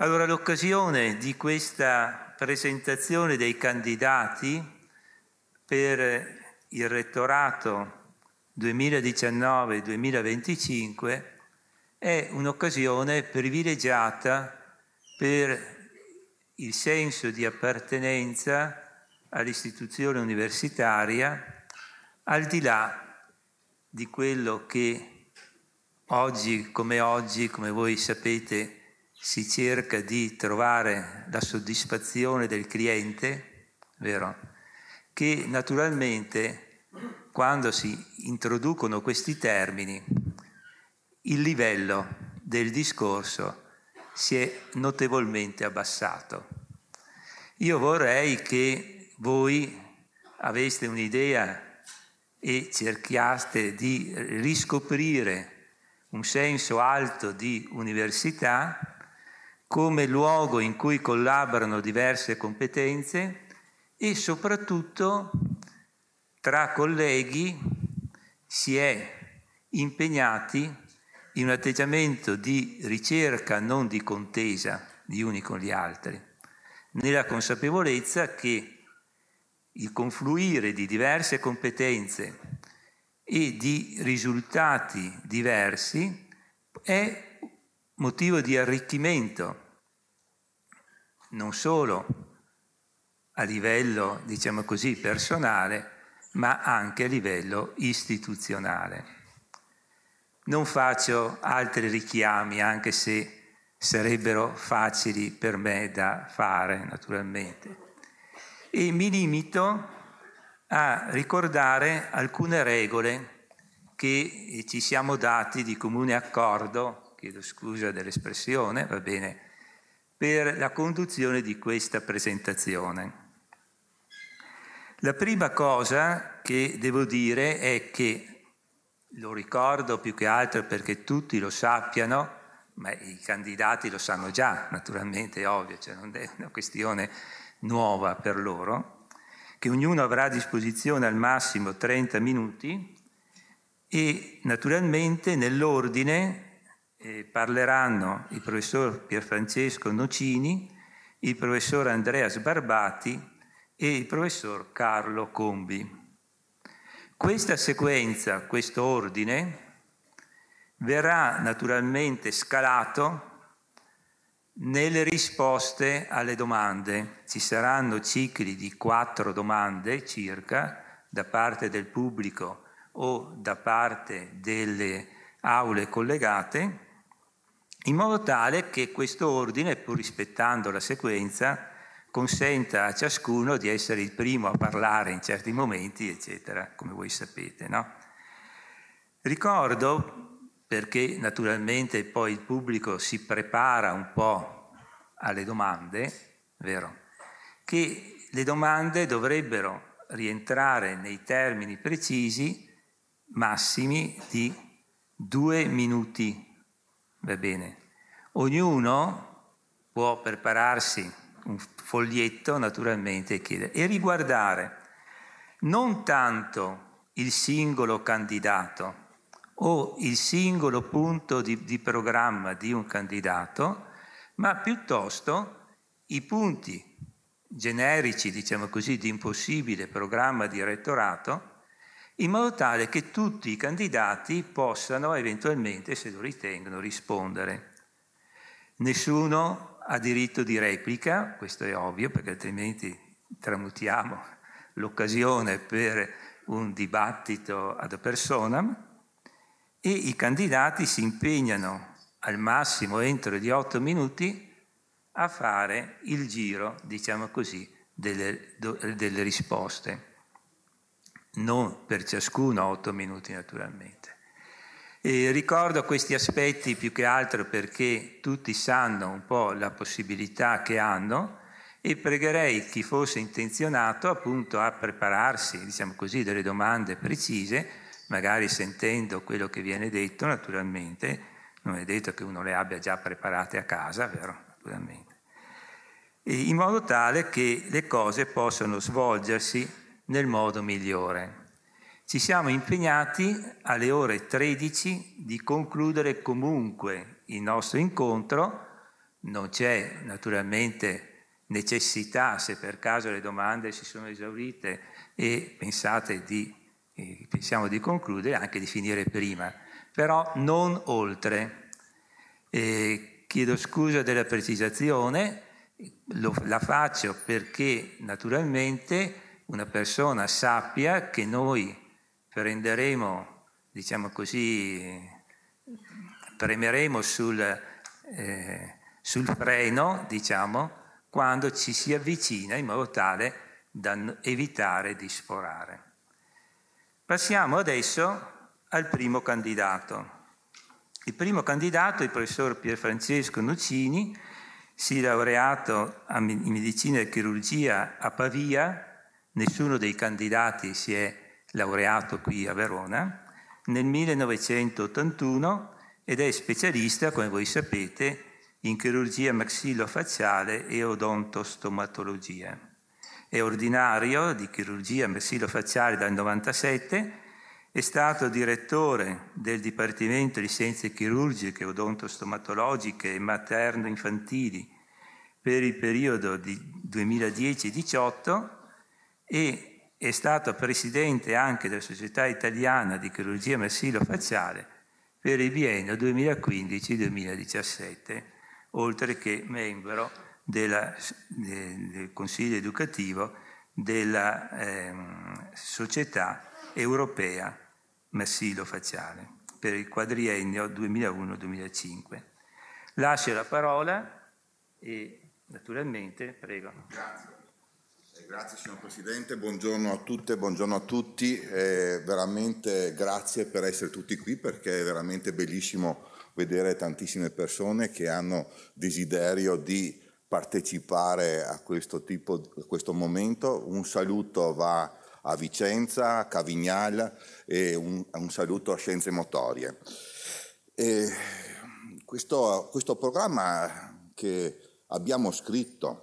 Allora l'occasione di questa presentazione dei candidati per il rettorato 2019-2025 è un'occasione privilegiata per il senso di appartenenza all'istituzione universitaria al di là di quello che oggi come oggi, come voi sapete, si cerca di trovare la soddisfazione del cliente, vero? Che naturalmente quando si introducono questi termini, il livello del discorso si è notevolmente abbassato. Io vorrei che voi aveste un'idea e cerchiaste di riscoprire un senso alto di università come luogo in cui collaborano diverse competenze e soprattutto tra colleghi si è impegnati in un atteggiamento di ricerca, non di contesa gli uni con gli altri, nella consapevolezza che il confluire di diverse competenze e di risultati diversi è motivo di arricchimento, non solo a livello, diciamo così, personale, ma anche a livello istituzionale. Non faccio altri richiami, anche se sarebbero facili per me da fare, naturalmente. E mi limito a ricordare alcune regole che ci siamo dati di comune accordo chiedo scusa dell'espressione, va bene, per la conduzione di questa presentazione. La prima cosa che devo dire è che, lo ricordo più che altro perché tutti lo sappiano, ma i candidati lo sanno già, naturalmente è ovvio, cioè non è una questione nuova per loro, che ognuno avrà a disposizione al massimo 30 minuti e naturalmente nell'ordine eh, parleranno il professor Pierfrancesco Nocini, il professor Andrea Sbarbati e il professor Carlo Combi. Questa sequenza, questo ordine, verrà naturalmente scalato nelle risposte alle domande. Ci saranno cicli di quattro domande circa da parte del pubblico o da parte delle aule collegate in modo tale che questo ordine, pur rispettando la sequenza, consenta a ciascuno di essere il primo a parlare in certi momenti, eccetera, come voi sapete. No? Ricordo, perché naturalmente poi il pubblico si prepara un po' alle domande, vero? che le domande dovrebbero rientrare nei termini precisi massimi di due minuti va bene. Ognuno può prepararsi un foglietto naturalmente e chiedere e riguardare non tanto il singolo candidato o il singolo punto di, di programma di un candidato, ma piuttosto i punti generici, diciamo così, di impossibile programma di rettorato in modo tale che tutti i candidati possano eventualmente, se lo ritengono, rispondere. Nessuno ha diritto di replica, questo è ovvio perché altrimenti tramutiamo l'occasione per un dibattito ad persona e i candidati si impegnano al massimo entro gli otto minuti a fare il giro, diciamo così, delle, delle risposte non per ciascuno otto minuti naturalmente. E ricordo questi aspetti più che altro perché tutti sanno un po' la possibilità che hanno e pregherei chi fosse intenzionato appunto a prepararsi, diciamo così, delle domande precise, magari sentendo quello che viene detto naturalmente, non è detto che uno le abbia già preparate a casa, vero? Naturalmente. E in modo tale che le cose possano svolgersi nel modo migliore. Ci siamo impegnati alle ore 13 di concludere comunque il nostro incontro, non c'è naturalmente necessità, se per caso le domande si sono esaurite e pensate di, eh, pensiamo di concludere, anche di finire prima, però non oltre. Eh, chiedo scusa della precisazione, lo, la faccio perché naturalmente una persona sappia che noi prenderemo, diciamo così, premeremo sul, eh, sul freno, diciamo, quando ci si avvicina in modo tale da evitare di sforare. Passiamo adesso al primo candidato. Il primo candidato è il professor Pierfrancesco Nuccini, si è laureato in medicina e chirurgia a Pavia nessuno dei candidati si è laureato qui a Verona, nel 1981 ed è specialista, come voi sapete, in chirurgia maxillofacciale e odontostomatologia. È ordinario di chirurgia maxillofacciale dal 1997, è stato direttore del Dipartimento di Scienze Chirurgiche, Odontostomatologiche e Materno-Infantili per il periodo di 2010-18 e è stato presidente anche della Società Italiana di Chirurgia Massilo-Facciale per il biennio 2015-2017, oltre che membro della, del Consiglio Educativo della eh, Società Europea Massilo-Facciale per il quadriennio 2001-2005. Lascio la parola e naturalmente prego. Grazie. Grazie signor Presidente, buongiorno a tutte, buongiorno a tutti, eh, veramente grazie per essere tutti qui perché è veramente bellissimo vedere tantissime persone che hanno desiderio di partecipare a questo, tipo, a questo momento. Un saluto va a Vicenza, a Cavignal e un, un saluto a Scienze Motorie. Questo, questo programma che abbiamo scritto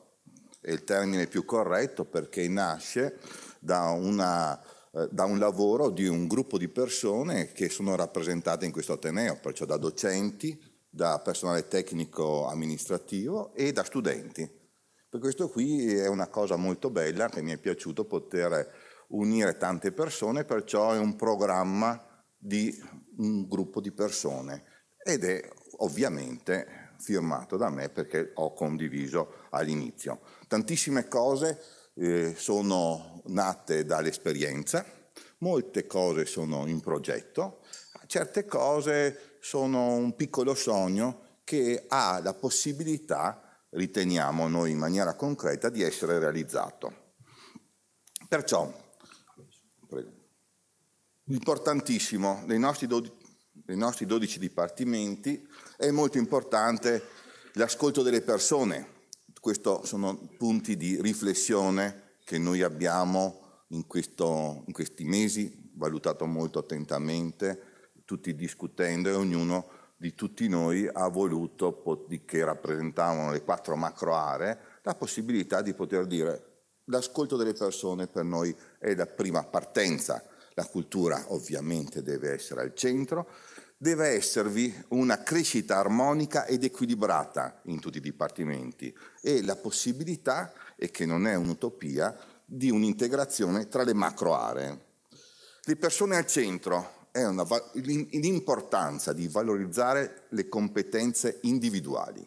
è il termine più corretto perché nasce da, una, eh, da un lavoro di un gruppo di persone che sono rappresentate in questo Ateneo, perciò da docenti, da personale tecnico amministrativo e da studenti. Per questo qui è una cosa molto bella che mi è piaciuto poter unire tante persone, perciò è un programma di un gruppo di persone ed è ovviamente firmato da me perché ho condiviso all'inizio. Tantissime cose eh, sono nate dall'esperienza, molte cose sono in progetto, certe cose sono un piccolo sogno che ha la possibilità, riteniamo noi in maniera concreta, di essere realizzato. Perciò, prego, importantissimo, dei nostri, dei nostri 12 dipartimenti è molto importante l'ascolto delle persone. Questi sono punti di riflessione che noi abbiamo in, questo, in questi mesi, valutato molto attentamente, tutti discutendo e ognuno di tutti noi ha voluto, che rappresentavano le quattro macro aree, la possibilità di poter dire l'ascolto delle persone per noi è la prima partenza. La cultura ovviamente deve essere al centro, deve esservi una crescita armonica ed equilibrata in tutti i dipartimenti e la possibilità, e che non è un'utopia, di un'integrazione tra le macro aree. Le persone al centro è una, l'importanza di valorizzare le competenze individuali,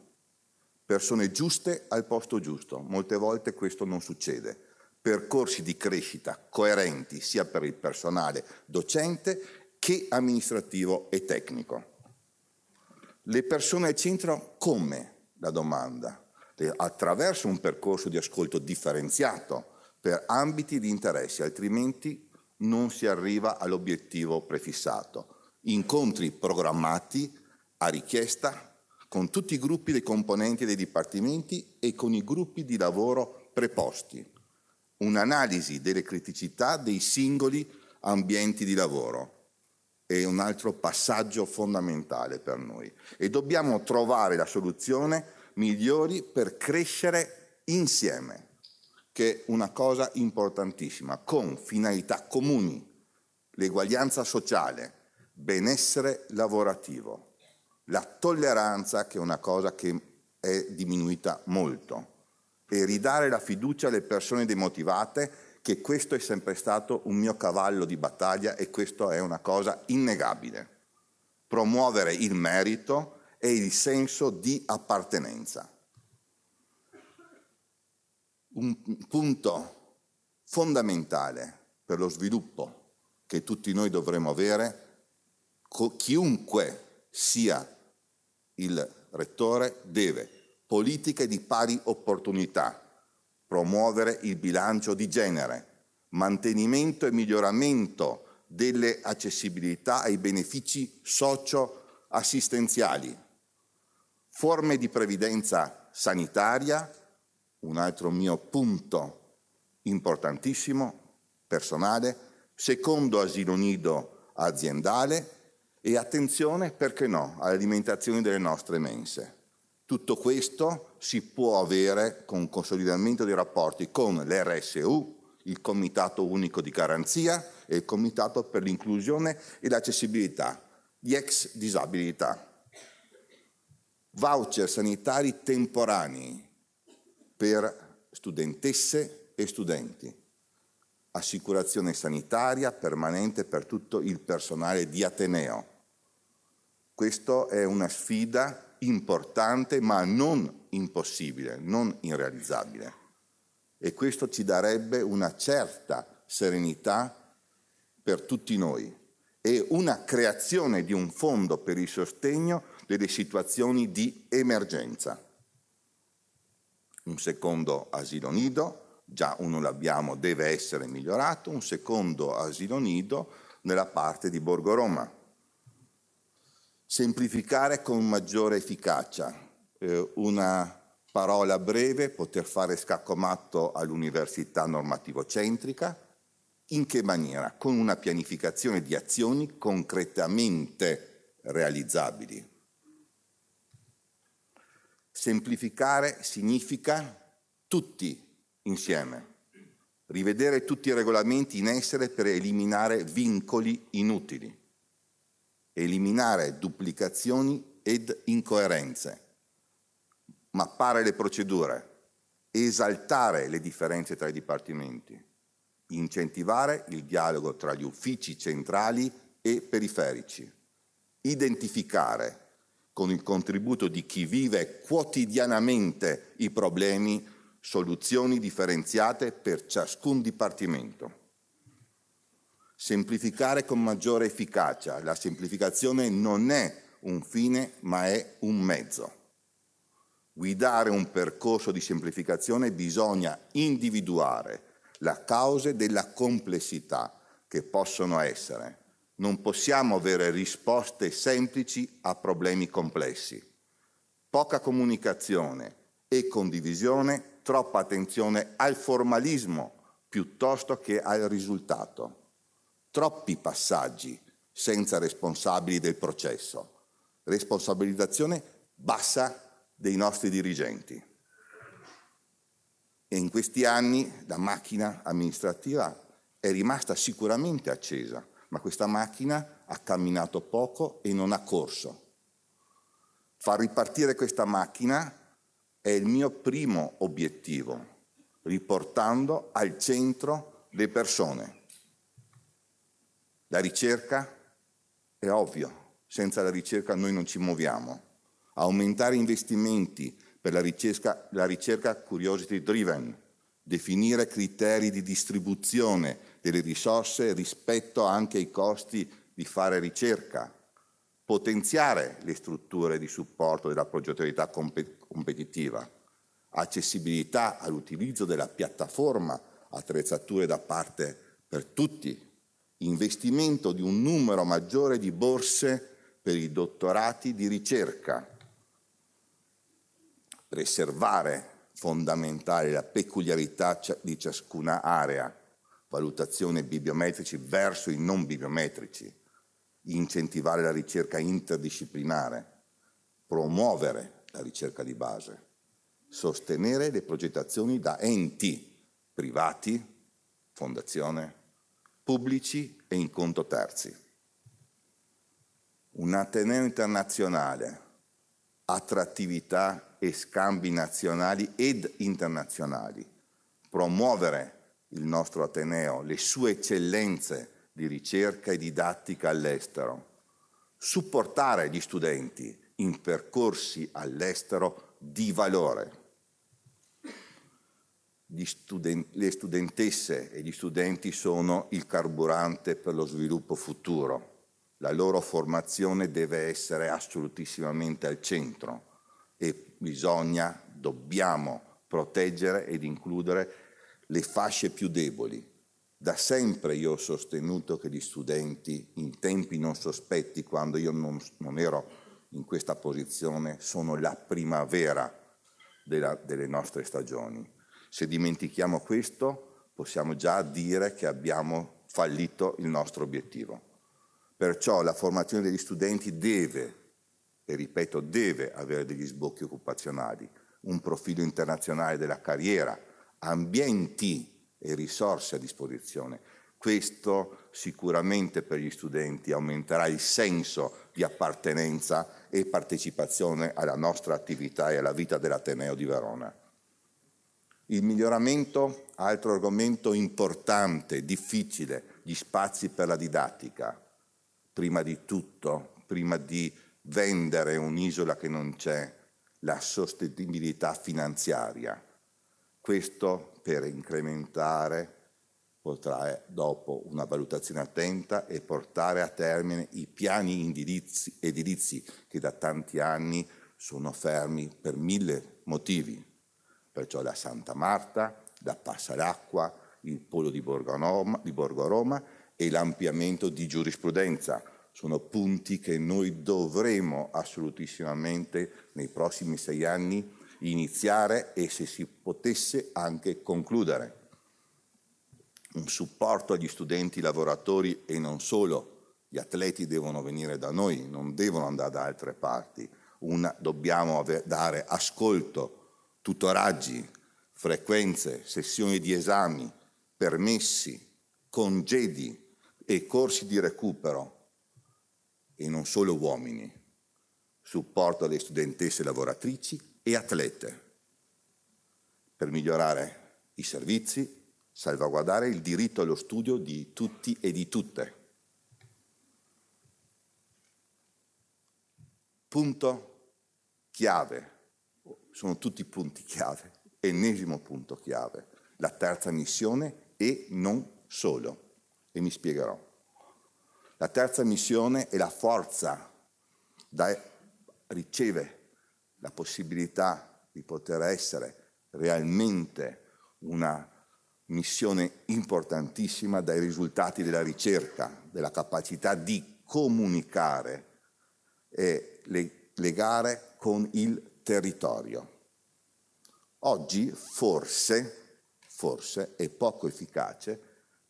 persone giuste al posto giusto, molte volte questo non succede, percorsi di crescita coerenti sia per il personale docente che amministrativo e tecnico. Le persone al centro come la domanda? Attraverso un percorso di ascolto differenziato per ambiti di interesse, altrimenti non si arriva all'obiettivo prefissato. Incontri programmati a richiesta con tutti i gruppi dei componenti dei dipartimenti e con i gruppi di lavoro preposti. Un'analisi delle criticità dei singoli ambienti di lavoro è un altro passaggio fondamentale per noi e dobbiamo trovare la soluzione migliori per crescere insieme, che è una cosa importantissima, con finalità comuni, l'eguaglianza sociale, benessere lavorativo, la tolleranza che è una cosa che è diminuita molto e ridare la fiducia alle persone demotivate che questo è sempre stato un mio cavallo di battaglia e questo è una cosa innegabile. Promuovere il merito e il senso di appartenenza. Un punto fondamentale per lo sviluppo che tutti noi dovremmo avere, chiunque sia il rettore deve politiche di pari opportunità promuovere il bilancio di genere, mantenimento e miglioramento delle accessibilità ai benefici socio-assistenziali, forme di previdenza sanitaria, un altro mio punto importantissimo, personale, secondo asilo nido aziendale e attenzione, perché no, all'alimentazione delle nostre mense. Tutto questo si può avere con consolidamento dei rapporti con l'RSU, il Comitato Unico di Garanzia e il Comitato per l'Inclusione e l'Accessibilità, gli ex disabilità. Voucher sanitari temporanei per studentesse e studenti, assicurazione sanitaria permanente per tutto il personale di Ateneo. Questa è una sfida importante ma non impossibile, non irrealizzabile. E questo ci darebbe una certa serenità per tutti noi e una creazione di un fondo per il sostegno delle situazioni di emergenza. Un secondo asilo nido, già uno l'abbiamo, deve essere migliorato, un secondo asilo nido nella parte di Borgo Roma Semplificare con maggiore efficacia, eh, una parola breve, poter fare scacco matto all'università normativo-centrica, in che maniera? Con una pianificazione di azioni concretamente realizzabili. Semplificare significa tutti insieme, rivedere tutti i regolamenti in essere per eliminare vincoli inutili eliminare duplicazioni ed incoerenze, mappare le procedure, esaltare le differenze tra i dipartimenti, incentivare il dialogo tra gli uffici centrali e periferici, identificare con il contributo di chi vive quotidianamente i problemi, soluzioni differenziate per ciascun dipartimento Semplificare con maggiore efficacia. La semplificazione non è un fine, ma è un mezzo. Guidare un percorso di semplificazione bisogna individuare la causa della complessità che possono essere. Non possiamo avere risposte semplici a problemi complessi. Poca comunicazione e condivisione, troppa attenzione al formalismo piuttosto che al risultato troppi passaggi senza responsabili del processo. Responsabilizzazione bassa dei nostri dirigenti. E in questi anni la macchina amministrativa è rimasta sicuramente accesa, ma questa macchina ha camminato poco e non ha corso. Far ripartire questa macchina è il mio primo obiettivo, riportando al centro le persone. La ricerca è ovvio, senza la ricerca noi non ci muoviamo. Aumentare investimenti per la ricerca, la ricerca curiosity driven, definire criteri di distribuzione delle risorse rispetto anche ai costi di fare ricerca, potenziare le strutture di supporto della progettualità compet- competitiva, accessibilità all'utilizzo della piattaforma attrezzature da parte per tutti investimento di un numero maggiore di borse per i dottorati di ricerca, preservare fondamentale la peculiarità di ciascuna area, valutazione bibliometrici verso i non bibliometrici, incentivare la ricerca interdisciplinare, promuovere la ricerca di base, sostenere le progettazioni da enti privati, fondazione, pubblici e in conto terzi. Un Ateneo internazionale, attrattività e scambi nazionali ed internazionali, promuovere il nostro Ateneo, le sue eccellenze di ricerca e didattica all'estero, supportare gli studenti in percorsi all'estero di valore studen le studentesse e gli studenti sono il carburante per lo sviluppo futuro. La loro formazione deve essere assolutissimamente al centro e bisogna, dobbiamo proteggere ed includere le fasce più deboli. Da sempre io ho sostenuto che gli studenti, in tempi non sospetti, quando io non, non ero in questa posizione, sono la primavera della, delle nostre stagioni se dimentichiamo questo, possiamo già dire che abbiamo fallito il nostro obiettivo. Perciò la formazione degli studenti deve, e ripeto, deve avere degli sbocchi occupazionali, un profilo internazionale della carriera, ambienti e risorse a disposizione. Questo sicuramente per gli studenti aumenterà il senso di appartenenza e partecipazione alla nostra attività e alla vita dell'Ateneo di Verona. Il miglioramento, altro argomento importante, difficile, gli spazi per la didattica. Prima di tutto, prima di vendere un'isola che non c'è, la sostenibilità finanziaria. Questo per incrementare potrà eh, dopo una valutazione attenta e portare a termine i piani edilizi, che da tanti anni sono fermi per mille motivi perciò da Santa Marta, da Passaracqua, il Polo di Borgo, Roma, di Borgo Roma e l'ampliamento di giurisprudenza. Sono punti che noi dovremo assolutissimamente nei prossimi sei anni iniziare e se si potesse anche concludere. Un supporto agli studenti, lavoratori e non solo. Gli atleti devono venire da noi, non devono andare da altre parti. Una, dobbiamo dare ascolto tutoraggi, frequenze, sessioni di esami, permessi, congedi e corsi di recupero. E non solo uomini, supporto alle studentesse lavoratrici e atlete per migliorare i servizi, salvaguardare il diritto allo studio di tutti e di tutte. Punto chiave sono tutti punti chiave, ennesimo punto chiave. La terza missione e non solo. E mi spiegherò. La terza missione è la forza da riceve la possibilità di poter essere realmente una missione importantissima dai risultati della ricerca, della capacità di comunicare e legare con il territorio. Oggi forse, forse è poco efficace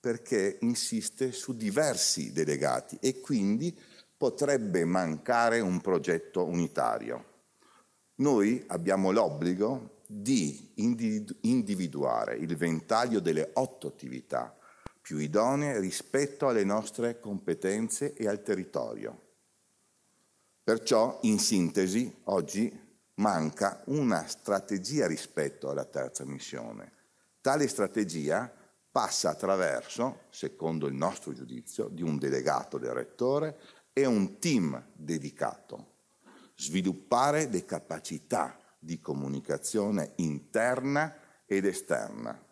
perché insiste su diversi delegati e quindi potrebbe mancare un progetto unitario. Noi abbiamo l'obbligo di individuare il ventaglio delle otto attività più idonee rispetto alle nostre competenze e al territorio. Perciò, in sintesi, oggi manca una strategia rispetto alla terza missione. Tale strategia passa attraverso, secondo il nostro giudizio, di un delegato del rettore e un team dedicato. Sviluppare le capacità di comunicazione interna ed esterna.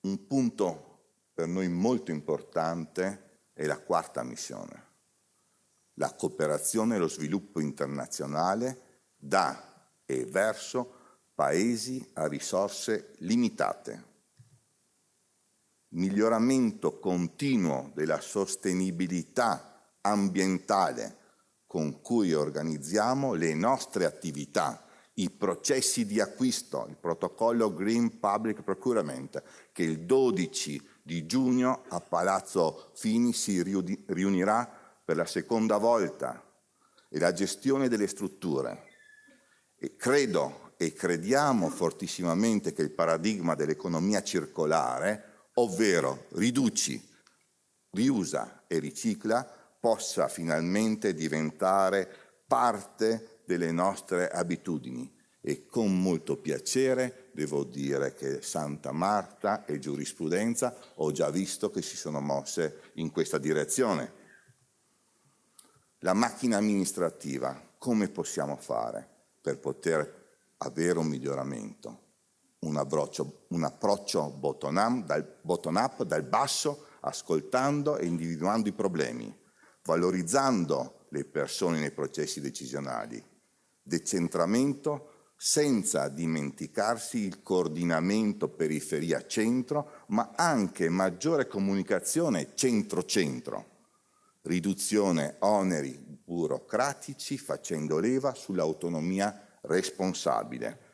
Un punto per noi molto importante è la quarta missione la cooperazione e lo sviluppo internazionale da e verso paesi a risorse limitate. Miglioramento continuo della sostenibilità ambientale con cui organizziamo le nostre attività, i processi di acquisto, il protocollo Green Public Procurement che il 12 di giugno a Palazzo Fini si riunirà per la seconda volta e la gestione delle strutture. E credo e crediamo fortissimamente che il paradigma dell'economia circolare, ovvero riduci, riusa e ricicla, possa finalmente diventare parte delle nostre abitudini. E con molto piacere devo dire che Santa Marta e giurisprudenza ho già visto che si sono mosse in questa direzione la macchina amministrativa, come possiamo fare per poter avere un miglioramento? Un approccio, un approccio bottom, dal, bottom up, dal basso, ascoltando e individuando i problemi, valorizzando le persone nei processi decisionali, decentramento senza dimenticarsi il coordinamento periferia-centro, ma anche maggiore comunicazione centro-centro riduzione oneri burocratici facendo leva sull'autonomia responsabile.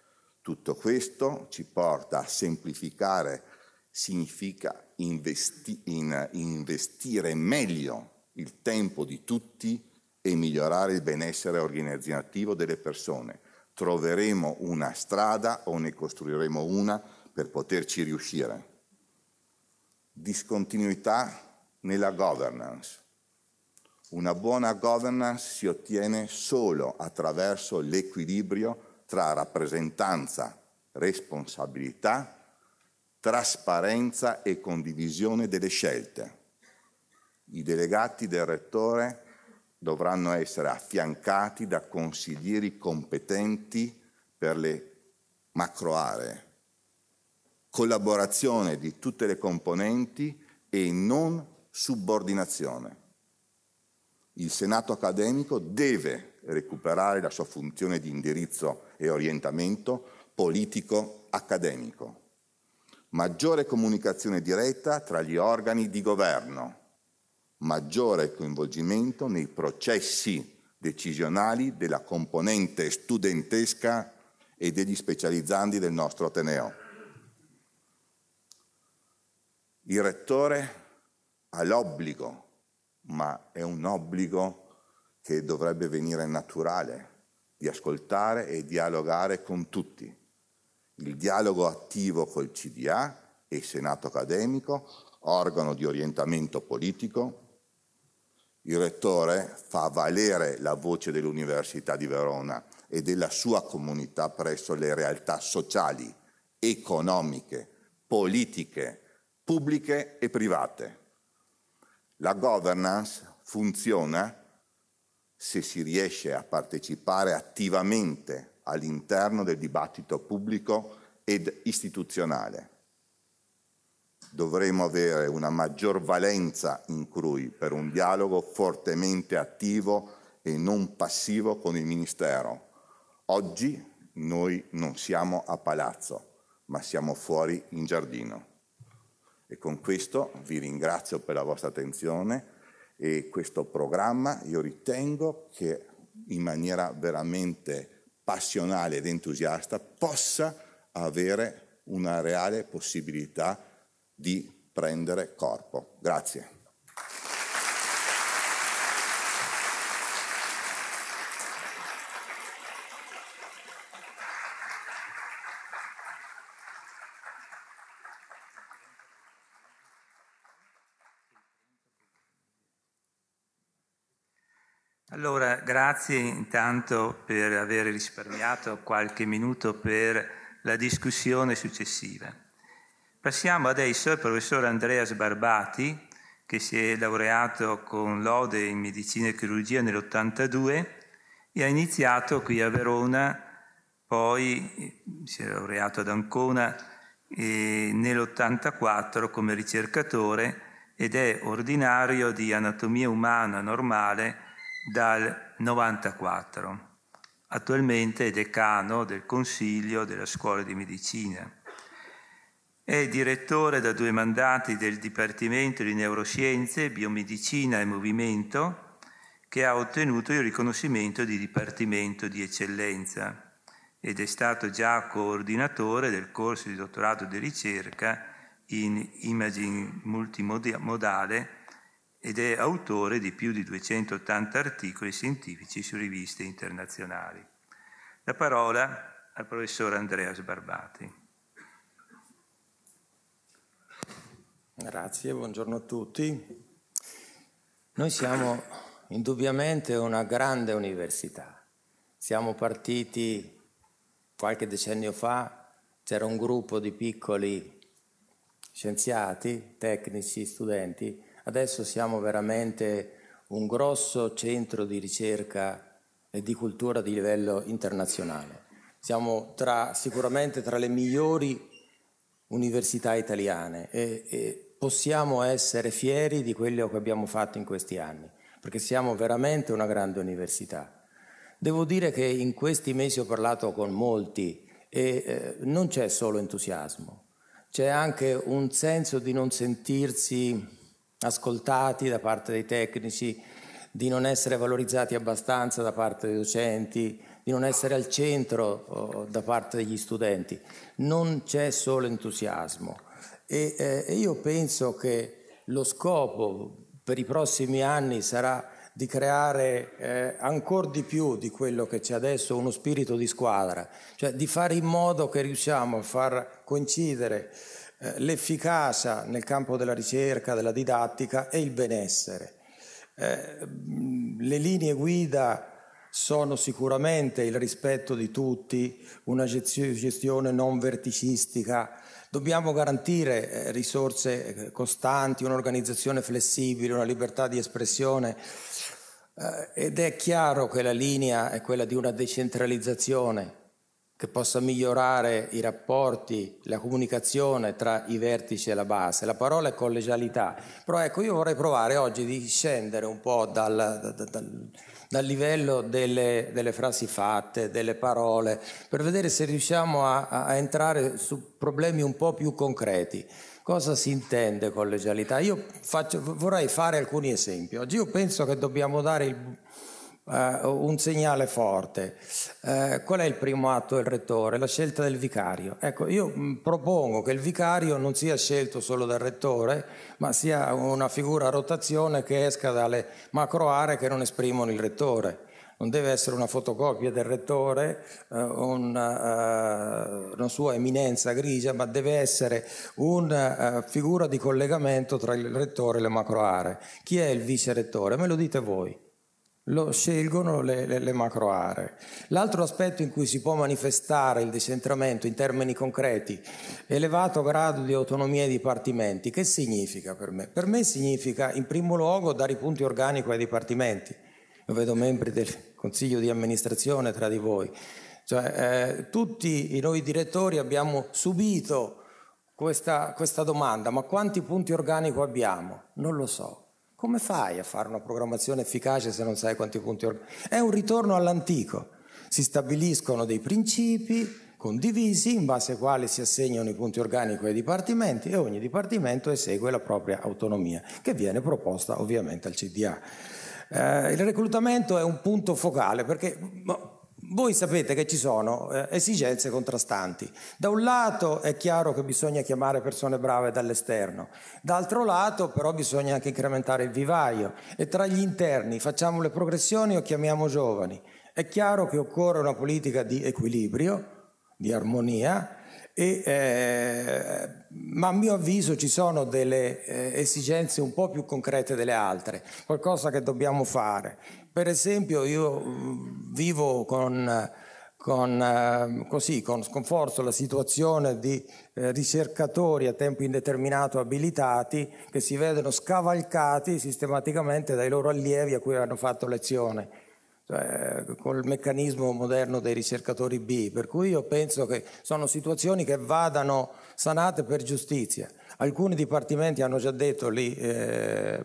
Tutto questo ci porta a semplificare, significa investi in investire meglio il tempo di tutti e migliorare il benessere organizzativo delle persone. Troveremo una strada o ne costruiremo una per poterci riuscire. Discontinuità nella governance. Una buona governance si ottiene solo attraverso l'equilibrio tra rappresentanza, responsabilità, trasparenza e condivisione delle scelte. I delegati del rettore dovranno essere affiancati da consiglieri competenti per le macro aree, collaborazione di tutte le componenti e non subordinazione il Senato accademico deve recuperare la sua funzione di indirizzo e orientamento politico accademico. Maggiore comunicazione diretta tra gli organi di governo, maggiore coinvolgimento nei processi decisionali della componente studentesca e degli specializzanti del nostro Ateneo. Il rettore ha l'obbligo ma è un obbligo che dovrebbe venire naturale di ascoltare e dialogare con tutti. Il dialogo attivo col CDA e il Senato accademico, organo di orientamento politico, il rettore fa valere la voce dell'Università di Verona e della sua comunità presso le realtà sociali, economiche, politiche, pubbliche e private. La governance funziona se si riesce a partecipare attivamente all'interno del dibattito pubblico ed istituzionale. Dovremo avere una maggior valenza in CRUI per un dialogo fortemente attivo e non passivo con il Ministero. Oggi noi non siamo a palazzo, ma siamo fuori in giardino. E con questo vi ringrazio per la vostra attenzione e questo programma io ritengo che in maniera veramente passionale ed entusiasta possa avere una reale possibilità di prendere corpo. Grazie. grazie intanto per aver risparmiato qualche minuto per la discussione successiva. Passiamo adesso al professor Andrea Sbarbati, che si è laureato con lode in medicina e chirurgia nell'82 e ha iniziato qui a Verona, poi si è laureato ad Ancona nell'84 come ricercatore ed è ordinario di anatomia umana normale dal 94. Attualmente è decano del Consiglio della Scuola di Medicina. È direttore da due mandati del Dipartimento di Neuroscienze, Biomedicina e Movimento, che ha ottenuto il riconoscimento di Dipartimento di Eccellenza ed è stato già coordinatore del corso di dottorato di ricerca in imaging multimodale ed è autore di più di 280 articoli scientifici su riviste internazionali. La parola al professor Andrea Sbarbati. Grazie, buongiorno a tutti. Noi siamo indubbiamente una grande università. Siamo partiti qualche decennio fa, c'era un gruppo di piccoli scienziati, tecnici, studenti, Adesso siamo veramente un grosso centro di ricerca e di cultura di livello internazionale. Siamo tra, sicuramente tra le migliori università italiane e, e possiamo essere fieri di quello che abbiamo fatto in questi anni, perché siamo veramente una grande università. Devo dire che in questi mesi ho parlato con molti e eh, non c'è solo entusiasmo, c'è anche un senso di non sentirsi ascoltati da parte dei tecnici, di non essere valorizzati abbastanza da parte dei docenti, di non essere al centro oh, da parte degli studenti. Non c'è solo entusiasmo e eh, io penso che lo scopo per i prossimi anni sarà di creare eh, ancora di più di quello che c'è adesso uno spirito di squadra, cioè di fare in modo che riusciamo a far coincidere eh, l'efficacia nel campo della ricerca, della didattica e il benessere. Eh, le linee guida sono sicuramente il rispetto di tutti, una gestione non verticistica. Dobbiamo garantire eh, risorse costanti, un'organizzazione flessibile, una libertà di espressione. Ed è chiaro che la linea è quella di una decentralizzazione che possa migliorare i rapporti, la comunicazione tra i vertici e la base. La parola è collegialità, però ecco io vorrei provare oggi di scendere un po' dal, dal, dal livello delle, delle, frasi fatte, delle parole, per vedere se riusciamo a, a entrare su problemi un po' più concreti cosa si intende collegialità? Io faccio, vorrei fare alcuni esempi. Oggi io penso che dobbiamo dare il uh, un segnale forte. Uh, qual è il primo atto del rettore? La scelta del vicario. Ecco, io mh, mm, propongo che il vicario non sia scelto solo dal rettore, ma sia una figura a rotazione che esca dalle macro aree che non esprimono il rettore non deve essere una fotocopia del rettore, una, eh, una sua eminenza grigia, ma deve essere una figura di collegamento tra il rettore e le macro aree. Chi è il vice rettore? Me lo dite voi lo scelgono le, le, le macro aree. L'altro aspetto in cui si può manifestare il decentramento in termini concreti, elevato grado di autonomia ai dipartimenti, che significa per me? Per me significa in primo luogo dare i punti organico ai dipartimenti. Io vedo membri del consiglio di amministrazione tra di voi, cioè, eh, tutti noi direttori abbiamo subito questa, questa domanda, ma quanti punti organico abbiamo? Non lo so. Come fai a fare una programmazione efficace se non sai quanti punti? È un ritorno all'antico. Si stabiliscono dei principi condivisi in base ai quali si assegnano i punti organici ai dipartimenti e ogni dipartimento esegue la propria autonomia, che viene proposta ovviamente al CDA. Eh, il reclutamento è un punto focale perché boh, voi sapete che ci sono eh, esigenze contrastanti. Da un lato è chiaro che bisogna chiamare persone brave dall'esterno, dall'altro lato però bisogna anche incrementare il vivaio e tra gli interni facciamo le progressioni o chiamiamo giovani. È chiaro che occorre una politica di equilibrio, di armonia, e, eh, ma a mio avviso ci sono delle eh, esigenze un po' più concrete delle altre, qualcosa che dobbiamo fare. Per esempio io mm, vivo con, con, eh, così, con sconforto la situazione di eh, ricercatori a tempo indeterminato abilitati che si vedono scavalcati sistematicamente dai loro allievi a cui hanno fatto lezione, cioè, col meccanismo moderno dei ricercatori B. Per cui io penso che sono situazioni che vadano sanate per giustizia. Alcuni dipartimenti hanno già detto lì... Eh,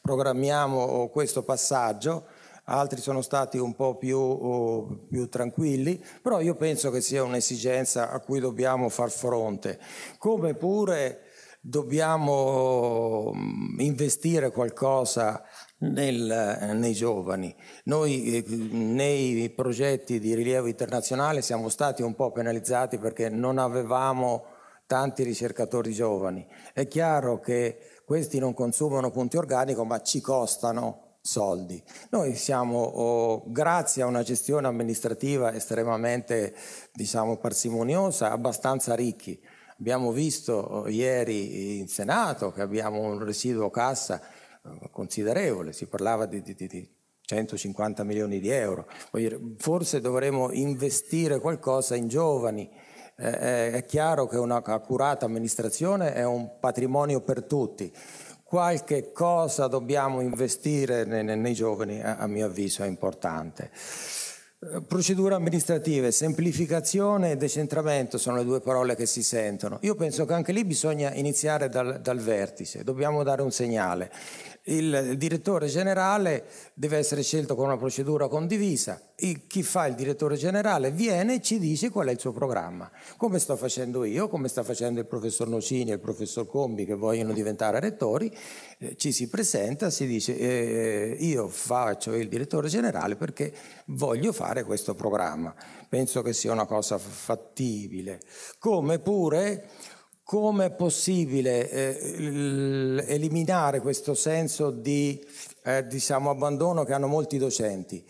programmiamo questo passaggio, altri sono stati un po' più, oh, più, tranquilli, però io penso che sia un'esigenza a cui dobbiamo far fronte, come pure dobbiamo investire qualcosa nel, nei giovani. Noi eh, nei progetti di rilievo internazionale siamo stati un po' penalizzati perché non avevamo tanti ricercatori giovani. È chiaro che questi non consumano punti organico ma ci costano soldi. Noi siamo, oh, grazie a una gestione amministrativa estremamente diciamo, parsimoniosa, abbastanza ricchi. Abbiamo visto oh, ieri in Senato che abbiamo un residuo cassa eh, considerevole, si parlava di, di, di 150 milioni di euro. Forse dovremmo investire qualcosa in giovani eh, eh, è chiaro che una accurata amministrazione è un patrimonio per tutti. Qualche cosa dobbiamo investire nei, giovani, a mio avviso, è importante. Eh, procedure amministrative, semplificazione e decentramento sono le due parole che si sentono. Io penso che anche lì bisogna iniziare dal, dal vertice, dobbiamo dare un segnale. Il direttore generale deve essere scelto con una procedura condivisa. E chi fa il direttore generale viene e ci dice qual è il suo programma, come sto facendo io, come sta facendo il professor Nocini e il professor Combi che vogliono diventare rettori. Eh, ci si presenta, si dice eh, io faccio il direttore generale perché voglio fare questo programma. Penso che sia una cosa fattibile. Come pure come è possibile eh, eliminare questo senso di eh, diciamo, abbandono che hanno molti docenti?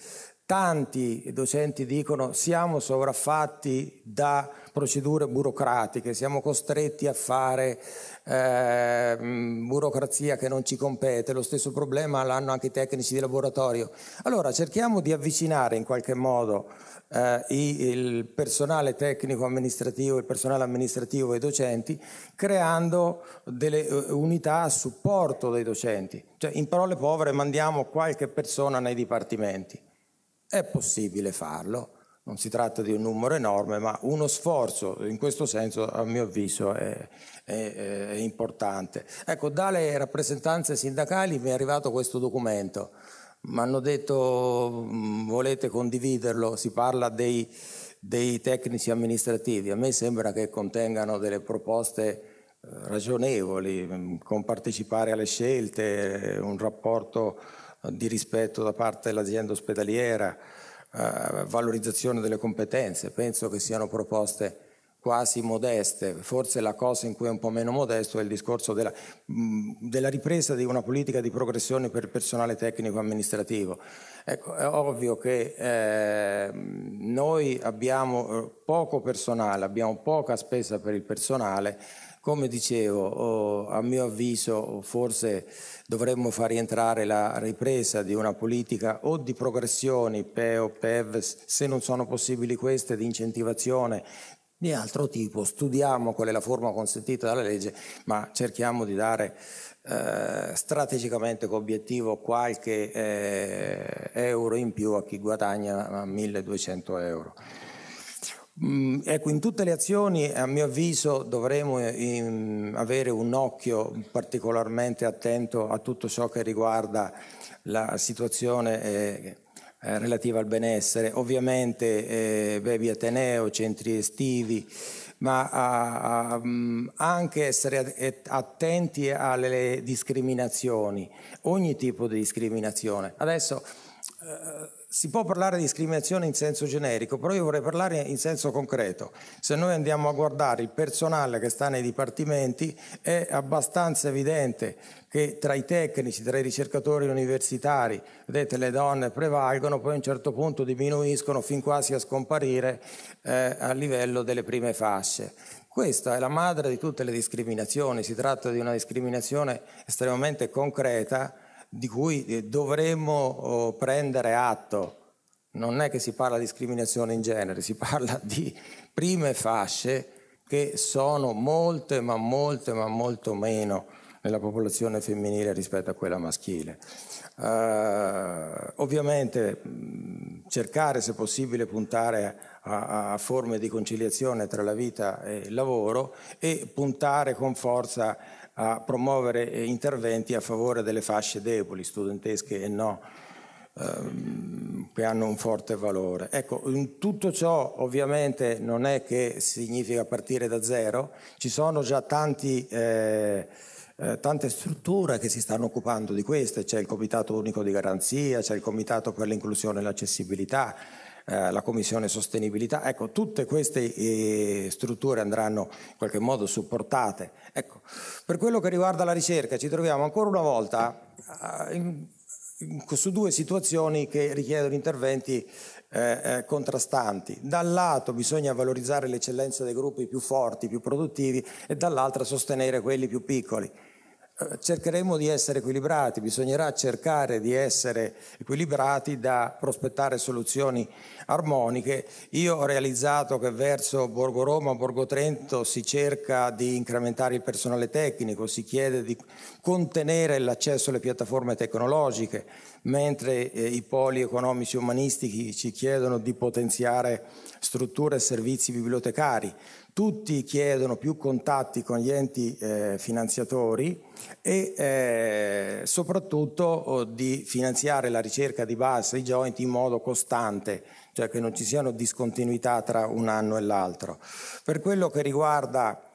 Tanti docenti dicono siamo sovraffatti da procedure burocratiche, siamo costretti a fare eh, mm, burocrazia che non ci compete, lo stesso problema l'hanno anche i tecnici di laboratorio. Allora cerchiamo di avvicinare in qualche modo eh, il personale tecnico amministrativo, il personale amministrativo e i docenti, creando delle eh, unità a supporto dei docenti. Cioè, in parole povere, mandiamo qualche persona nei dipartimenti. È possibile farlo, non si tratta di un numero enorme, ma uno sforzo in questo senso, a mio avviso, è, è, è importante. Ecco, dalle rappresentanze sindacali mi è arrivato questo documento mi hanno detto mm, volete condividerlo, si parla dei, dei, tecnici amministrativi, a me sembra che contengano delle proposte eh, ragionevoli, mm, con partecipare alle scelte, eh, un rapporto eh, di rispetto da parte dell'azienda ospedaliera, valorizzazione delle competenze, penso che siano proposte quasi modeste, forse la cosa in cui è un po' meno modesto è il discorso della, della ripresa di una politica di progressione per il personale tecnico amministrativo. Ecco, è ovvio che eh, noi abbiamo eh, poco personale, abbiamo poca spesa per il personale, come dicevo, oh, a mio avviso forse dovremmo far rientrare la ripresa di una politica o di progressioni PEO, PEV, se non sono possibili queste, di incentivazione di altro tipo, studiamo qual è la forma consentita dalla legge, ma cerchiamo di dare eh, strategicamente come obiettivo qualche eh, euro in più a chi guadagna 1200 eh, euro. Mm, ecco, in tutte le azioni, a mio avviso, dovremo in, ehm, avere un occhio particolarmente attento a tutto ciò che riguarda la situazione eh, eh, relativa al benessere, ovviamente eh, bevi Ateneo, centri estivi, ma a, a, anche essere attenti alle discriminazioni, ogni tipo di discriminazione. Adesso eh, si può parlare di discriminazione in senso generico, però io vorrei parlare in senso concreto. Se noi andiamo a guardare il personale che sta nei dipartimenti è abbastanza evidente che tra i tecnici, tra i ricercatori universitari, vedete le donne prevalgono, poi a un certo punto diminuiscono fin quasi a scomparire eh, a livello delle prime fasce. Questa è la madre di tutte le discriminazioni, si tratta di una discriminazione estremamente concreta di cui eh, dovremmo oh, prendere atto. Non è che si parla di discriminazione in genere, si parla di prime fasce che sono molte, ma molte, ma molto meno nella popolazione femminile rispetto a quella maschile. Eh, ovviamente cercare se possibile puntare a, a, forme di conciliazione tra la vita e il lavoro e puntare con forza a promuovere eh, interventi a favore delle fasce deboli, studentesche e no, ehm, che hanno un forte valore. Ecco, in tutto ciò ovviamente non è che significa partire da zero, ci sono già tanti... Eh, eh, tante strutture che si stanno occupando di queste, c'è il Comitato Unico di Garanzia, c'è il Comitato per l'inclusione e l'accessibilità, eh, la Commissione Sostenibilità, ecco, tutte queste eh, strutture andranno in qualche modo supportate. Ecco, per quello che riguarda la ricerca ci troviamo ancora una volta eh, in, in, su due situazioni che richiedono interventi eh, eh, contrastanti. Dal lato bisogna valorizzare l'eccellenza dei gruppi più forti, più produttivi e dall'altra sostenere quelli più piccoli. Eh, cercheremo di essere equilibrati, bisognerà cercare di essere equilibrati da prospettare soluzioni armoniche. Io ho realizzato che verso Borgo Roma, Borgo Trento si cerca di incrementare il personale tecnico, si chiede di contenere l'accesso alle piattaforme tecnologiche, mentre eh, i poli economici e umanistici ci chiedono di potenziare strutture e servizi bibliotecari tutti chiedono più contatti con gli enti eh, finanziatori e eh, soprattutto oh, di finanziare la ricerca di base, i joint in modo costante, cioè che non ci siano discontinuità tra un anno e l'altro. Per quello che riguarda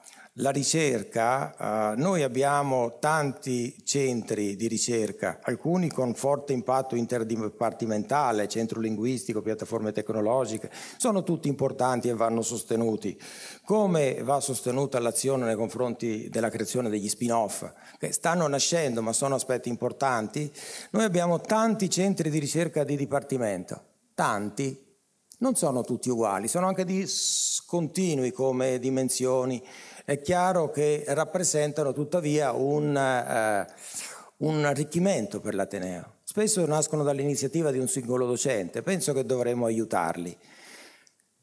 la ricerca, eh, noi abbiamo tanti centri di ricerca, alcuni con forte impatto interdipartimentale, centro linguistico, piattaforme tecnologiche, sono tutti importanti e vanno sostenuti. Come va sostenuta l'azione nei confronti della creazione degli spin-off, che stanno nascendo ma sono aspetti importanti? Noi abbiamo tanti centri di ricerca di dipartimento, tanti, non sono tutti uguali, sono anche discontinui come dimensioni è chiaro che rappresentano tuttavia un, eh, un arricchimento per l'Ateneo. Spesso nascono dall'iniziativa di un singolo docente, penso che dovremmo aiutarli.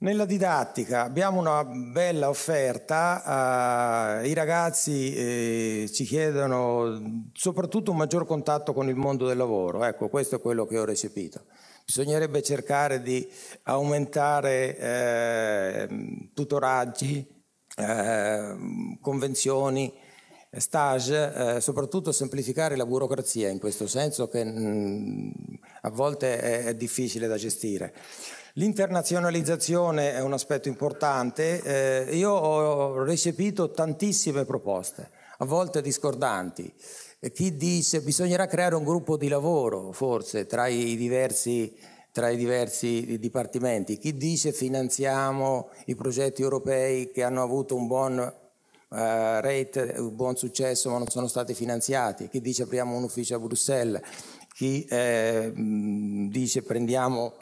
Nella didattica abbiamo una bella offerta, eh, i ragazzi eh, ci chiedono soprattutto un maggior contatto con il mondo del lavoro, ecco questo è quello che ho recepito. Bisognerebbe cercare di aumentare eh, tutoraggi, Ehm, convenzioni, eh, stage, eh, soprattutto semplificare la burocrazia in questo senso che mh, mm, a volte è, è, difficile da gestire. L'internazionalizzazione è un aspetto importante, eh, io ho recepito tantissime proposte, a volte discordanti. E chi dice bisognerà creare un gruppo di lavoro forse tra i diversi tra i diversi dipartimenti. Chi dice finanziamo i progetti europei che hanno avuto un buon Uh, rate, un buon successo ma non sono stati finanziati, chi dice apriamo un ufficio a Bruxelles, chi eh, dice prendiamo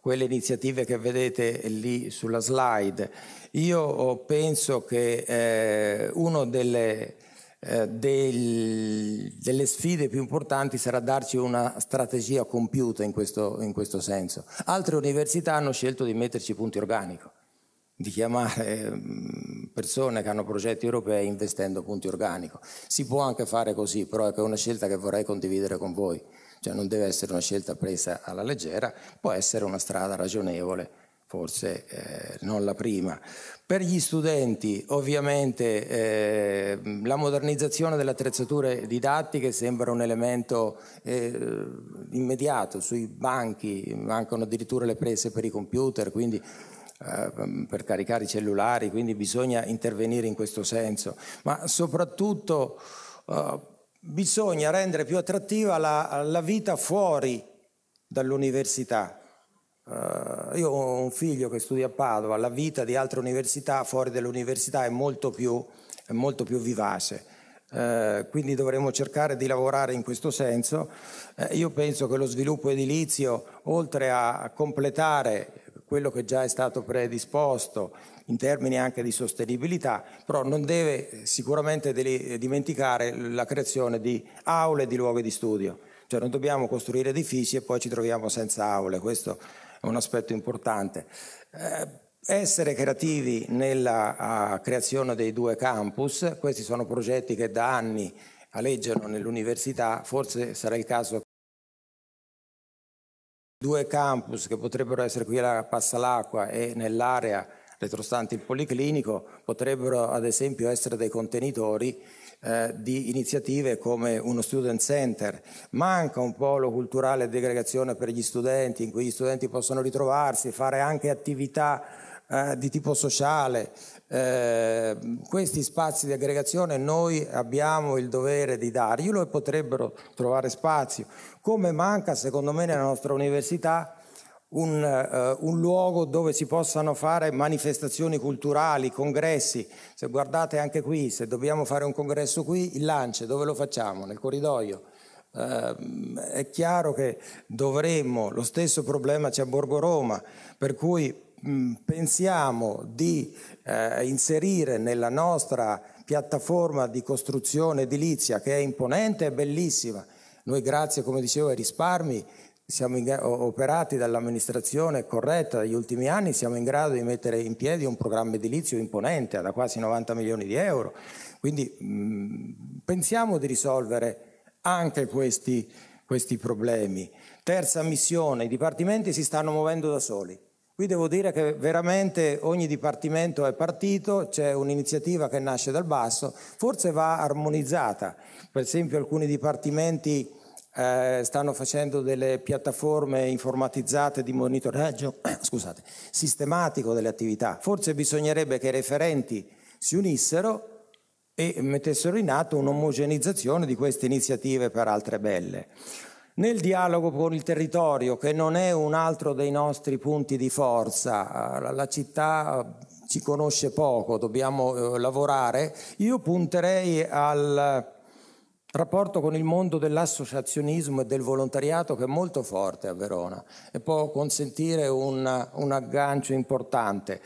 quelle iniziative che vedete lì sulla slide. Io penso che eh, una delle eh, del, delle sfide più importanti sarà darci una strategia compiuta in questo, in questo senso. Altre università hanno scelto di metterci punti organico, di chiamare mm, persone che hanno progetti europei investendo punti organico. Si può anche fare così, però è una scelta che vorrei condividere con voi, cioè non deve essere una scelta presa alla leggera, può essere una strada ragionevole forse eh, non la prima. Per gli studenti ovviamente eh, la modernizzazione delle attrezzature didattiche sembra un elemento eh, immediato, sui banchi mancano addirittura le prese per i computer, quindi eh, per caricare i cellulari, quindi bisogna intervenire in questo senso, ma soprattutto eh, bisogna rendere più attrattiva la, la vita fuori dall'università, Uh, io ho un figlio che studia a Padova, la vita di altre università fuori dall'università è molto più, è molto più vivace. Uh, quindi dovremmo cercare di lavorare in questo senso. Uh, io penso che lo sviluppo edilizio, oltre a completare quello che già è stato predisposto in termini anche di sostenibilità, però non deve sicuramente dimenticare la creazione di aule e di luoghi di studio. Cioè non dobbiamo costruire edifici e poi ci troviamo senza aule. Questo è un aspetto importante. Eh, essere creativi nella uh, creazione dei due campus, questi sono progetti che da anni alleggiano nell'università, forse sarà il caso due campus che potrebbero essere qui a Passalacqua e nell'area retrostante il Policlinico, potrebbero ad esempio essere dei contenitori eh, di iniziative come uno student center, manca un polo culturale di aggregazione per gli studenti in cui gli studenti possono ritrovarsi, fare anche attività eh, di tipo sociale. Eh, questi spazi di aggregazione noi abbiamo il dovere di darglielo e potrebbero trovare spazio. Come manca secondo me nella nostra università un, eh, un, luogo dove si possano fare manifestazioni culturali, congressi. Se guardate anche qui, se dobbiamo fare un congresso qui, il lance dove lo facciamo? Nel corridoio. Eh, è chiaro che dovremmo, lo stesso problema c'è a Borgo Roma, per cui mh, mm, pensiamo di eh, inserire nella nostra piattaforma di costruzione edilizia che è imponente e bellissima. Noi grazie, come dicevo, ai risparmi siamo in, operati dall'amministrazione corretta negli ultimi anni, siamo in grado di mettere in piedi un programma edilizio imponente da quasi 90 milioni di euro. Quindi mh, mm, pensiamo di risolvere anche questi, questi problemi. Terza missione, i dipartimenti si stanno muovendo da soli. Qui devo dire che veramente ogni dipartimento è partito, c'è un'iniziativa che nasce dal basso, forse va armonizzata. Per esempio alcuni dipartimenti eh, stanno facendo delle piattaforme informatizzate di monitoraggio scusate, sistematico delle attività. Forse bisognerebbe che i referenti si unissero e mettessero in atto un'omogenizzazione di queste iniziative per altre belle. Nel dialogo con il territorio, che non è un altro dei nostri punti di forza, eh, la città eh, ci conosce poco, dobbiamo eh, lavorare, io punterei al rapporto con il mondo dell'associazionismo e del volontariato che è molto forte a Verona e può consentire un, un, aggancio importante.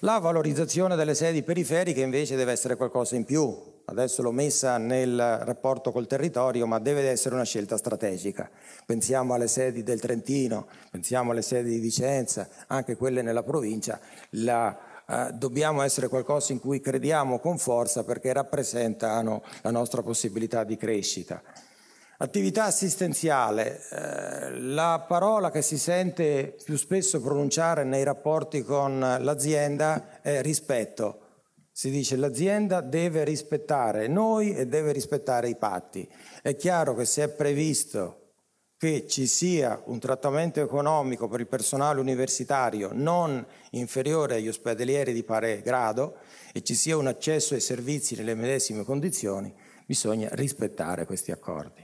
La valorizzazione delle sedi periferiche invece deve essere qualcosa in più, adesso l'ho messa nel rapporto col territorio, ma deve essere una scelta strategica. Pensiamo alle sedi del Trentino, pensiamo alle sedi di Vicenza, anche quelle nella provincia. La, eh, dobbiamo essere qualcosa in cui crediamo con forza perché rappresentano la nostra possibilità di crescita. Attività assistenziale, eh, la parola che si sente più spesso pronunciare nei rapporti con l'azienda è rispetto. Si dice l'azienda deve rispettare noi e deve rispettare i patti. È chiaro che se è previsto che ci sia un trattamento economico per il personale universitario non inferiore agli ospedalieri di pari grado e ci sia un accesso ai servizi nelle medesime condizioni, bisogna rispettare questi accordi.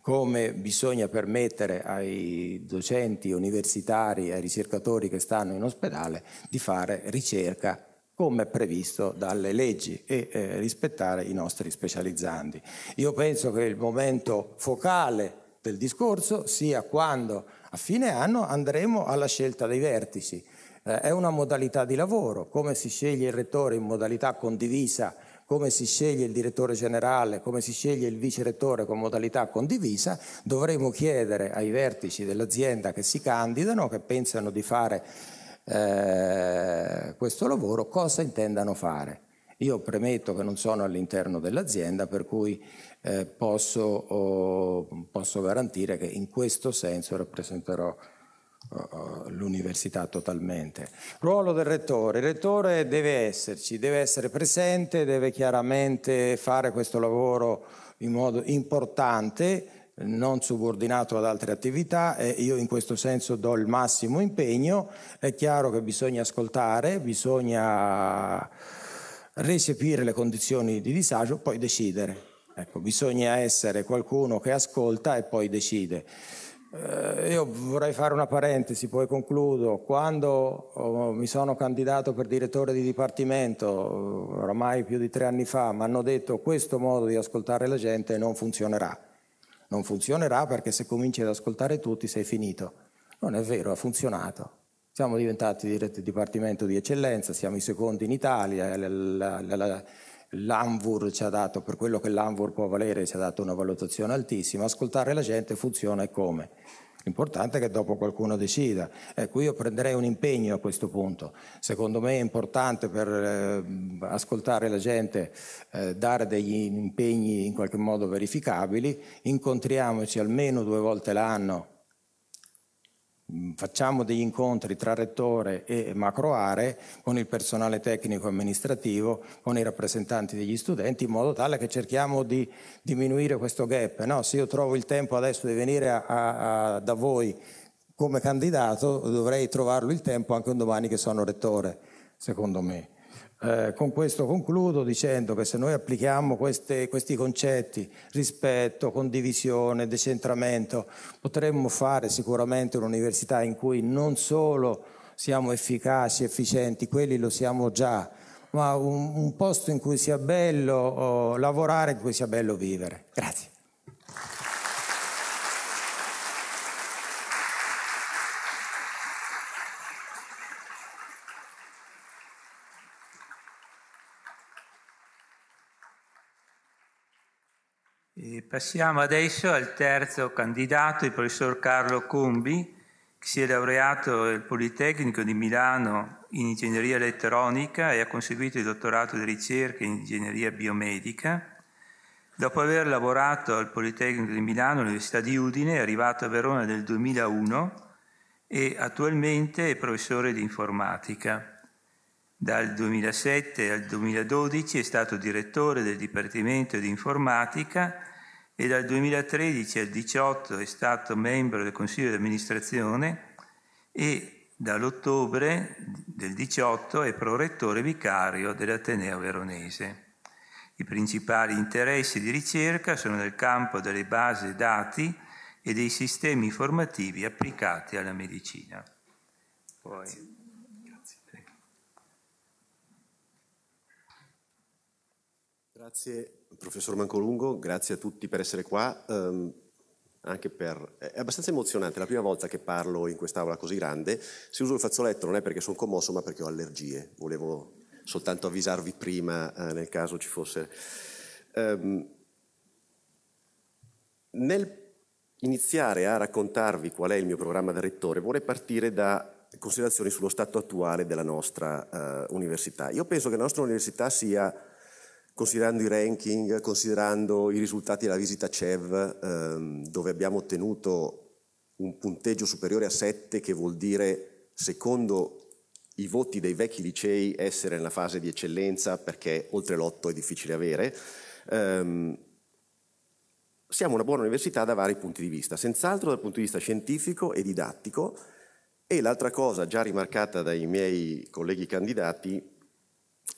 Come bisogna permettere ai docenti universitari, ai ricercatori che stanno in ospedale di fare ricerca come è previsto dalle leggi e eh, rispettare i nostri specializzanti. Io penso che il momento focale del discorso, sia quando a fine anno andremo alla scelta dei vertici. Eh, è una modalità di lavoro, come si sceglie il rettore in modalità condivisa, come si sceglie il direttore generale, come si sceglie il vice rettore con modalità condivisa, dovremo chiedere ai vertici dell'azienda che si candidano, che pensano di fare eh, questo lavoro, cosa intendano fare. Io premetto che non sono all'interno dell'azienda, per cui eh, posso, oh, posso, garantire che in questo senso rappresenterò oh, l'università totalmente. Ruolo del rettore. Il rettore deve esserci, deve essere presente, deve chiaramente fare questo lavoro in modo importante, non subordinato ad altre attività eh, io in questo senso do il massimo impegno. È chiaro che bisogna ascoltare, bisogna recepire le condizioni di disagio, poi decidere. Ecco, bisogna essere qualcuno che ascolta e poi decide. Eh, io vorrei fare una parentesi, poi concludo. Quando oh, mi sono candidato per direttore di dipartimento, eh, oramai più di tre anni fa, mi hanno detto che questo modo di ascoltare la gente non funzionerà. Non funzionerà perché se cominci ad ascoltare tutti sei finito. Non è vero, ha funzionato. Siamo diventati diretti dipartimento di eccellenza, siamo i secondi in Italia, l'Anvur ci ha dato, per quello che l'Anvur può valere, ci ha dato una valutazione altissima, ascoltare la gente funziona e come. L'importante è che dopo qualcuno decida. Ecco, io prenderei un impegno a questo punto. Secondo me è importante per eh, ascoltare la gente, eh, dare degli impegni in qualche modo verificabili. Incontriamoci almeno due volte l'anno Mm, facciamo degli incontri tra rettore e macro aree con il personale tecnico amministrativo, con i rappresentanti degli studenti, in modo tale che cerchiamo di diminuire questo gap. No, se io trovo il tempo adesso di venire a, a, a, da voi come candidato, dovrei trovarlo il tempo anche un domani che sono rettore, secondo me. Eh, con questo concludo dicendo che se noi applichiamo queste, questi concetti, rispetto, condivisione, decentramento, potremmo fare sicuramente un'università in cui non solo siamo efficaci, efficienti, quelli lo siamo già, ma un, un posto in cui sia bello oh, lavorare, in cui sia bello vivere. Grazie. E passiamo adesso al terzo candidato, il professor Carlo Combi, che si è laureato al Politecnico di Milano in ingegneria elettronica e ha conseguito il dottorato di ricerca in ingegneria biomedica. Dopo aver lavorato al Politecnico di Milano, all'Università di Udine, è arrivato a Verona nel 2001 e attualmente è professore di informatica. Dal 2007 al 2012 è stato direttore del Dipartimento di Informatica e dal 2013 al 2018 è stato membro del Consiglio di amministrazione e dall'ottobre del 2018 è prorettore vicario dell'Ateneo Veronese. I principali interessi di ricerca sono nel campo delle basi dati e dei sistemi informativi applicati alla medicina. Poi. Grazie Professor Mancolungo, grazie a tutti per essere qua. Um, per, è abbastanza emozionante, è la prima volta che parlo in quest'aula così grande. Se uso il fazzoletto non è perché sono commosso, ma perché ho allergie. Volevo soltanto avvisarvi prima eh, nel caso ci fosse. Um, nel iniziare a raccontarvi qual è il mio programma da rettore, vorrei partire da considerazioni sullo stato attuale della nostra eh, università. Io penso che la nostra università sia considerando i ranking, considerando i risultati della visita CEV, ehm, dove abbiamo ottenuto un punteggio superiore a 7, che vuol dire, secondo i voti dei vecchi licei, essere nella fase di eccellenza, perché oltre l'8 è difficile avere, ehm, siamo una buona università da vari punti di vista, senz'altro dal punto di vista scientifico e didattico, e l'altra cosa già rimarcata dai miei colleghi candidati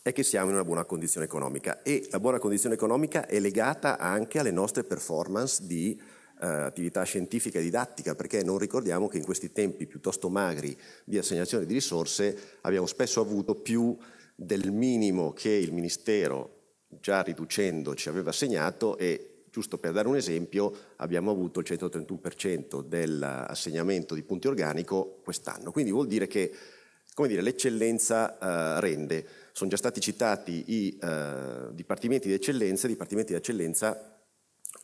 è che siamo in una buona condizione economica e la buona condizione economica è legata anche alle nostre performance di eh, attività scientifica e didattica, perché non ricordiamo che in questi tempi piuttosto magri di assegnazione di risorse abbiamo spesso avuto più del minimo che il Ministero già riducendo ci aveva assegnato e giusto per dare un esempio abbiamo avuto il 131% dell'assegnamento di punti organico quest'anno, quindi vuol dire che dire, l'eccellenza eh, rende sono già stati citati i eh, dipartimenti di eccellenza, i dipartimenti di eccellenza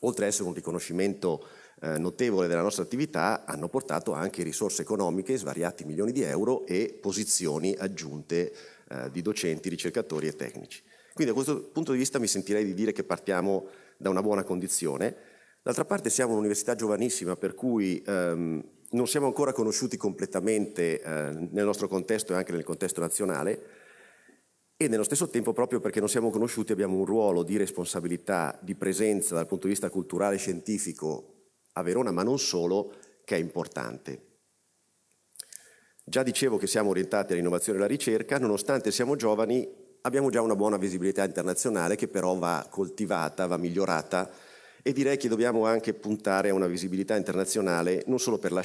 oltre ad essere un riconoscimento eh, notevole della nostra attività, hanno portato anche risorse economiche, svariati milioni di euro e posizioni aggiunte eh, di docenti, ricercatori e tecnici. Quindi da questo punto di vista mi sentirei di dire che partiamo da una buona condizione. D'altra parte siamo un'università giovanissima per cui ehm, non siamo ancora conosciuti completamente eh, nel nostro contesto e anche nel contesto nazionale, e nello stesso tempo proprio perché non siamo conosciuti abbiamo un ruolo di responsabilità, di presenza dal punto di vista culturale e scientifico a Verona, ma non solo, che è importante. Già dicevo che siamo orientati all'innovazione e alla ricerca, nonostante siamo giovani abbiamo già una buona visibilità internazionale che però va coltivata, va migliorata e direi che dobbiamo anche puntare a una visibilità internazionale non solo per la,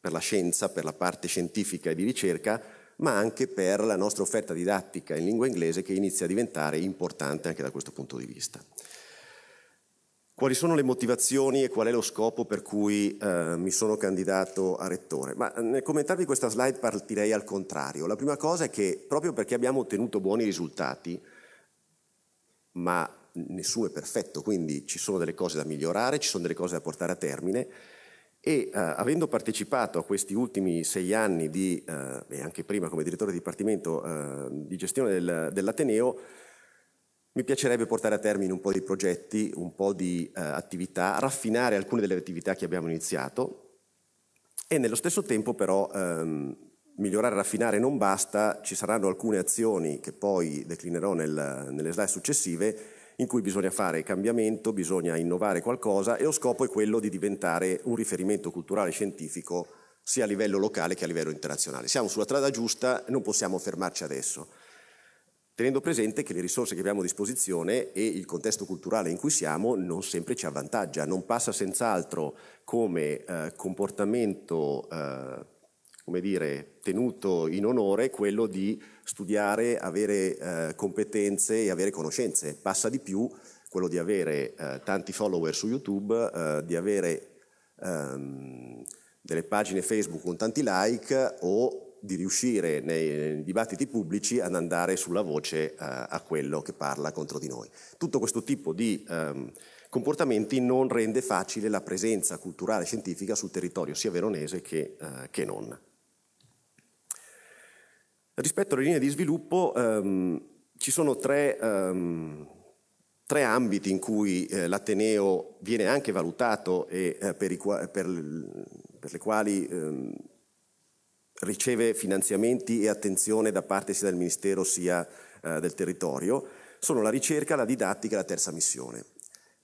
per la scienza, per la parte scientifica e di ricerca, ma anche per la nostra offerta didattica in lingua inglese che inizia a diventare importante anche da questo punto di vista. Quali sono le motivazioni e qual è lo scopo per cui eh, mi sono candidato a rettore? Ma nel commentarvi questa slide partirei al contrario. La prima cosa è che proprio perché abbiamo ottenuto buoni risultati, ma nessuno è perfetto, quindi ci sono delle cose da migliorare, ci sono delle cose da portare a termine, e eh, avendo partecipato a questi ultimi sei anni di, eh, e anche prima come direttore di dipartimento eh, di gestione del, dell'Ateneo, mi piacerebbe portare a termine un po' di progetti, un po' di eh, attività, raffinare alcune delle attività che abbiamo iniziato e nello stesso tempo però ehm, migliorare e raffinare non basta, ci saranno alcune azioni che poi declinerò nel, nelle slide successive in cui bisogna fare cambiamento, bisogna innovare qualcosa e lo scopo è quello di diventare un riferimento culturale scientifico sia a livello locale che a livello internazionale. Siamo sulla strada giusta, non possiamo fermarci adesso, tenendo presente che le risorse che abbiamo a disposizione e il contesto culturale in cui siamo non sempre ci avvantaggia, non passa senz'altro come eh, comportamento eh, come dire, tenuto in onore quello di studiare, avere eh, competenze e avere conoscenze. Passa di più quello di avere eh, tanti follower su YouTube, eh, di avere ehm, delle pagine Facebook con tanti like o di riuscire nei, nei dibattiti pubblici ad andare sulla voce eh, a quello che parla contro di noi. Tutto questo tipo di ehm, comportamenti non rende facile la presenza culturale e scientifica sul territorio sia veronese che, eh, che non. Rispetto alle linee di sviluppo ehm, ci sono tre, ehm, tre, ambiti in cui eh, l'Ateneo viene anche valutato e eh, per, i, per, per, le quali ehm, riceve finanziamenti e attenzione da parte sia del Ministero sia eh, del territorio. Sono la ricerca, la didattica e la terza missione.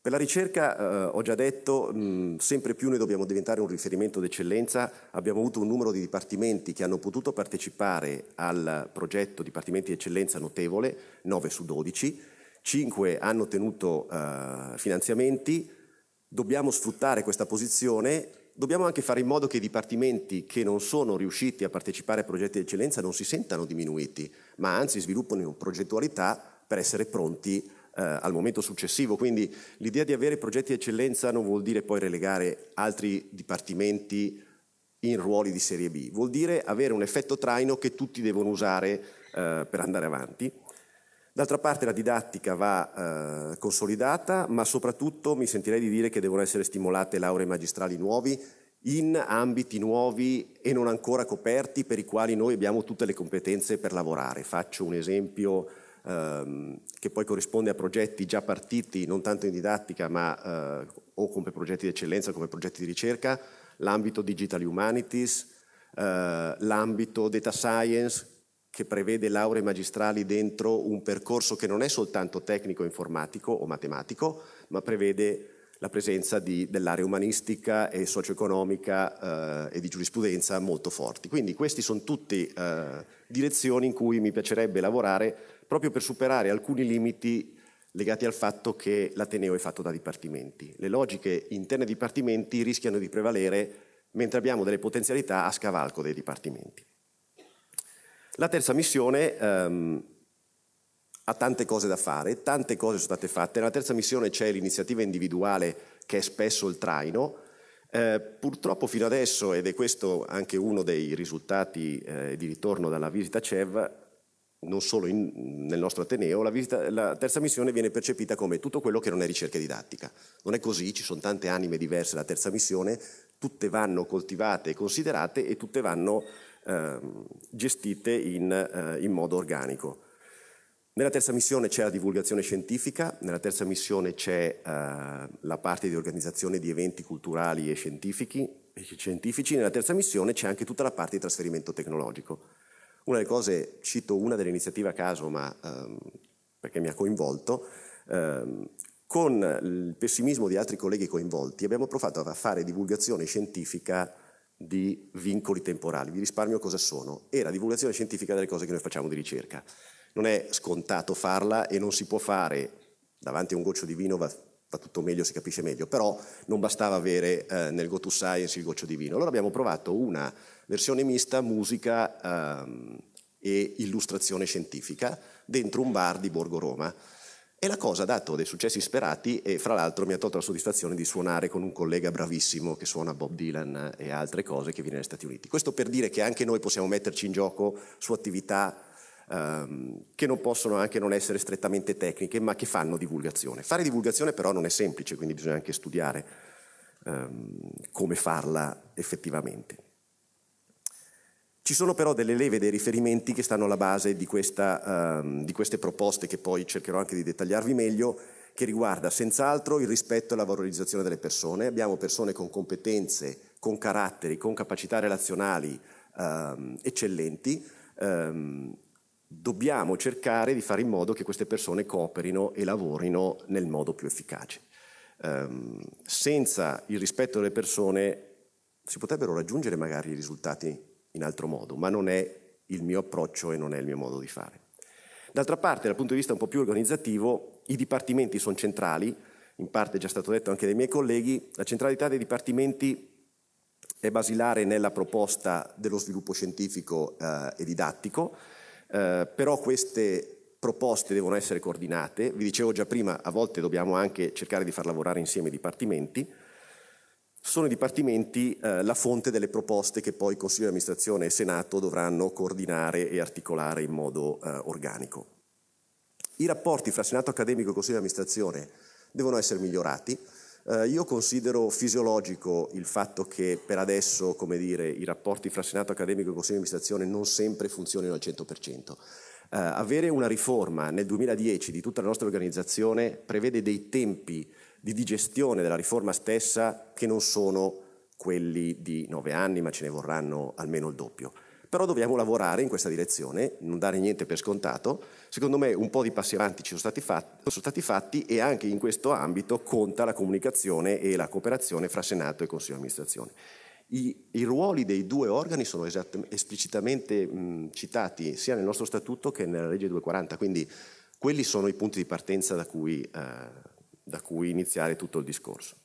Per la ricerca, eh, ho già detto, mh, sempre più noi dobbiamo diventare un riferimento d'eccellenza. Abbiamo avuto un numero di dipartimenti che hanno potuto partecipare al progetto Dipartimenti di Eccellenza notevole, 9 su 12, 5 hanno ottenuto eh, finanziamenti. Dobbiamo sfruttare questa posizione, dobbiamo anche fare in modo che i dipartimenti che non sono riusciti a partecipare a progetti di eccellenza non si sentano diminuiti, ma anzi sviluppino progettualità per essere pronti eh, al momento successivo. Quindi l'idea di avere progetti di eccellenza non vuol dire poi relegare altri dipartimenti in ruoli di serie B, vuol dire avere un effetto traino che tutti devono usare eh, per andare avanti. D'altra parte la didattica va eh, consolidata, ma soprattutto mi sentirei di dire che devono essere stimolate lauree magistrali nuovi in ambiti nuovi e non ancora coperti per i quali noi abbiamo tutte le competenze per lavorare. Faccio un esempio ehm, che poi corrisponde a progetti già partiti non tanto in didattica ma eh, o come progetti di eccellenza come progetti di ricerca, l'ambito Digital Humanities, eh, l'ambito Data Science che prevede lauree magistrali dentro un percorso che non è soltanto tecnico informatico o matematico, ma prevede la presenza di, dell'area umanistica e socio-economica eh, e di giurisprudenza molto forti. Quindi queste sono tutte eh, direzioni in cui mi piacerebbe lavorare proprio per superare alcuni limiti legati al fatto che l'Ateneo è fatto da dipartimenti. Le logiche interne ai dipartimenti rischiano di prevalere mentre abbiamo delle potenzialità a scavalco dei dipartimenti. La terza missione ehm, ha tante cose da fare, tante cose sono state fatte. Nella terza missione c'è l'iniziativa individuale che è spesso il traino. Eh, purtroppo fino adesso, ed è questo anche uno dei risultati eh, di ritorno dalla visita CEV, non solo in, nel nostro Ateneo, la, visita, la, terza missione viene percepita come tutto quello che non è ricerca didattica. Non è così, ci sono tante anime diverse la terza missione, tutte vanno coltivate e considerate e tutte vanno eh, gestite in, eh, in modo organico. Nella terza missione c'è la divulgazione scientifica, nella terza missione c'è uh, la parte di organizzazione di eventi culturali e scientifici, nella terza missione c'è anche tutta la parte di trasferimento tecnologico. Una delle cose, cito una delle iniziative a caso, ma ehm, perché mi ha coinvolto, ehm, con il pessimismo di altri colleghi coinvolti abbiamo provato a fare divulgazione scientifica di vincoli temporali. Vi risparmio cosa sono. È la divulgazione scientifica delle cose che noi facciamo di ricerca. Non è scontato farla e non si può fare davanti a un goccio di vino va, va tutto meglio, si capisce meglio, però non bastava avere eh, nel Go to Science il goccio di vino. Allora abbiamo provato una versione mista musica ehm, e illustrazione scientifica dentro un bar di Borgo Roma. E la cosa ha dato dei successi sperati e fra l'altro mi ha tolto la soddisfazione di suonare con un collega bravissimo che suona Bob Dylan e altre cose che viene dagli Stati Uniti. Questo per dire che anche noi possiamo metterci in gioco su attività ehm, che non possono anche non essere strettamente tecniche ma che fanno divulgazione. Fare divulgazione però non è semplice, quindi bisogna anche studiare ehm, come farla effettivamente. Ci sono però delle leve, dei riferimenti che stanno alla base di, questa, um, di, queste proposte, che poi cercherò anche di dettagliarvi meglio, che riguarda senz'altro il rispetto e la valorizzazione delle persone. Abbiamo persone con competenze, con caratteri, con capacità relazionali um, eccellenti. Um, dobbiamo cercare di fare in modo che queste persone cooperino e lavorino nel modo più efficace. senza il rispetto delle persone si potrebbero raggiungere magari i risultati in altro modo, ma non è il mio approccio e non è il mio modo di fare. D'altra parte, dal punto di vista un po' più organizzativo, i dipartimenti sono centrali, in parte è già stato detto anche dai miei colleghi, la centralità dei dipartimenti è basilare nella proposta dello sviluppo scientifico eh, e didattico, eh, però queste proposte devono essere coordinate, vi dicevo già prima, a volte dobbiamo anche cercare di far lavorare insieme i dipartimenti, sono i dipartimenti eh, la fonte delle proposte che poi Consiglio di amministrazione e Senato dovranno coordinare e articolare in modo eh, organico. I rapporti fra Senato accademico e Consiglio di amministrazione devono essere migliorati. Eh, io considero fisiologico il fatto che per adesso come dire, i rapporti fra Senato accademico e Consiglio di amministrazione non sempre funzionino al 100%. Eh, avere una riforma nel 2010 di tutta la nostra organizzazione prevede dei tempi di digestione della riforma stessa che non sono quelli di nove anni, ma ce ne vorranno almeno il doppio. Però dobbiamo lavorare in questa direzione, non dare niente per scontato. Secondo me un po' di passi avanti ci sono stati fatti, sono stati fatti e anche in questo ambito conta la comunicazione e la cooperazione fra Senato e Consiglio di amministrazione. I, I, ruoli dei due organi sono esatt- esplicitamente mh, citati sia nel nostro statuto che nella legge 240, quindi quelli sono i punti di partenza da cui eh, da cui iniziare tutto il discorso.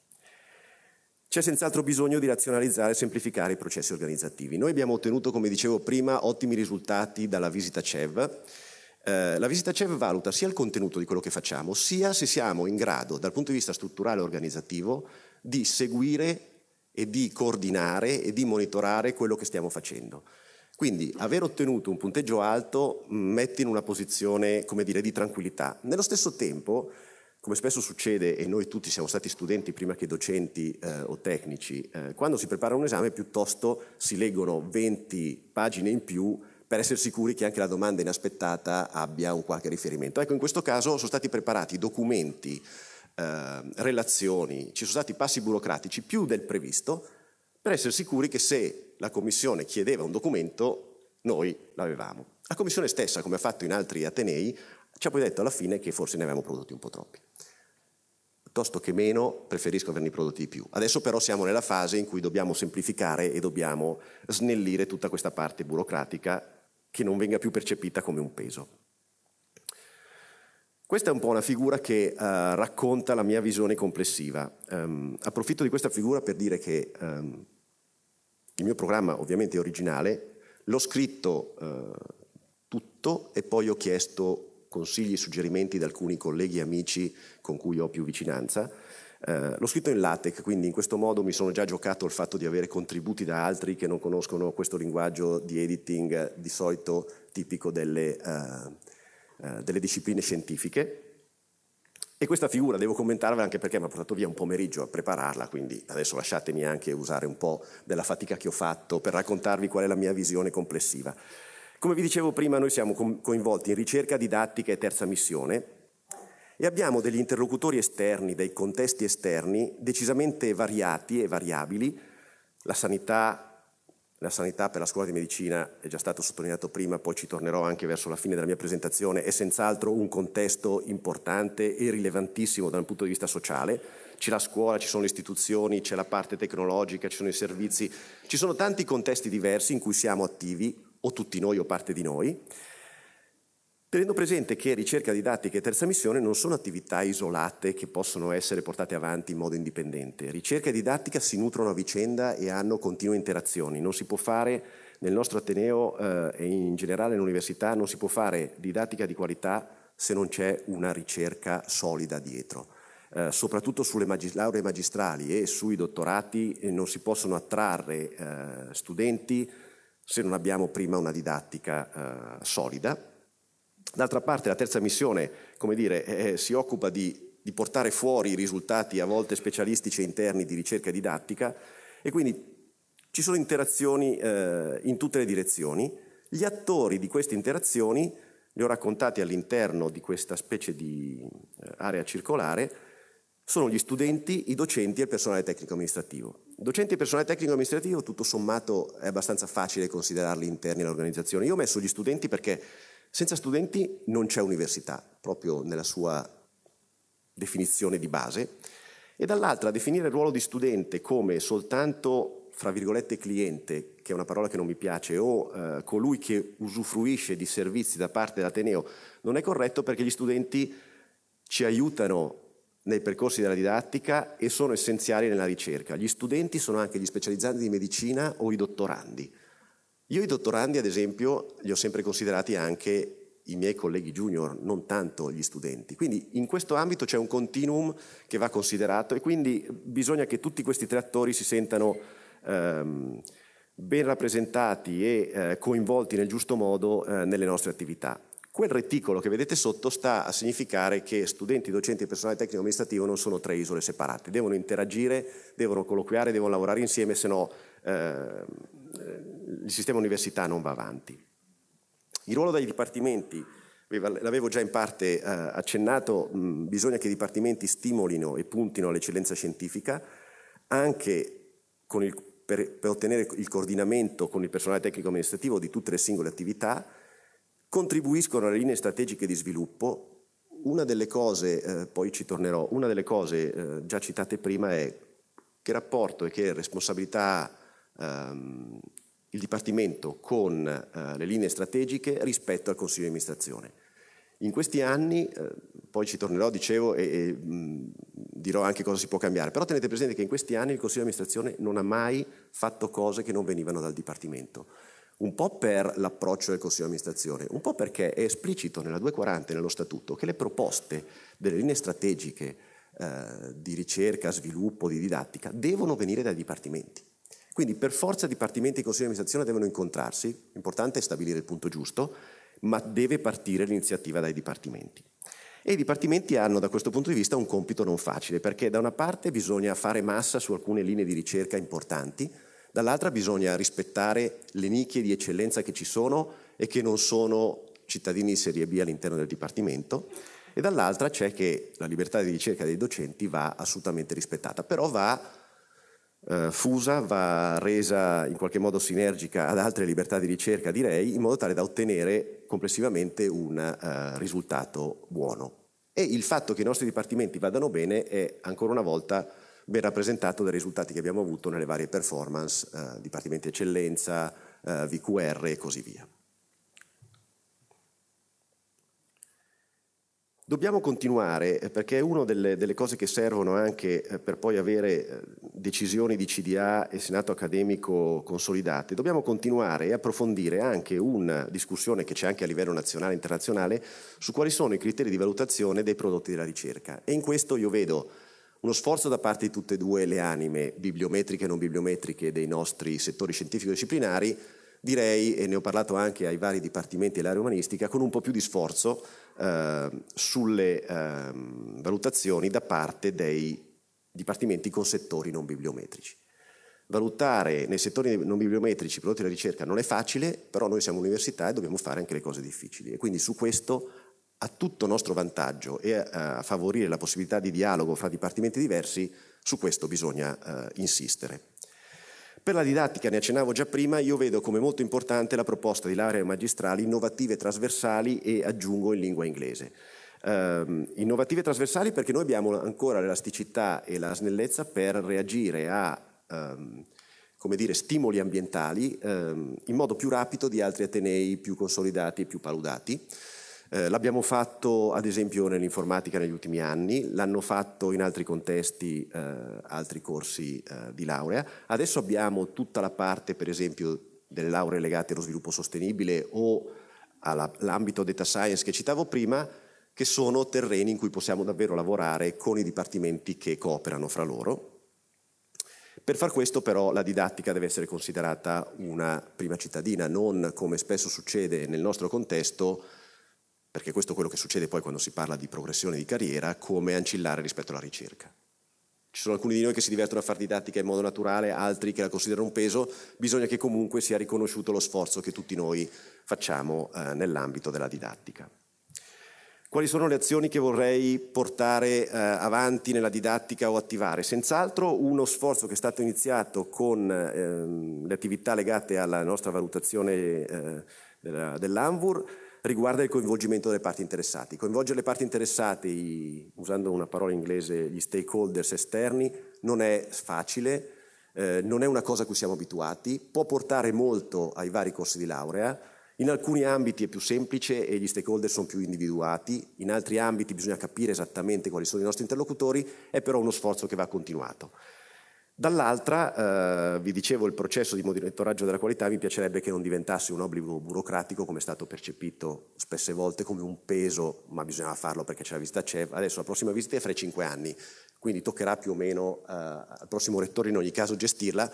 C'è senz'altro bisogno di razionalizzare e semplificare i processi organizzativi. Noi abbiamo ottenuto, come dicevo prima, ottimi risultati dalla visita CEV. Eh, la visita CEV valuta sia il contenuto di quello che facciamo, sia se siamo in grado, dal punto di vista strutturale e organizzativo, di seguire e di coordinare e di monitorare quello che stiamo facendo. Quindi aver ottenuto un punteggio alto mm, mette in una posizione, come dire, di tranquillità. Nello stesso tempo come spesso succede, e noi tutti siamo stati studenti prima che docenti eh, o tecnici, eh, quando si prepara un esame piuttosto si leggono 20 pagine in più per essere sicuri che anche la domanda inaspettata abbia un qualche riferimento. Ecco, in questo caso sono stati preparati documenti, eh, relazioni, ci sono stati passi burocratici più del previsto per essere sicuri che se la Commissione chiedeva un documento, noi l'avevamo. La Commissione stessa, come ha fatto in altri Atenei, ci ha poi detto alla fine che forse ne avevamo prodotti un po' troppi. Piuttosto che meno, preferisco averne prodotti di più. Adesso però siamo nella fase in cui dobbiamo semplificare e dobbiamo snellire tutta questa parte burocratica che non venga più percepita come un peso. Questa è un po' una figura che uh, racconta la mia visione complessiva. Um, approfitto di questa figura per dire che um, il mio programma ovviamente è originale, l'ho scritto uh, tutto e poi ho chiesto consigli e suggerimenti da alcuni colleghi e amici con cui ho più vicinanza. Eh, l'ho scritto in LaTeX, quindi in questo modo mi sono già giocato il fatto di avere contributi da altri che non conoscono questo linguaggio di editing eh, di solito tipico delle, eh, eh, delle discipline scientifiche. E questa figura devo commentarvela anche perché mi ha portato via un pomeriggio a prepararla, quindi adesso lasciatemi anche usare un po' della fatica che ho fatto per raccontarvi qual è la mia visione complessiva. Come vi dicevo prima, noi siamo coinvolti in ricerca didattica e terza missione e abbiamo degli interlocutori esterni, dei contesti esterni decisamente variati e variabili. La sanità, la sanità per la scuola di medicina è già stato sottolineato prima, poi ci tornerò anche verso la fine della mia presentazione, è senz'altro un contesto importante e rilevantissimo dal punto di vista sociale. C'è la scuola, ci sono le istituzioni, c'è la parte tecnologica, ci sono i servizi, ci sono tanti contesti diversi in cui siamo attivi o tutti noi o parte di noi, tenendo presente che ricerca didattica e terza missione non sono attività isolate che possono essere portate avanti in modo indipendente. Ricerca e didattica si nutrono a vicenda e hanno continue interazioni. Non si può fare nel nostro Ateneo eh, e in generale nell'università, non si può fare didattica di qualità se non c'è una ricerca solida dietro. Eh, soprattutto sulle magis- lauree magistrali e sui dottorati eh, non si possono attrarre eh, studenti se non abbiamo prima una didattica eh, solida. D'altra parte la terza missione, come dire, eh, si occupa di, di portare fuori i risultati a volte specialistici e interni di ricerca didattica e quindi ci sono interazioni eh, in tutte le direzioni. Gli attori di queste interazioni li ho raccontati all'interno di questa specie di eh, area circolare, sono gli studenti, i docenti e il personale tecnico-amministrativo. Docenti e personale tecnico-amministrativo tutto sommato è abbastanza facile considerarli interni all'organizzazione. Io ho messo gli studenti perché senza studenti non c'è università, proprio nella sua definizione di base, e dall'altra definire il ruolo di studente come soltanto, fra virgolette, cliente, che è una parola che non mi piace, o eh, colui che usufruisce di servizi da parte dell'Ateneo, non è corretto perché gli studenti ci aiutano nei percorsi della didattica e sono essenziali nella ricerca. Gli studenti sono anche gli specializzanti di medicina o i dottorandi. Io i dottorandi, ad esempio, li ho sempre considerati anche i miei colleghi junior, non tanto gli studenti. Quindi in questo ambito c'è un continuum che va considerato e quindi bisogna che tutti questi tre attori si sentano ehm, ben rappresentati e eh, coinvolti nel giusto modo eh, nelle nostre attività. Quel reticolo che vedete sotto sta a significare che studenti, docenti e personale tecnico amministrativo non sono tre isole separate, devono interagire, devono colloquiare, devono lavorare insieme, se no eh, eh il sistema università non va avanti. Il ruolo dei dipartimenti, l'avevo già in parte eh, accennato, mh, bisogna che i dipartimenti stimolino e puntino all'eccellenza scientifica anche il, per, per ottenere il coordinamento con il personale tecnico amministrativo di tutte le singole attività, contribuiscono alle linee strategiche di sviluppo. Una delle cose, eh, poi ci tornerò, una delle cose eh, già citate prima è che rapporto e che responsabilità ehm, il Dipartimento con eh, le linee strategiche rispetto al Consiglio di amministrazione. In questi anni, eh, poi ci tornerò, dicevo, e, e mh, dirò anche cosa si può cambiare, però tenete presente che in questi anni il Consiglio di amministrazione non ha mai fatto cose che non venivano dal Dipartimento un po' per l'approccio del Consiglio di amministrazione, un po' perché è esplicito nella 240 e nello statuto che le proposte delle linee strategiche eh, di ricerca, sviluppo, di didattica devono venire dai dipartimenti. Quindi per forza dipartimenti e consigli di amministrazione devono incontrarsi, l'importante è stabilire il punto giusto, ma deve partire l'iniziativa dai dipartimenti. E i dipartimenti hanno da questo punto di vista un compito non facile, perché da una parte bisogna fare massa su alcune linee di ricerca importanti, Dall'altra bisogna rispettare le nicchie di eccellenza che ci sono e che non sono cittadini di serie B all'interno del Dipartimento e dall'altra c'è che la libertà di ricerca dei docenti va assolutamente rispettata, però va eh, fusa, va resa in qualche modo sinergica ad altre libertà di ricerca, direi, in modo tale da ottenere complessivamente un eh, risultato buono. E il fatto che i nostri dipartimenti vadano bene è ancora una volta ben rappresentato dai risultati che abbiamo avuto nelle varie performance, eh, Dipartimenti Eccellenza, eh, VQR e così via. Dobbiamo continuare eh, perché è una delle, delle, cose che servono anche eh, per poi avere eh, decisioni di CDA e Senato accademico consolidate. Dobbiamo continuare e approfondire anche una discussione che c'è anche a livello nazionale e internazionale su quali sono i criteri di valutazione dei prodotti della ricerca. E in questo io vedo uno sforzo da parte di tutte e due le anime, bibliometriche e non bibliometriche, dei nostri settori scientifico-disciplinari, direi, e ne ho parlato anche ai vari dipartimenti dell'area umanistica, con un po' più di sforzo eh, sulle eh, valutazioni da parte dei dipartimenti con settori non bibliometrici. Valutare nei settori non bibliometrici i prodotti della ricerca non è facile, però noi siamo università e dobbiamo fare anche le cose difficili. E quindi su questo a tutto nostro vantaggio e a favorire la possibilità di dialogo fra dipartimenti diversi, su questo bisogna eh, insistere. Per la didattica, ne accennavo già prima, io vedo come molto importante la proposta di lauree magistrali innovative trasversali e aggiungo in lingua inglese. Eh, innovative trasversali perché noi abbiamo ancora l'elasticità e la snellezza per reagire a ehm, come dire, stimoli ambientali ehm, in modo più rapido di altri atenei più consolidati e più paludati eh, l'abbiamo fatto ad esempio nell'informatica negli ultimi anni, l'hanno fatto in altri contesti eh, altri corsi eh, di laurea. Adesso abbiamo tutta la parte per esempio delle lauree legate allo sviluppo sostenibile o all'ambito data science che citavo prima, che sono terreni in cui possiamo davvero lavorare con i dipartimenti che cooperano fra loro. Per far questo però la didattica deve essere considerata una prima cittadina, non come spesso succede nel nostro contesto perché questo è quello che succede poi quando si parla di progressione di carriera, come ancillare rispetto alla ricerca. Ci sono alcuni di noi che si divertono a fare didattica in modo naturale, altri che la considerano un peso, bisogna che comunque sia riconosciuto lo sforzo che tutti noi facciamo eh, nell'ambito della didattica. Quali sono le azioni che vorrei portare eh, avanti nella didattica o attivare? Senz'altro uno sforzo che è stato iniziato con ehm, le attività legate alla nostra valutazione eh, della, dell'ANVUR riguarda il coinvolgimento delle parti interessate. Coinvolgere le parti interessate, usando una parola inglese, gli stakeholders esterni, non è facile, eh, non è una cosa a cui siamo abituati, può portare molto ai vari corsi di laurea. In alcuni ambiti è più semplice e gli stakeholder sono più individuati, in altri ambiti bisogna capire esattamente quali sono i nostri interlocutori, è però uno sforzo che va continuato. Dall'altra, eh, vi dicevo, il processo di monitoraggio della qualità mi piacerebbe che non diventasse un obbligo burocratico come è stato percepito spesse volte come un peso, ma bisognava farlo perché c'è la visita CEV. Adesso la prossima visita è fra i cinque anni, quindi toccherà più o meno eh, al prossimo rettore in ogni caso gestirla.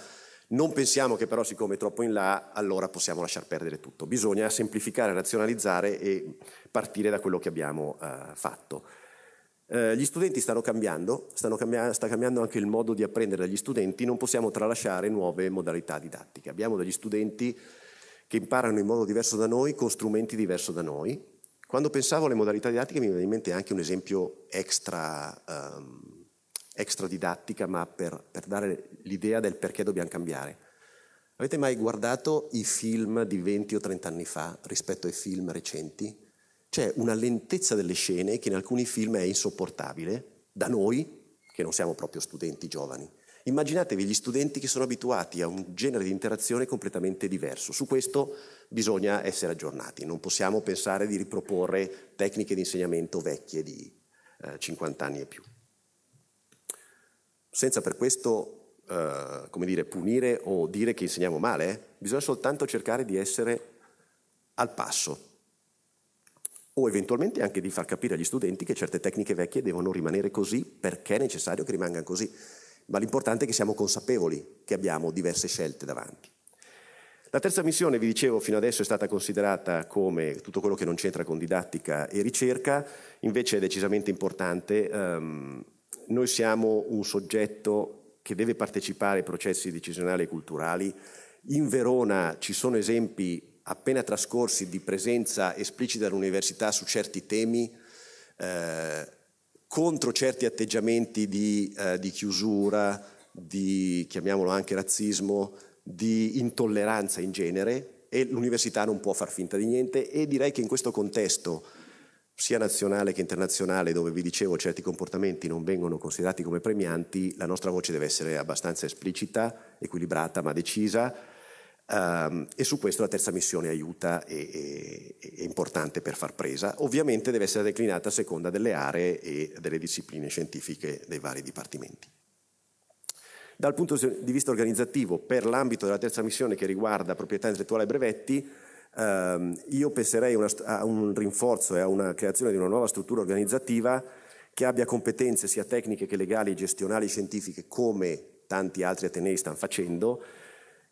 Non pensiamo che però siccome è troppo in là, allora possiamo lasciar perdere tutto. Bisogna semplificare, razionalizzare e partire da quello che abbiamo eh, fatto. Eh, gli studenti stanno cambiando, stanno cambia- sta cambiando anche il modo di apprendere dagli studenti, non possiamo tralasciare nuove modalità didattiche. Abbiamo degli studenti che imparano in modo diverso da noi, con strumenti diversi da noi. Quando pensavo alle modalità didattiche mi veniva in mente anche un esempio extra, um, extra didattica, ma per, per dare l'idea del perché dobbiamo cambiare. Avete mai guardato i film di 20 o 30 anni fa rispetto ai film recenti? c'è una lentezza delle scene che in alcuni film è insopportabile, da noi, che non siamo proprio studenti giovani. Immaginatevi gli studenti che sono abituati a un genere di interazione completamente diverso. Su questo bisogna essere aggiornati, non possiamo pensare di riproporre tecniche di insegnamento vecchie di eh, 50 anni e più. Senza per questo, eh, come dire, punire o dire che insegniamo male, eh, bisogna soltanto cercare di essere al passo o eventualmente anche di far capire agli studenti che certe tecniche vecchie devono rimanere così perché è necessario che rimangano così. Ma l'importante è che siamo consapevoli che abbiamo diverse scelte davanti. La terza missione, vi dicevo, fino adesso è stata considerata come tutto quello che non c'entra con didattica e ricerca, invece è decisamente importante. Um, noi siamo un soggetto che deve partecipare ai processi decisionali e culturali. In Verona ci sono esempi appena trascorsi di presenza esplicita dell'università su certi temi, eh, contro certi atteggiamenti di, eh, di, chiusura, di chiamiamolo anche razzismo, di intolleranza in genere e l'università non può far finta di niente e direi che in questo contesto sia nazionale che internazionale, dove vi dicevo certi comportamenti non vengono considerati come premianti, la nostra voce deve essere abbastanza esplicita, equilibrata ma decisa Um, e su questo la terza missione aiuta e è importante per far presa. Ovviamente deve essere declinata a seconda delle aree e delle discipline scientifiche dei vari dipartimenti. Dal punto di vista organizzativo, per l'ambito della terza missione che riguarda proprietà intellettuale e brevetti, um, io penserei una, a un rinforzo e a una creazione di una nuova struttura organizzativa che abbia competenze sia tecniche che legali, gestionali, scientifiche, come tanti altri atenei stanno facendo,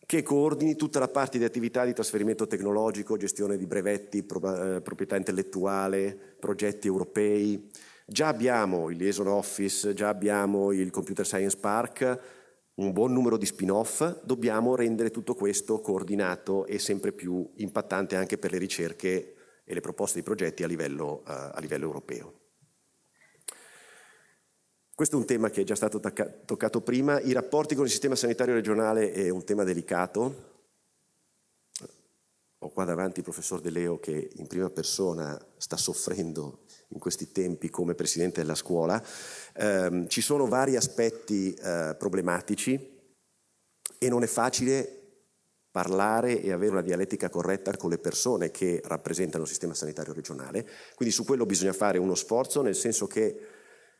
che coordini tutta la parte di attività di trasferimento tecnologico, gestione di brevetti, pro- eh, proprietà intellettuale, progetti europei. Già abbiamo il Liaison Office, già abbiamo il Computer Science Park, un buon numero di spin-off, dobbiamo rendere tutto questo coordinato e sempre più impattante anche per le ricerche e le proposte di progetti a livello, eh, a livello europeo. Questo è un tema che è già stato toccato prima. I rapporti con il sistema sanitario regionale è un tema delicato. Ho qua davanti il professor De Leo che in prima persona sta soffrendo in questi tempi come presidente della scuola. Eh, ci sono vari aspetti eh, problematici e non è facile parlare e avere una dialettica corretta con le persone che rappresentano il sistema sanitario regionale. Quindi su quello bisogna fare uno sforzo, nel senso che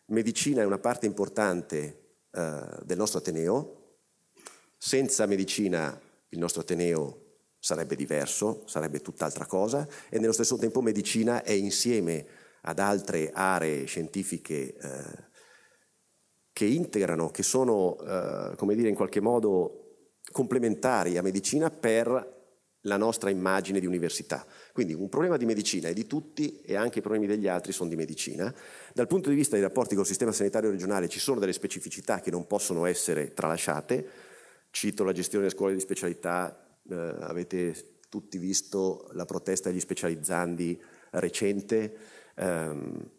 Medicina è una parte importante eh, del nostro Ateneo, senza medicina il nostro Ateneo sarebbe diverso, sarebbe tutt'altra cosa e nello stesso tempo medicina è insieme ad altre aree scientifiche eh, che integrano, che sono eh, come dire in qualche modo complementari a medicina per la nostra immagine di università. Quindi un problema di medicina è di tutti e anche i problemi degli altri sono di medicina. Dal punto di vista dei rapporti col sistema sanitario regionale ci sono delle specificità che non possono essere tralasciate. Cito la gestione delle scuole di specialità, eh, avete tutti visto la protesta degli specializzandi recente. Ehm,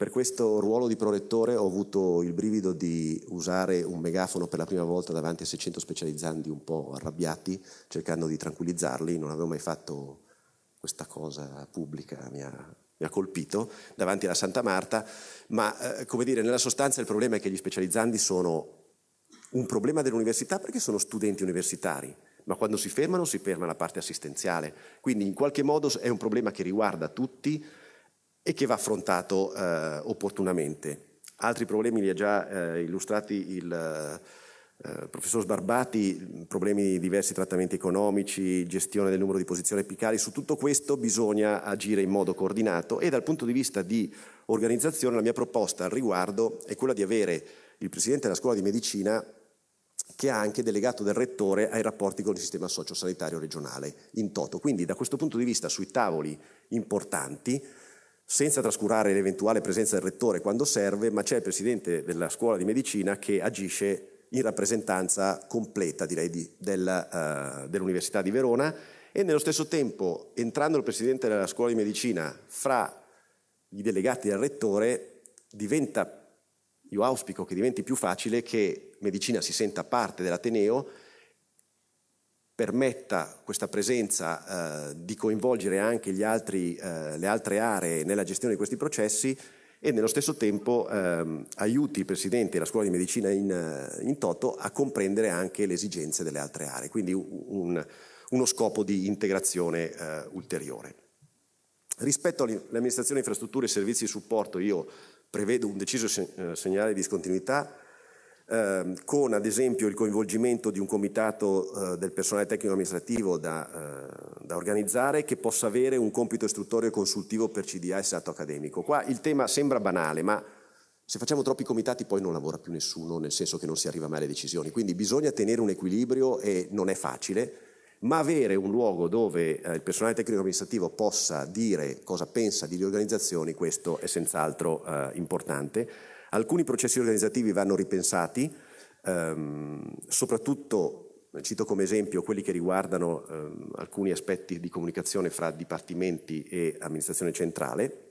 per questo ruolo di prorettore ho avuto il brivido di usare un megafono per la prima volta davanti a 600 specializzandi un po' arrabbiati, cercando di tranquillizzarli, non avevo mai fatto questa cosa pubblica, mi ha, mi ha colpito, davanti alla Santa Marta, ma eh, come dire, nella sostanza il problema è che gli specializzandi sono un problema dell'università perché sono studenti universitari, ma quando si fermano si ferma la parte assistenziale, quindi in qualche modo è un problema che riguarda tutti, e che va affrontato eh, opportunamente. Altri problemi li ha già eh, illustrati il eh, professor Sbarbati, problemi di diversi trattamenti economici, gestione del numero di posizioni apicali, su tutto questo bisogna agire in modo coordinato e dal punto di vista di organizzazione la mia proposta al riguardo è quella di avere il presidente della scuola di medicina che ha anche delegato del rettore ai rapporti con il sistema sociosanitario regionale in toto. Quindi da questo punto di vista sui tavoli importanti senza trascurare l'eventuale presenza del rettore quando serve, ma c'è il presidente della scuola di medicina che agisce in rappresentanza completa, direi, di, della, uh, eh, dell'Università di Verona e nello stesso tempo, entrando il presidente della scuola di medicina fra i delegati del rettore, diventa, io auspico che diventi più facile che medicina si senta parte dell'Ateneo permetta questa presenza eh, di coinvolgere anche altri, eh, le altre aree nella gestione di questi processi e nello stesso tempo ehm, aiuti il Presidente e la Scuola di Medicina in, eh, in, toto a comprendere anche le esigenze delle altre aree, quindi un, uno scopo di integrazione eh, ulteriore. Rispetto all'amministrazione infrastrutture e servizi di supporto io prevedo un deciso eh, segnale di discontinuità eh, con ad esempio il coinvolgimento di un comitato eh, del personale tecnico amministrativo da, eh, da, organizzare che possa avere un compito istruttorio e consultivo per CDA e stato accademico. Qua il tema sembra banale, ma se facciamo troppi comitati poi non lavora più nessuno, nel senso che non si arriva mai alle decisioni, quindi bisogna tenere un equilibrio e non è facile, ma avere un luogo dove eh, il personale tecnico amministrativo possa dire cosa pensa di riorganizzazioni, questo è senz'altro eh, importante. Alcuni processi organizzativi vanno ripensati, ehm, soprattutto cito come esempio quelli che riguardano ehm, alcuni aspetti di comunicazione fra dipartimenti e amministrazione centrale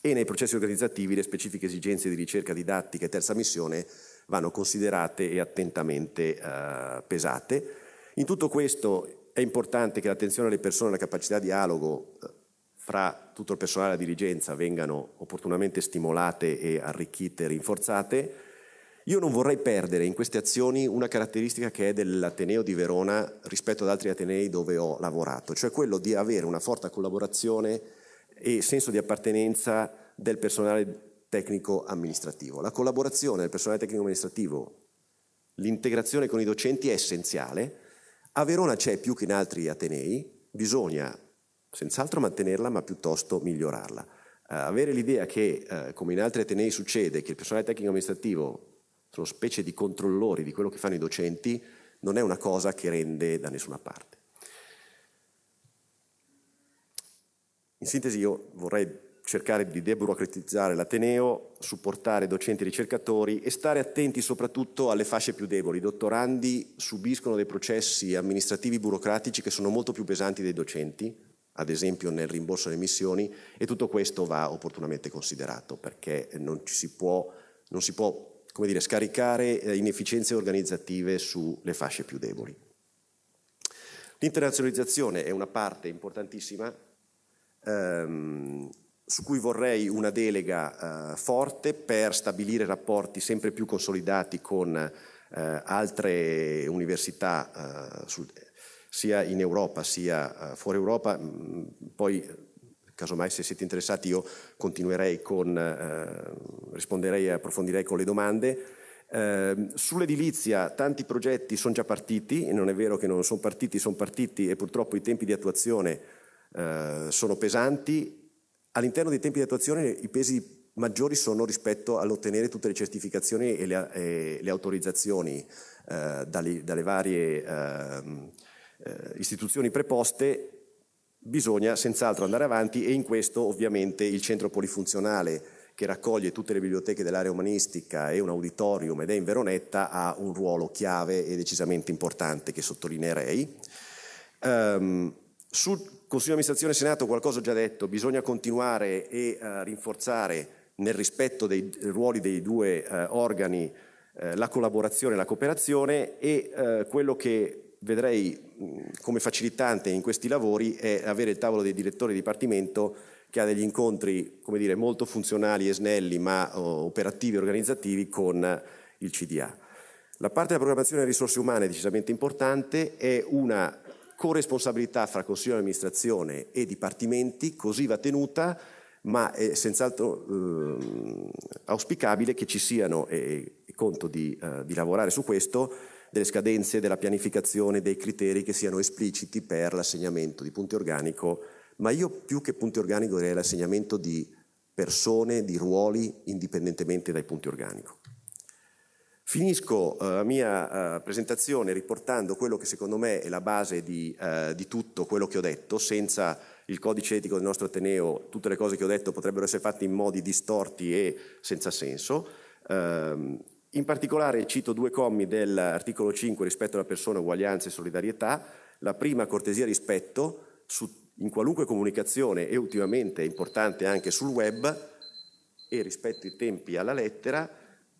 e nei processi organizzativi le specifiche esigenze di ricerca didattica e terza missione vanno considerate e attentamente eh, pesate. In tutto questo è importante che l'attenzione alle persone e la capacità di dialogo eh, fra tutto il personale e la dirigenza vengano opportunamente stimolate e arricchite, rinforzate. Io non vorrei perdere in queste azioni una caratteristica che è dell'Ateneo di Verona rispetto ad altri Atenei dove ho lavorato, cioè quello di avere una forte collaborazione e senso di appartenenza del personale tecnico amministrativo. La collaborazione del personale tecnico amministrativo, l'integrazione con i docenti è essenziale. A Verona c'è più che in altri Atenei, bisogna senz'altro mantenerla ma piuttosto migliorarla. Uh, avere l'idea che, uh, come in altri Atenei succede, che il personale tecnico amministrativo sono specie di controllori di quello che fanno i docenti, non è una cosa che rende da nessuna parte. In sintesi io vorrei cercare di deburocratizzare l'Ateneo, supportare docenti e ricercatori e stare attenti soprattutto alle fasce più deboli. I dottorandi subiscono dei processi amministrativi burocratici che sono molto più pesanti dei docenti, ad esempio nel rimborso delle missioni, e tutto questo va opportunamente considerato perché non, si può, non si può dire, scaricare eh, inefficienze organizzative sulle fasce più deboli. L'internazionalizzazione è una parte importantissima ehm, su cui vorrei una delega eh, forte per stabilire rapporti sempre più consolidati con eh, altre università eh, sul, sia in Europa sia eh, fuori Europa. Mm, poi, casomai se siete interessati, io continuerei con, eh, risponderei e approfondirei con le domande. Eh, sull'edilizia tanti progetti sono già partiti, e non è vero che non sono partiti, sono partiti e purtroppo i tempi di attuazione eh, sono pesanti. All'interno dei tempi di attuazione i pesi maggiori sono rispetto all'ottenere tutte le certificazioni e le, e le autorizzazioni eh, dalle, dalle, varie ehm, eh, istituzioni preposte, bisogna senz'altro andare avanti e in questo ovviamente il centro polifunzionale che raccoglie tutte le biblioteche dell'area umanistica e un auditorium ed è in Veronetta ha un ruolo chiave e decisamente importante che sottolineerei. Um, sul Consiglio di amministrazione e Senato qualcosa ho già detto, bisogna continuare e uh, rinforzare nel rispetto dei ruoli dei due eh, organi eh, la collaborazione e la cooperazione e eh, quello che vedrei come facilitante in questi lavori è avere il tavolo dei direttori di dipartimento che ha degli incontri come dire, molto funzionali e snelli, ma operativi e organizzativi con il CDA. La parte della programmazione delle risorse umane è decisamente importante, è una corresponsabilità fra Consiglio di amministrazione e dipartimenti, così va tenuta, ma è senz'altro eh, auspicabile che ci siano, e, e conto di, eh, di lavorare su questo, delle scadenze, della pianificazione, dei criteri che siano espliciti per l'assegnamento di punti organico, ma io più che punti organico direi l'assegnamento di persone, di ruoli, indipendentemente dai punti organico. Finisco eh, la mia eh, presentazione riportando quello che secondo me è la base di, eh, di, tutto quello che ho detto, senza il codice etico del nostro Ateneo tutte le cose che ho detto potrebbero essere fatte in modi distorti e senza senso. Ehm, in particolare cito due commi dell'articolo 5 rispetto alla persona, uguaglianza e solidarietà. La prima, cortesia e rispetto, su, in qualunque comunicazione e ultimamente importante anche sul web, e rispetto ai tempi alla lettera,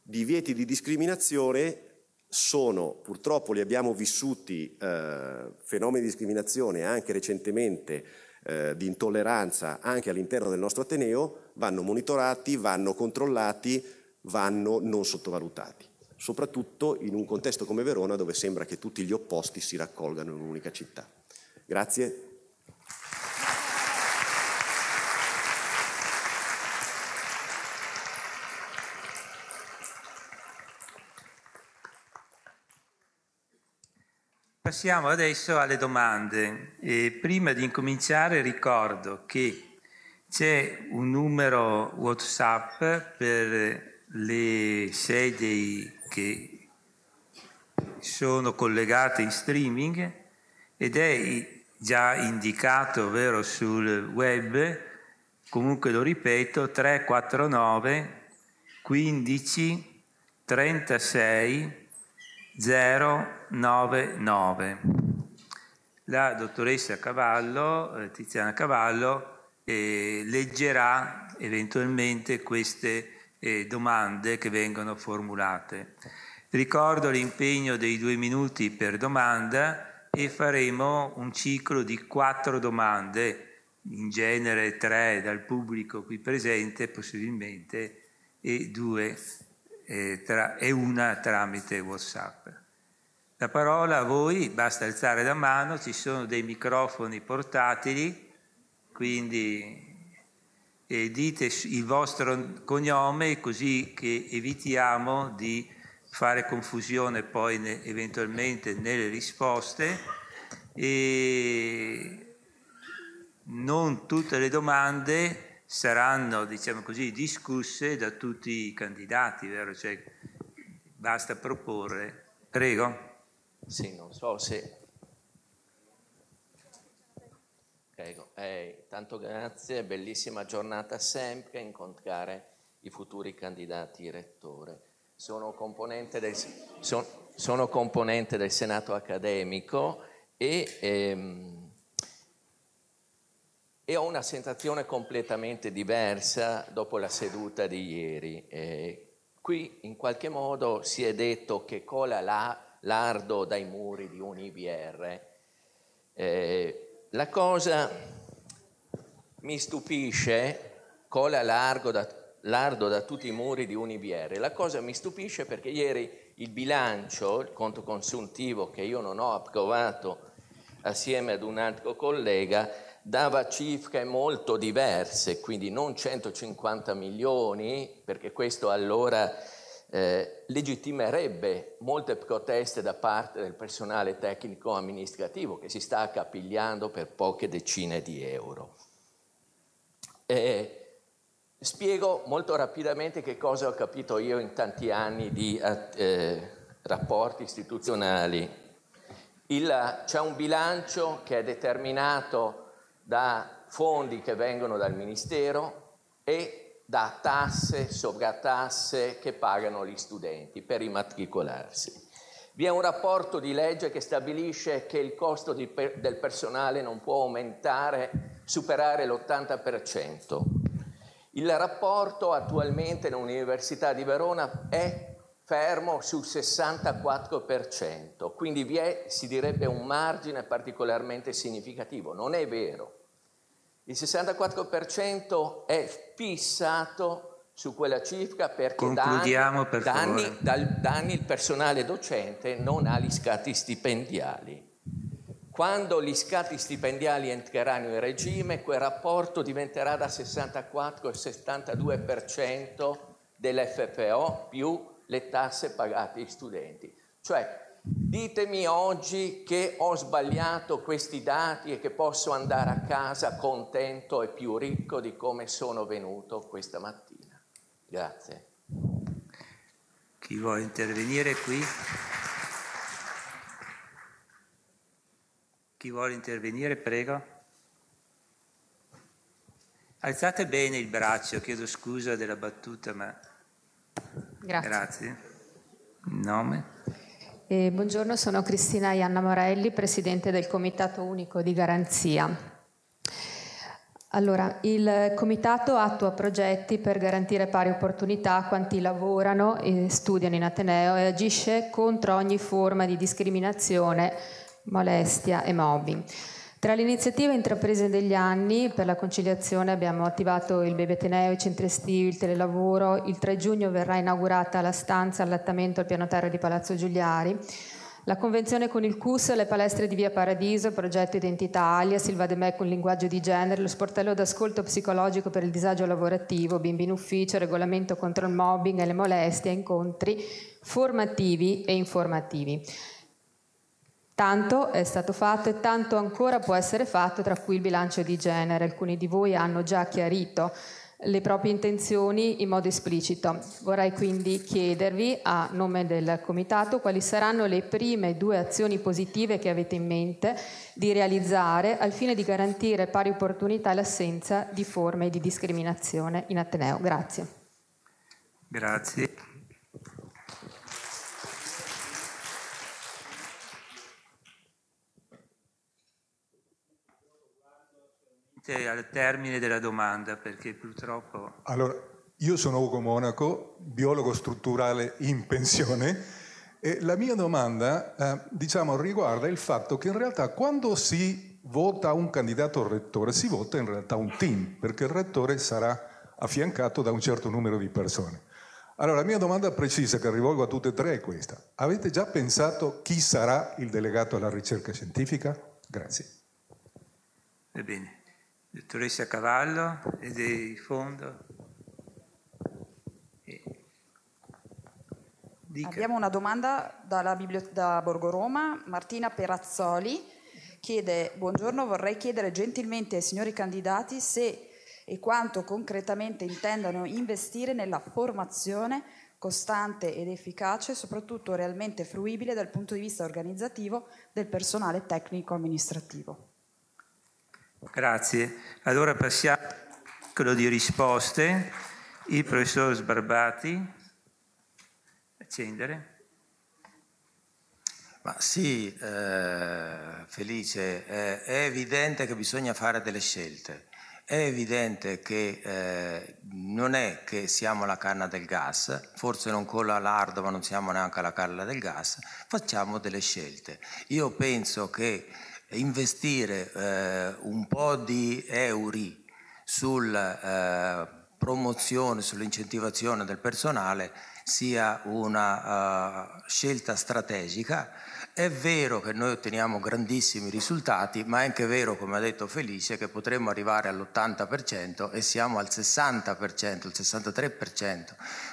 divieti di discriminazione sono, purtroppo li abbiamo vissuti, eh, fenomeni di discriminazione anche recentemente, eh, di intolleranza anche all'interno del nostro Ateneo, vanno monitorati, vanno controllati, vanno non sottovalutati, soprattutto in un contesto come Verona dove sembra che tutti gli opposti si raccolgano in un'unica città. Grazie. Passiamo adesso alle domande. E prima di incominciare ricordo che c'è un numero WhatsApp per le sedi che sono collegate in streaming ed è già indicato vero, sul web, comunque lo ripeto, 349 15 36 099. La dottoressa Cavallo, eh, Tiziana Cavallo, eh, leggerà eventualmente queste eh, domande che vengono formulate. Ricordo l'impegno dei due minuti per domanda e faremo un ciclo di quattro domande, in genere tre dal pubblico qui presente possibilmente e due eh, tra, e una tramite Whatsapp. La parola a voi, basta alzare la mano, ci sono dei microfoni portatili, quindi e dite il vostro cognome così che evitiamo di fare confusione poi ne, eventualmente nelle risposte e non tutte le domande saranno diciamo così discusse da tutti i candidati vero cioè basta proporre prego sì non so se Prego, eh, tanto grazie, bellissima giornata sempre a incontrare i futuri candidati rettore. Sono componente del, son, sono componente del Senato accademico e, ehm, e, ho una sensazione completamente diversa dopo la seduta di ieri. Eh, qui in qualche modo si è detto che cola la, l'ardo dai muri di un IBR. Eh, la cosa mi stupisce, cola largo da, lardo da tutti i muri di Unibiere, la cosa mi stupisce perché ieri il bilancio, il conto consuntivo che io non ho approvato assieme ad un altro collega, dava cifre molto diverse, quindi non 150 milioni, perché questo allora eh, legittimerebbe molte proteste da parte del personale tecnico amministrativo che si sta accapigliando per poche decine di euro. Eh, spiego molto rapidamente che cosa ho capito io in tanti anni di eh, rapporti istituzionali. c'è un bilancio che è determinato da fondi che vengono dal Ministero e da tasse, sovratasse che pagano gli studenti per immatricolarsi. Vi è un rapporto di legge che stabilisce che il costo per, del personale non può aumentare, superare l'80%. Il rapporto attualmente nell'Università di Verona è fermo sul 64%, quindi vi è, si direbbe, un margine particolarmente significativo. Non è vero. Il 64% è fissato su quella cifra perché da anni, per da, anni, da, da anni il personale docente non ha gli scatti stipendiali. Quando gli scatti stipendiali entreranno in regime, quel rapporto diventerà da 64 al 72% dell'FPO più le tasse pagate agli studenti. Cioè Ditemi oggi che ho sbagliato questi dati e che posso andare a casa contento e più ricco di come sono venuto questa mattina. Grazie. Chi vuole intervenire qui? Chi vuole intervenire, prego. Alzate bene il braccio, chiedo scusa della battuta, ma... Grazie. Grazie. Nome? Eh, buongiorno, sono Cristina Ianna Morelli, Presidente del Comitato Unico di Garanzia. Allora, il Comitato attua progetti per garantire pari opportunità a quanti lavorano e studiano in Ateneo e agisce contro ogni forma di discriminazione, molestia e mobbing. Tra le iniziative intraprese negli anni per la conciliazione abbiamo attivato il Bebe Ateneo, i centri estivi, il telelavoro. Il 3 giugno verrà inaugurata la stanza allattamento al piano terra di Palazzo Giuliari. La convenzione con il CUS, le palestre di Via Paradiso, il progetto Identità Alia, Silva De Mec, un linguaggio di genere, lo sportello d'ascolto psicologico per il disagio lavorativo, bimbi in ufficio, regolamento contro il mobbing e le molestie, incontri formativi e informativi. Tanto è stato fatto e tanto ancora può essere fatto, tra cui il bilancio di genere. Alcuni di voi hanno già chiarito le proprie intenzioni in modo esplicito. Vorrei quindi chiedervi, a nome del Comitato, quali saranno le prime due azioni positive che avete in mente di realizzare al fine di garantire pari opportunità e l'assenza di forme di discriminazione in Ateneo. Grazie. Grazie. al termine della domanda perché purtroppo... Allora, io sono Ugo Monaco, biologo strutturale in pensione e la mia domanda eh, diciamo, riguarda il fatto che in realtà quando si vota un candidato rettore si vota in realtà un team perché il rettore sarà affiancato da un certo numero di persone. Allora, la mia domanda precisa che rivolgo a tutte e tre è questa. Avete già pensato chi sarà il delegato alla ricerca scientifica? Grazie. Ebbene dottoressa Cavallo e di fondo. Dica. Abbiamo una domanda dalla Bibliot- da Borgo Roma, Martina Perazzoli chiede, buongiorno, vorrei chiedere gentilmente ai signori candidati se e quanto concretamente intendano investire nella formazione costante ed efficace, soprattutto realmente fruibile dal punto di vista organizzativo del personale tecnico amministrativo. Grazie. Allora passiamo a all'articolo di risposte. Il professor Sbarbati. Accendere. Ma sì, eh, Felice, eh, è evidente che bisogna fare delle scelte. È evidente che eh, non è che siamo la canna del gas, forse non con la l'ardo, ma non siamo neanche la canna del gas, facciamo delle scelte. Io penso che investire eh, un po' di euro sulla eh, promozione, sull'incentivazione del personale sia una uh, scelta strategica. È vero che noi otteniamo grandissimi risultati, ma è anche vero, come ha detto Felice, che potremmo arrivare all'80% e siamo al 60%, il 63%,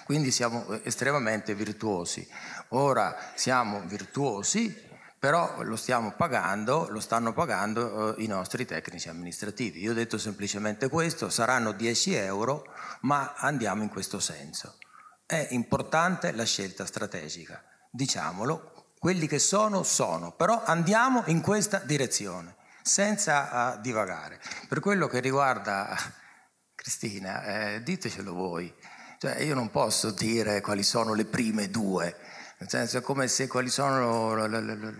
quindi siamo eh, estremamente virtuosi. Ora siamo virtuosi però lo stiamo pagando, lo stanno pagando eh, i nostri tecnici amministrativi. Io ho detto semplicemente questo, saranno 10 euro, ma andiamo in questo senso. È importante la scelta strategica, diciamolo, quelli che sono sono, però andiamo in questa direzione, senza eh, divagare. Per quello che riguarda Cristina, eh, ditecelo voi, cioè, io non posso dire quali sono le prime due nel senso è come se quali sono le, le, le,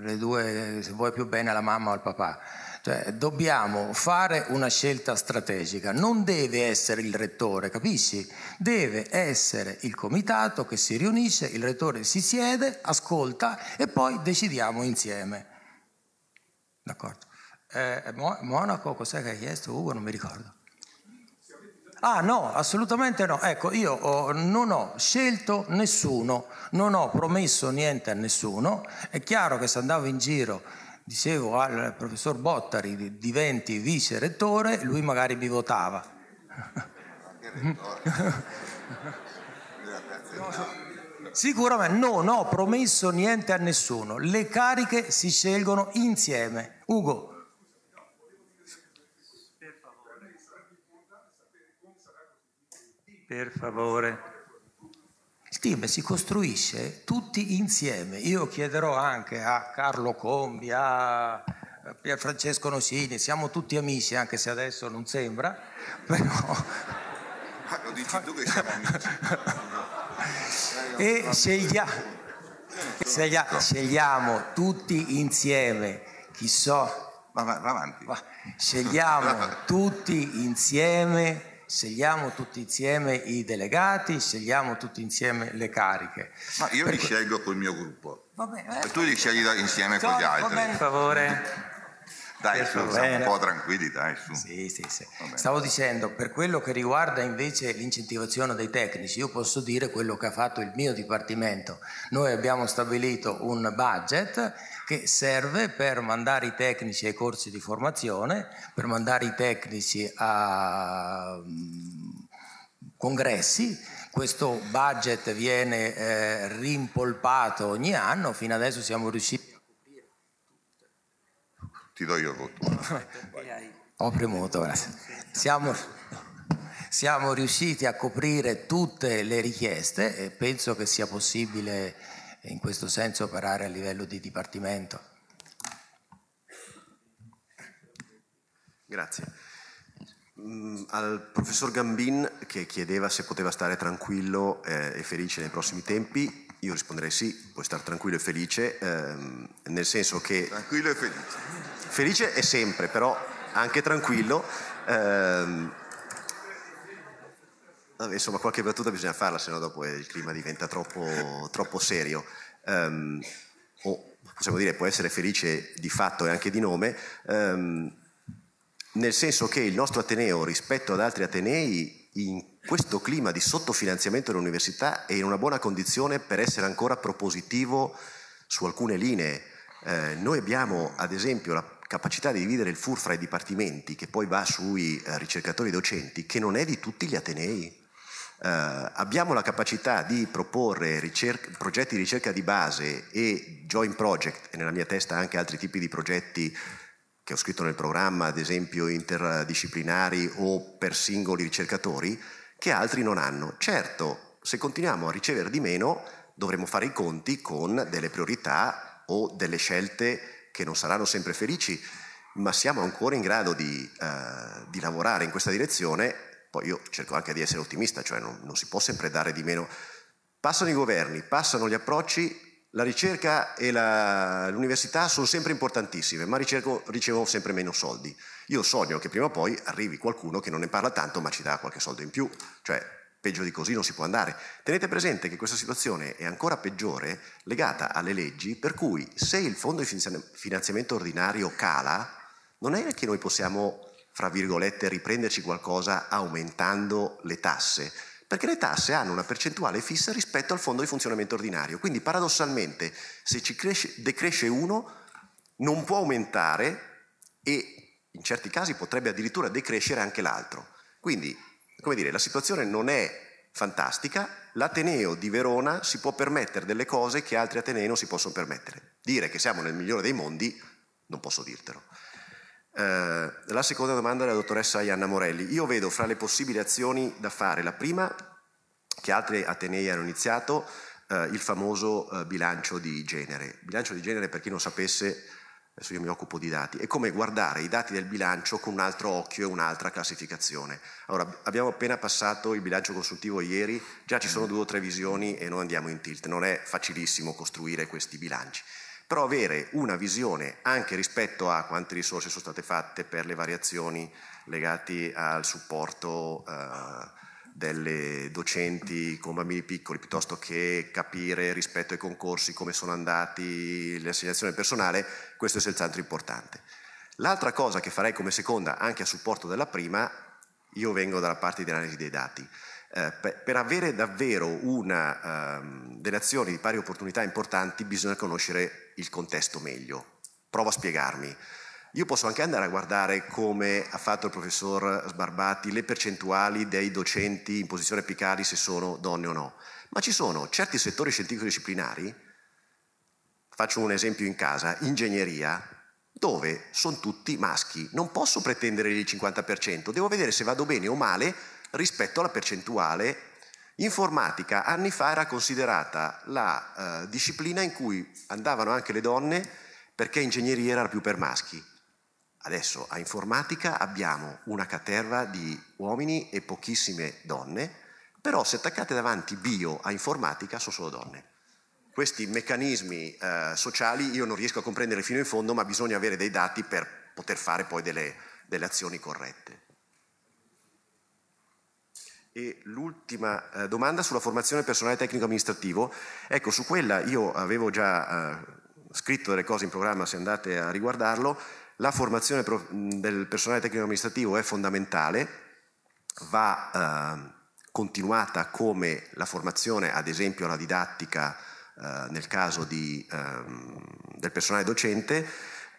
le due, se vuoi più bene alla mamma o al papà. Cioè, dobbiamo fare una scelta strategica, non deve essere il rettore, capisci? Deve essere il comitato che si riunisce, il rettore si siede, ascolta e poi decidiamo insieme. D'accordo? Eh, Monaco, cos'è che hai chiesto? Ugo, non mi ricordo. Ah no, assolutamente no. Ecco, io ho, oh, non ho scelto nessuno, non ho promesso niente a nessuno. È chiaro che se andavo in giro dicevo al professor Bottari diventi vice rettore, lui magari mi votava. Sicuramente non ho promesso niente a nessuno, le cariche si scelgono insieme. Ugo. Per favore. Il team si costruisce tutti insieme. Io chiederò anche a Carlo Combi, a Pierfrancesco Nocini, siamo tutti amici, anche se adesso non sembra, però... Ah, lo dici tu che siamo amici. e scegliamo, scegliamo, tutti insieme, chissà, so... va, va avanti. Scegliamo tutti insieme scegliamo tutti insieme i delegati, scegliamo tutti insieme le cariche. Ma io per li que... scelgo col mio gruppo. Bene, eh, tu li scegli insieme con gli altri. Per favore. Dai, su, un po' tranquilli, dai, su. Sì, sì, sì. Stavo dicendo, per quello che riguarda invece l'incentivazione dei tecnici, io posso dire quello che ha fatto il mio dipartimento. Noi abbiamo stabilito un budget che serve per mandare i tecnici ai corsi di formazione, per mandare i tecnici a mm, congressi. Questo budget viene eh, rimpolpato ogni anno, fino adesso siamo riusciti a coprire Ti do io voto. Ho premuto, grazie. Siamo, siamo riusciti a coprire tutte le richieste e penso che sia possibile e in questo senso operare a livello di dipartimento. Grazie. Mm, al professor Gambin che chiedeva se poteva stare tranquillo eh, e felice nei prossimi tempi, io risponderei sì, puoi stare tranquillo e felice, ehm, nel senso che... Tranquillo e felice. Felice è sempre, però anche tranquillo. Ehm, insomma, qualche battuta bisogna farla, sennò dopo il clima diventa troppo, troppo serio. Um, o possiamo dire può essere felice di fatto e anche di nome, um, nel senso che il nostro Ateneo rispetto ad altri Atenei in questo clima di sottofinanziamento dell'università è in una buona condizione per essere ancora propositivo su alcune linee. Eh, noi abbiamo ad esempio la capacità di dividere il FUR fra i dipartimenti che poi va sui eh, ricercatori docenti che non è di tutti gli Atenei eh, abbiamo la capacità di proporre ricerca, progetti di ricerca di base e joint project, e nella mia testa anche altri tipi di progetti che ho scritto nel programma, ad esempio interdisciplinari o per singoli ricercatori, che altri non hanno. Certo, se continuiamo a ricevere di meno, dovremo fare i conti con delle priorità o delle scelte che non saranno sempre felici, ma siamo ancora in grado di, eh, di lavorare in questa direzione poi io cerco anche di essere ottimista, cioè non, non si può sempre dare di meno. Passano i governi, passano gli approcci, la ricerca e la, l'università sono sempre importantissime, ma ricerco, ricevo sempre meno soldi. Io sogno che prima o poi arrivi qualcuno che non ne parla tanto ma ci dà qualche soldo in più, cioè peggio di così non si può andare. Tenete presente che questa situazione è ancora peggiore legata alle leggi per cui se il fondo di finanziamento ordinario cala, non è che noi possiamo fra virgolette, riprenderci qualcosa aumentando le tasse, perché le tasse hanno una percentuale fissa rispetto al fondo di funzionamento ordinario. Quindi paradossalmente se ci cresce, decresce uno non può aumentare e in certi casi potrebbe addirittura decrescere anche l'altro. Quindi, come dire, la situazione non è fantastica, l'Ateneo di Verona si può permettere delle cose che altri Atenei non si possono permettere. Dire che siamo nel migliore dei mondi non posso dirtelo. Eh, la seconda domanda della dottoressa Ianna Morelli. Io vedo fra le possibili azioni da fare la prima, che altri Atenei hanno iniziato, eh, il famoso eh, bilancio di genere. Bilancio di genere, per chi non sapesse, adesso io mi occupo di dati, è come guardare i dati del bilancio con un altro occhio e un'altra classificazione. Allora, abbiamo appena passato il bilancio consultivo ieri, già ci sono mm. due o tre visioni e non andiamo in tilt, non è facilissimo costruire questi bilanci però avere una visione anche rispetto a quante risorse sono state fatte per le variazioni legate al supporto eh, delle docenti con bambini piccoli, piuttosto che capire rispetto ai concorsi come sono andati l'assegnazione personale, questo è senz'altro importante. L'altra cosa che farei come seconda, anche a supporto della prima, io vengo dalla parte di analisi dei dati. Eh, per, per, avere davvero una, um, delle azioni di pari opportunità importanti bisogna conoscere il contesto meglio. Provo a spiegarmi. Io posso anche andare a guardare come ha fatto il professor Sbarbati le percentuali dei docenti in posizione apicali se sono donne o no, ma ci sono certi settori scientifico-disciplinari, faccio un esempio in casa, ingegneria, dove sono tutti maschi, non posso pretendere il 50%, devo vedere se vado bene o male rispetto alla percentuale. Informatica anni fa era considerata la eh, disciplina in cui andavano anche le donne perché ingegneria era più per maschi. Adesso a informatica abbiamo una caterva di uomini e pochissime donne, però se attaccate davanti bio a informatica sono solo donne. Questi meccanismi eh, sociali io non riesco a comprendere fino in fondo, ma bisogna avere dei dati per poter fare poi delle, delle azioni corrette. E l'ultima eh, domanda sulla formazione personale tecnico-amministrativo. Ecco, su quella io avevo già eh, scritto delle cose in programma, se andate a riguardarlo. La formazione pro- del personale tecnico-amministrativo è fondamentale, va eh, continuata come la formazione, ad esempio, alla didattica eh, nel caso di, ehm, del personale docente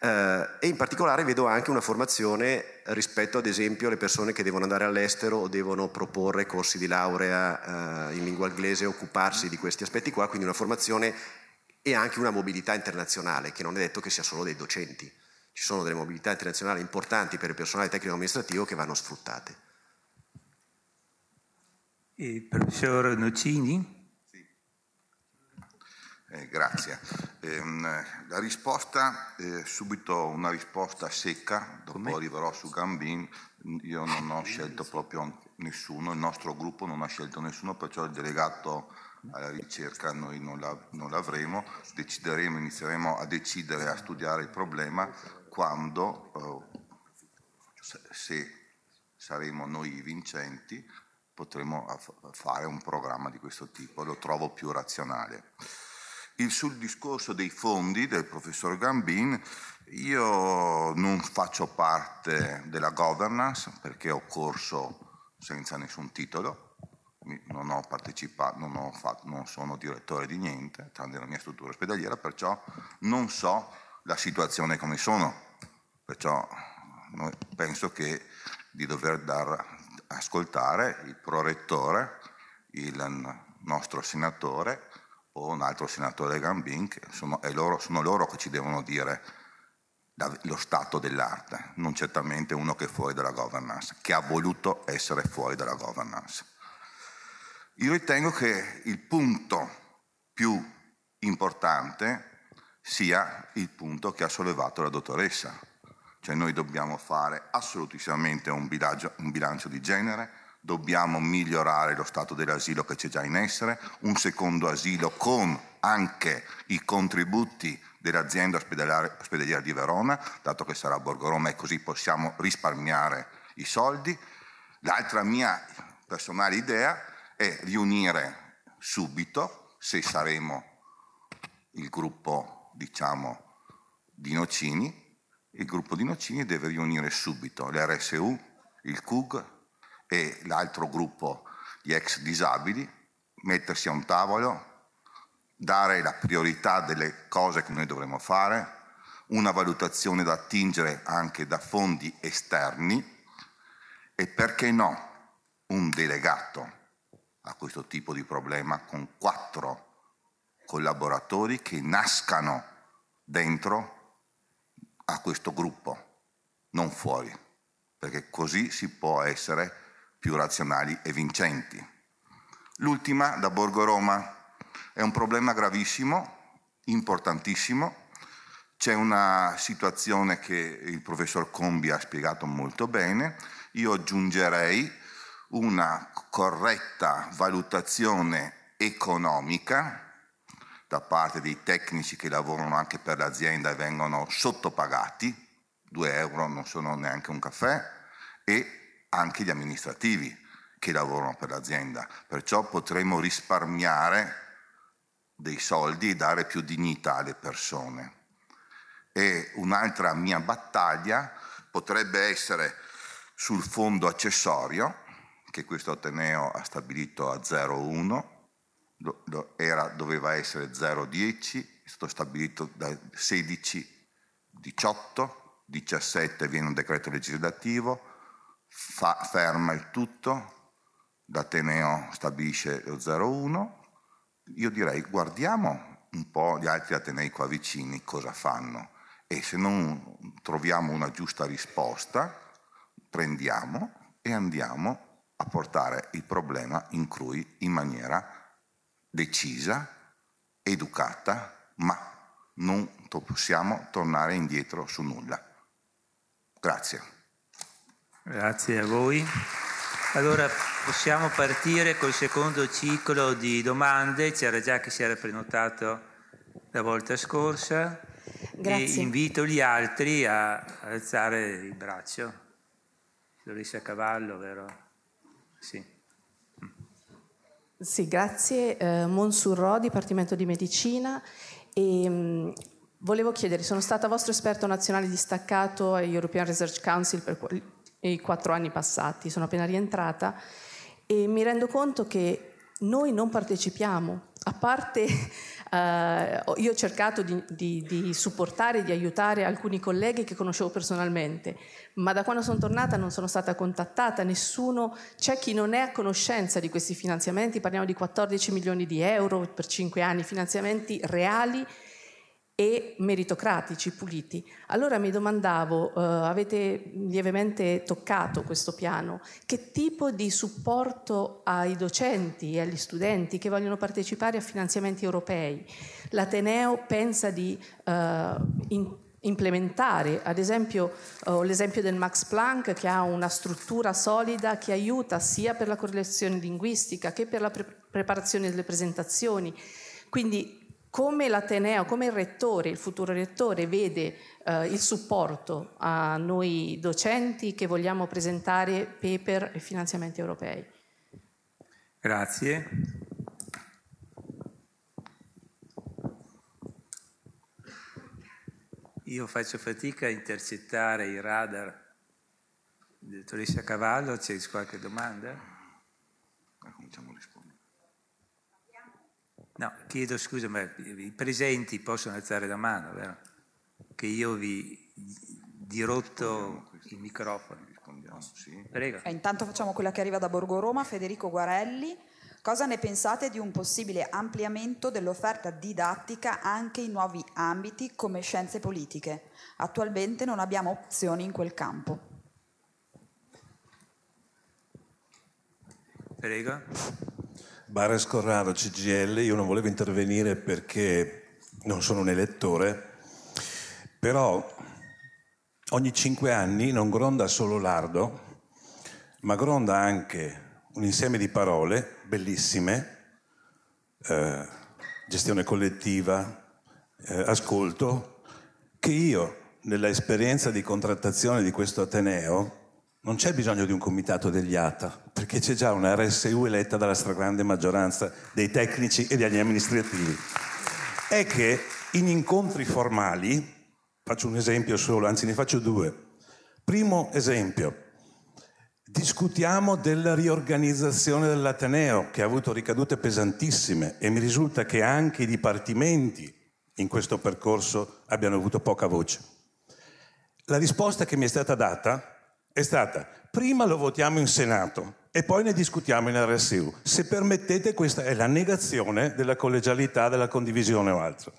eh, e in particolare vedo anche una formazione rispetto ad esempio alle persone che devono andare all'estero o devono proporre corsi di laurea eh, in lingua inglese, e occuparsi di questi aspetti qua, quindi una formazione e anche una mobilità internazionale, che non è detto che sia solo dei docenti, ci sono delle mobilità internazionali importanti per il personale tecnico amministrativo che vanno sfruttate. E professor Nocini? Eh, grazie. Eh, la risposta, eh, subito una risposta secca, dopo Come? arriverò su Gambin, io non ho scelto proprio nessuno, il nostro gruppo non ha scelto nessuno, perciò il delegato alla ricerca noi non, la, non l'avremo, decideremo, inizieremo a decidere, a studiare il problema quando, oh, se saremo noi i vincenti, potremo fare un programma di questo tipo, lo trovo più razionale sul discorso dei fondi del professor Gambin, io non faccio parte della governance perché ho corso senza nessun titolo, non ho partecipato, non, ho fatto, non sono direttore di niente, tranne la mia struttura ospedaliera, perciò non so la situazione come sono, perciò penso che di dover dar, ascoltare il prorettore, il nostro senatore, o un altro senatore Gambin, che sono loro, sono loro che ci devono dire lo stato dell'arte, non certamente uno che è fuori dalla governance, che ha voluto essere fuori dalla governance. Io ritengo che il punto più importante sia il punto che ha sollevato la dottoressa, cioè noi dobbiamo fare assolutamente un bilancio, un bilancio di genere, dobbiamo migliorare lo stato dell'asilo che c'è già in essere, un secondo asilo con anche i contributi dell'azienda ospedaliera di Verona, dato che sarà a Borgo Roma e così possiamo risparmiare i soldi. L'altra mia personale idea è riunire subito, se saremo il gruppo, diciamo, di Nocini, il gruppo di Nocini deve riunire subito l'RSU, il CUG, e l'altro gruppo di ex disabili, mettersi a un tavolo, dare la priorità delle cose che noi dovremmo fare, una valutazione da attingere anche da fondi esterni e perché no un delegato a questo tipo di problema con quattro collaboratori che nascano dentro a questo gruppo, non fuori, perché così si può essere più razionali e vincenti. L'ultima, da Borgo Roma, è un problema gravissimo, importantissimo. C'è una situazione che il professor Combi ha spiegato molto bene. Io aggiungerei una corretta valutazione economica da parte dei tecnici che lavorano anche per l'azienda e vengono sottopagati, 2 euro non sono neanche un caffè, e anche gli amministrativi che lavorano per l'azienda, perciò potremo risparmiare dei soldi e dare più dignità alle persone. E un'altra mia battaglia potrebbe essere sul fondo accessorio, che questo Ateneo ha stabilito a 0,1, doveva essere 0,10, è stato stabilito da 16, 18, 17 viene un decreto legislativo, fa, ferma il tutto, l'Ateneo stabilisce lo 01, io direi guardiamo un po' gli altri Atenei qua vicini cosa fanno e se non troviamo una giusta risposta prendiamo e andiamo a portare il problema in cui in maniera decisa, educata, ma non possiamo tornare indietro su nulla. Grazie. Grazie a voi. Allora possiamo partire col secondo ciclo di domande, c'era già chi si era prenotato la volta scorsa. Grazie. E invito gli altri a alzare il braccio. Dorissi cavallo, vero? Sì. Sì, grazie. Eh, Monsurro, Dipartimento di Medicina. E, mh, mm, volevo chiedere, sono stata vostro esperto nazionale distaccato European Research Council per, i quattro anni passati, sono appena rientrata e mi rendo conto che noi non partecipiamo, a parte uh, io ho cercato di, di, di supportare, di aiutare alcuni colleghi che conoscevo personalmente, ma da quando sono tornata non sono stata contattata, nessuno, c'è chi non è a conoscenza di questi finanziamenti, parliamo di 14 milioni di euro per 5 anni, finanziamenti reali e meritocratici, puliti. Allora mi domandavo, eh, avete lievemente toccato questo piano, che tipo di supporto ai docenti e agli studenti che vogliono partecipare a finanziamenti europei? L'Ateneo pensa di eh, in- implementare, ad esempio oh, l'esempio del Max Planck che ha una struttura solida che aiuta sia per la correlazione linguistica che per la pre- preparazione delle presentazioni. Quindi come l'Ateneo, come il rettore, il futuro rettore vede eh, il supporto a noi docenti che vogliamo presentare paper e finanziamenti europei. Grazie. Io faccio fatica a intercettare i radar. Dottoressa Cavallo, c'è qualche domanda? No, chiedo scusa, ma i presenti possono alzare la mano, vero? Che io vi dirotto il microfono. Prego. Eh, intanto facciamo quella che arriva da Borgo Roma, Federico Guarelli. Cosa ne pensate di un possibile ampliamento dell'offerta didattica anche in nuovi ambiti come scienze politiche? Attualmente non abbiamo opzioni in quel campo. Prego. Barre Scorrado, CGL, io non volevo intervenire perché non sono un elettore, però ogni cinque anni non gronda solo l'ardo, ma gronda anche un insieme di parole bellissime, eh, gestione collettiva, eh, ascolto, che io nella esperienza di contrattazione di questo Ateneo non c'è bisogno di un comitato degli ATA, perché c'è già una RSU eletta dalla stragrande maggioranza dei tecnici e degli amministrativi. È che in incontri formali, faccio un esempio solo, anzi ne faccio due. Primo esempio, discutiamo della riorganizzazione dell'Ateneo che ha avuto ricadute pesantissime e mi risulta che anche i dipartimenti in questo percorso abbiano avuto poca voce. La risposta che mi è stata data è stata prima lo votiamo in Senato e poi ne discutiamo in RSU. Se permettete, questa è la negazione della collegialità, della condivisione o altro.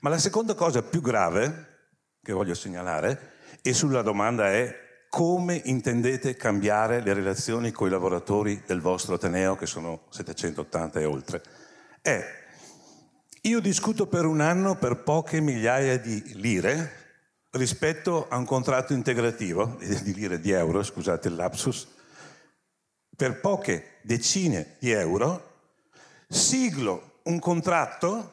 Ma la seconda cosa più grave che voglio segnalare e sulla domanda è come intendete cambiare le relazioni con i lavoratori del vostro Ateneo, che sono 780 e oltre, è io discuto per un anno per poche migliaia di lire rispetto a un contratto integrativo, di lire di euro, scusate il lapsus, per poche decine di euro, siglo un contratto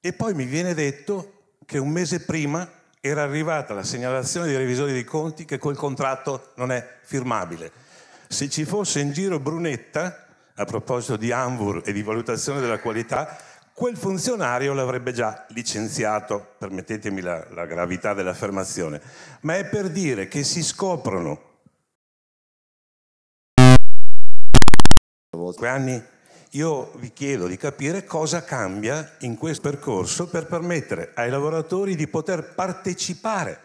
e poi mi viene detto che un mese prima era arrivata la segnalazione dei revisori dei conti che quel contratto non è firmabile. Se ci fosse in giro Brunetta, a proposito di Anvur e di valutazione della qualità, quel funzionario l'avrebbe già licenziato, permettetemi la, la gravità dell'affermazione, ma è per dire che si scoprono anni, io vi chiedo di capire cosa cambia in questo percorso per permettere ai lavoratori di poter partecipare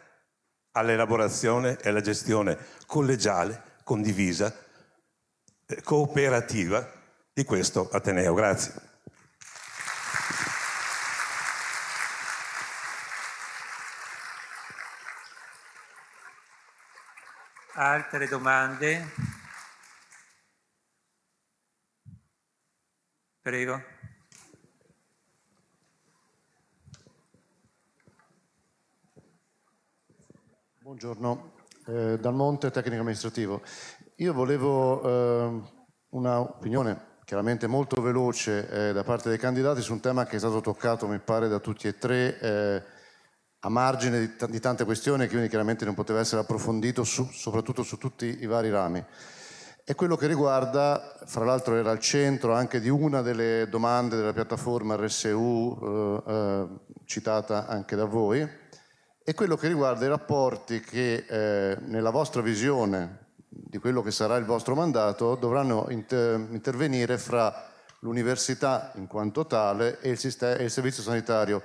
all'elaborazione e alla gestione collegiale, condivisa, eh, cooperativa di questo Ateneo. Grazie. Altre domande? Prego. Buongiorno, eh, Dal Monte, tecnico amministrativo. Io volevo eh, un'opinione chiaramente molto veloce eh, da parte dei candidati su un tema che è stato toccato, mi pare, da tutti e tre eh, a margine di, t- di, tante questioni, che quindi chiaramente non poteva essere approfondito su, soprattutto su tutti i vari rami. È quello che riguarda, fra l'altro era al centro anche di una delle domande della piattaforma RSU eh, eh, citata anche da voi, è quello che riguarda i rapporti che eh, nella vostra visione di quello che sarà il vostro mandato dovranno inter- intervenire fra l'università in quanto tale e il, sistema, e il servizio sanitario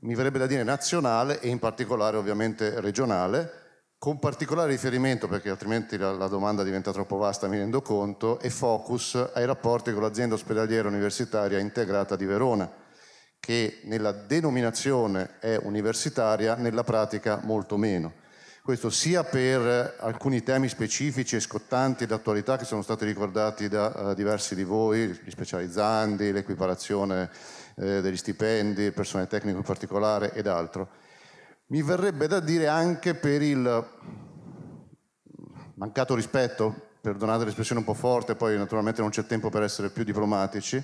mi verrebbe da dire nazionale e in particolare ovviamente regionale, con particolare riferimento, perché altrimenti la, la, domanda diventa troppo vasta, mi rendo conto, e focus ai rapporti con l'azienda ospedaliera universitaria integrata di Verona, che nella denominazione è universitaria, nella pratica molto meno. Questo sia per alcuni temi specifici e scottanti d'attualità che sono stati ricordati da uh, diversi di voi, gli specializzandi, l'equiparazione eh, degli stipendi, il personale tecnico in particolare ed altro. Mi verrebbe da dire anche per il mancato rispetto, perdonate l'espressione un po' forte, poi naturalmente non c'è tempo per essere più diplomatici,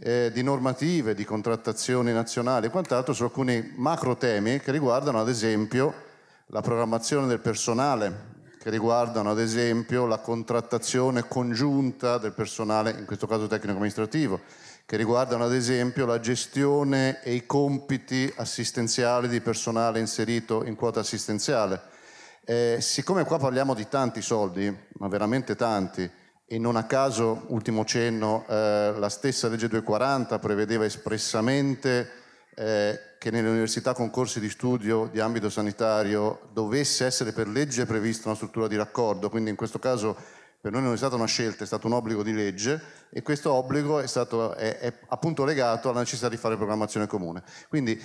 eh, di normative, di contrattazioni nazionali e quant'altro su alcuni macro temi che riguardano ad esempio la programmazione del personale, che riguardano ad esempio la contrattazione congiunta del personale, in questo caso tecnico-amministrativo, che riguardano ad esempio la gestione e i compiti assistenziali di personale inserito in quota assistenziale. Eh, siccome qua parliamo di tanti soldi, ma veramente tanti, e non a caso, ultimo cenno, eh, la stessa legge 240 prevedeva espressamente eh, che nelle università con corsi di studio di ambito sanitario dovesse essere per legge prevista una struttura di raccordo, quindi in questo caso per noi non è stata una scelta, è stato un obbligo di legge e questo obbligo è, stato, è, è appunto legato alla necessità di fare programmazione comune. Quindi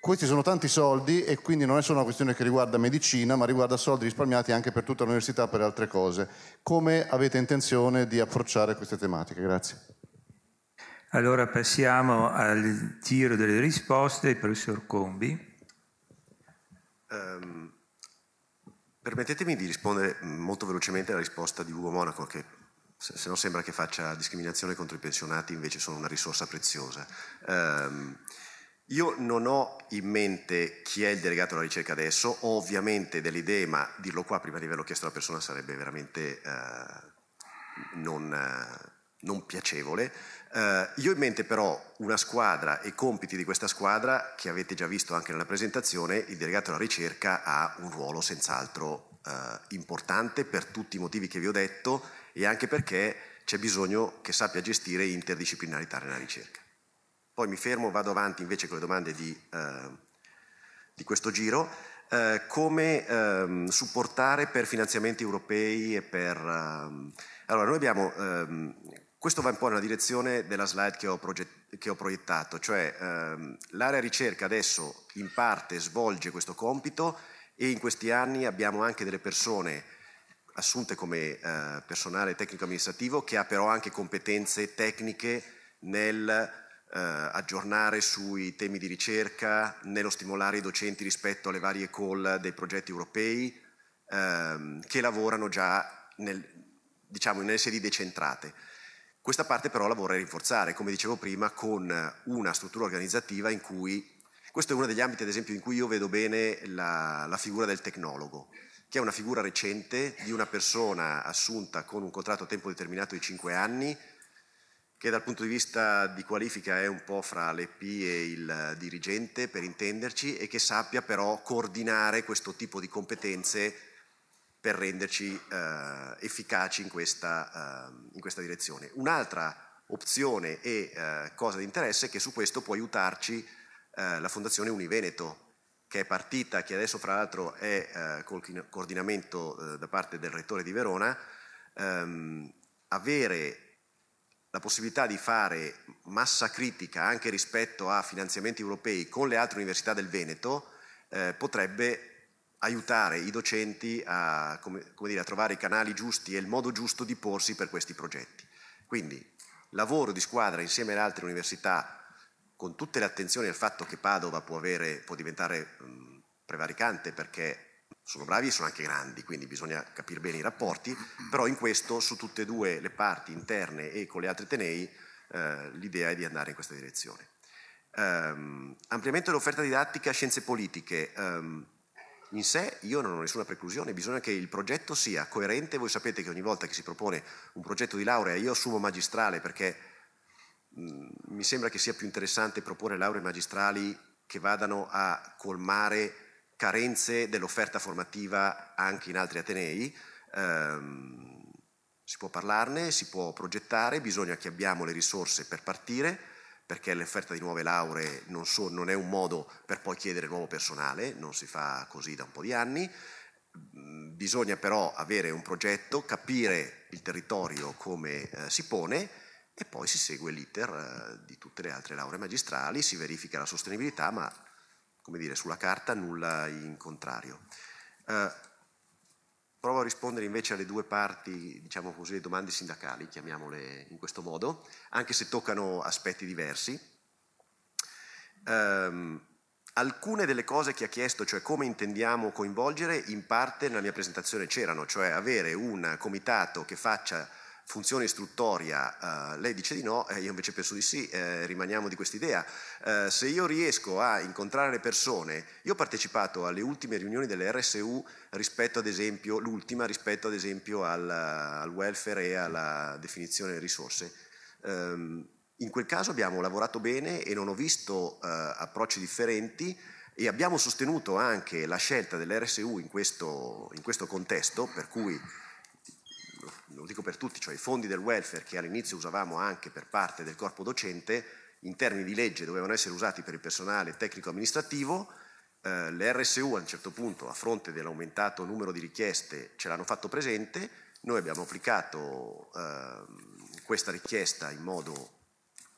questi sono tanti soldi e quindi non è solo una questione che riguarda medicina, ma riguarda soldi risparmiati anche per tutta l'università per altre cose. Come avete intenzione di approcciare queste tematiche? Grazie. Allora passiamo al tiro delle risposte, il professor Combi. Um Permettetemi di rispondere mm, molto velocemente alla risposta di Ugo Monaco, che se no sembra che faccia discriminazione contro i pensionati, invece sono una risorsa preziosa. Um, io non ho in mente chi è il delegato alla ricerca adesso, ho ovviamente delle idee, ma dirlo qua prima di averlo chiesto alla persona sarebbe veramente uh, non, uh, non piacevole. Eh, io ho in mente però una squadra e compiti di questa squadra che avete già visto anche nella presentazione, il delegato alla ricerca ha un ruolo senz'altro eh, importante per tutti i motivi che vi ho detto e anche perché c'è bisogno che sappia gestire interdisciplinarità nella ricerca. Poi mi fermo, vado avanti invece con le domande di, eh, di questo giro. Uh, come um, supportare per finanziamenti europei e per... Um, allora, noi abbiamo um, questo va un po' nella direzione della slide che ho, proget- che ho proiettato, cioè ehm, l'area ricerca adesso in parte svolge questo compito e in questi anni abbiamo anche delle persone assunte come eh, personale tecnico-amministrativo che ha però anche competenze tecniche nel eh, aggiornare sui temi di ricerca, nello stimolare i docenti rispetto alle varie call dei progetti europei, ehm, che lavorano già nel, diciamo, nelle sedi decentrate. Questa parte però la vorrei rinforzare, come dicevo prima, con una struttura organizzativa in cui, questo è uno degli ambiti ad esempio in cui io vedo bene la, la figura del tecnologo, che è una figura recente di una persona assunta con un contratto a tempo determinato di 5 anni, che dal punto di vista di qualifica è un po' fra l'EP e il dirigente, per intenderci, e che sappia però coordinare questo tipo di competenze per renderci eh, efficaci in questa, eh, in questa, direzione. Un'altra opzione e eh, cosa di interesse è che su questo può aiutarci eh, la Fondazione Univeneto, che è partita, che adesso fra l'altro è eh, col coordinamento eh, da parte del Rettore di Verona, ehm, avere la possibilità di fare massa critica anche rispetto a finanziamenti europei con le altre università del Veneto potrebbe aiutare i docenti a, come, come dire, a trovare i canali giusti e il modo giusto di porsi per questi progetti. Quindi lavoro di squadra insieme alle altre università con tutte le attenzioni al fatto che Padova può, avere, può diventare mh, prevaricante perché sono bravi e sono anche grandi, quindi bisogna capire bene i rapporti, però in questo su tutte e due le parti interne e con le altre Tenei eh, l'idea è di andare in questa direzione. Um, ampliamento dell'offerta didattica a scienze politiche. Um, in sé io non ho nessuna preclusione, bisogna che il progetto sia coerente. Voi sapete che ogni volta che si propone un progetto di laurea, io assumo magistrale perché mm, mi sembra che sia più interessante proporre lauree magistrali che vadano a colmare carenze dell'offerta formativa anche in altri atenei. Ehm, si può parlarne, si può progettare, bisogna che abbiamo le risorse per partire perché l'offerta di nuove lauree non, so, non è un modo per poi chiedere nuovo personale, non si fa così da un po' di anni, mm, bisogna però avere un progetto, capire il territorio come eh, si pone e poi si segue l'iter eh, di tutte le altre lauree magistrali, si verifica la sostenibilità, ma come dire, sulla carta nulla in contrario. Eh, Provo a rispondere invece alle due parti, diciamo così, domande sindacali, chiamiamole in questo modo, anche se toccano aspetti diversi. Um, alcune delle cose che ha chiesto, cioè come intendiamo coinvolgere, in parte nella mia presentazione c'erano, cioè avere un comitato che faccia funzione istruttoria, eh, lei dice di no, eh, io invece penso di sì, eh, rimaniamo di quest'idea. Eh, se io riesco a incontrare le persone, io ho partecipato alle ultime riunioni delle RSU rispetto ad esempio, l'ultima rispetto ad esempio al, al welfare e alla definizione delle risorse. Ehm, in quel caso abbiamo lavorato bene e non ho visto eh, approcci differenti e abbiamo sostenuto anche la scelta dell'RSU in questo, in questo contesto, per cui lo dico per tutti, cioè i fondi del welfare che all'inizio usavamo anche per parte del corpo docente, in termini di legge dovevano essere usati per il personale tecnico-amministrativo, eh, le RSU a un certo punto, a fronte dell'aumentato numero di richieste, ce l'hanno fatto presente, noi abbiamo applicato eh, questa richiesta in modo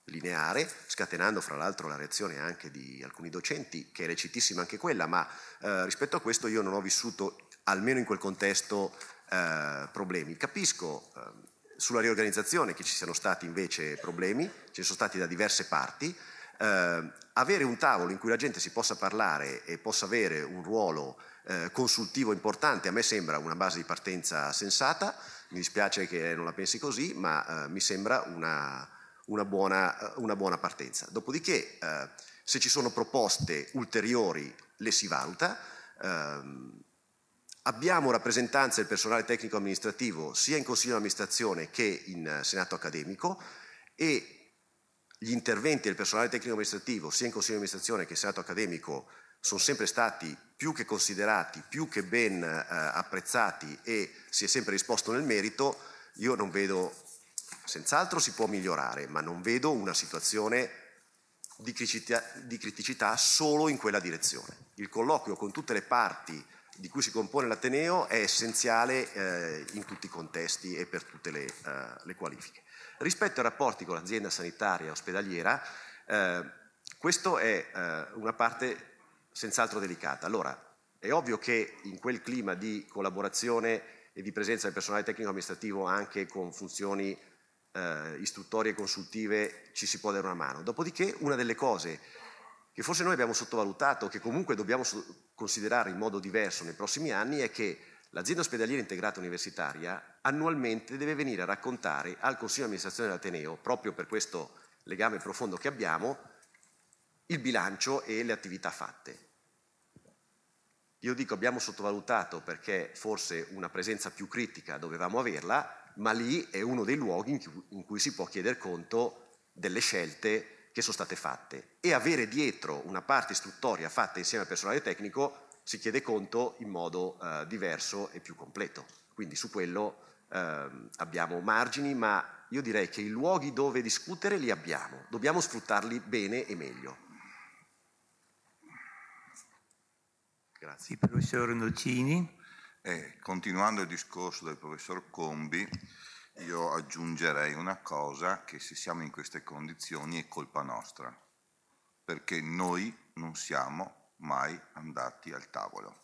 lineare, scatenando fra l'altro la reazione anche di alcuni docenti, che è lecitissima anche quella, ma eh, rispetto a questo io non ho vissuto, almeno in quel contesto, eh, problemi. Capisco eh, sulla riorganizzazione che ci siano stati invece problemi, ce ne sono stati da diverse parti. Eh, avere un tavolo in cui la gente si possa parlare e possa avere un ruolo eh, consultivo importante a me sembra una base di partenza sensata, mi dispiace che non la pensi così, ma eh, mi sembra una, una, buona, una, buona, partenza. Dopodiché se ci sono proposte ulteriori le si valuta. Ehm, Abbiamo rappresentanza del personale tecnico amministrativo sia in Consiglio di amministrazione che in eh, Senato accademico e gli interventi del personale tecnico amministrativo sia in Consiglio di amministrazione che in Senato accademico sono sempre stati più che considerati, più che ben eh, apprezzati e si è sempre risposto nel merito. Io non vedo, senz'altro si può migliorare, ma non vedo una situazione di criticità, di criticità solo in quella direzione. Il colloquio con tutte le parti di cui si compone l'Ateneo è essenziale eh, in tutti i contesti e per tutte le, eh, le, qualifiche. Rispetto ai rapporti con l'azienda sanitaria ospedaliera, eh, questa è eh, una parte senz'altro delicata. Allora, è ovvio che in quel clima di collaborazione e di presenza del personale tecnico-amministrativo anche con funzioni eh, istruttorie e consultive ci si può dare una mano. Dopodiché una delle cose che forse noi abbiamo sottovalutato, che comunque dobbiamo considerare in modo diverso nei prossimi anni, è che l'azienda ospedaliera integrata universitaria annualmente deve venire a raccontare al Consiglio di amministrazione dell'Ateneo, proprio per questo legame profondo che abbiamo, il bilancio e le attività fatte. Io dico abbiamo sottovalutato perché forse una presenza più critica dovevamo averla, ma lì è uno dei luoghi in cui, si può chiedere conto delle scelte che sono state fatte e avere dietro una parte istruttoria fatta insieme al personale tecnico si chiede conto in modo eh, diverso e più completo. Quindi su quello eh, abbiamo margini, ma io direi che i luoghi dove discutere li abbiamo, dobbiamo sfruttarli bene e meglio. Grazie. Il professor Nocini. Eh, continuando il discorso del professor Combi, io aggiungerei una cosa che se siamo in queste condizioni è colpa nostra, perché noi non siamo mai andati al tavolo.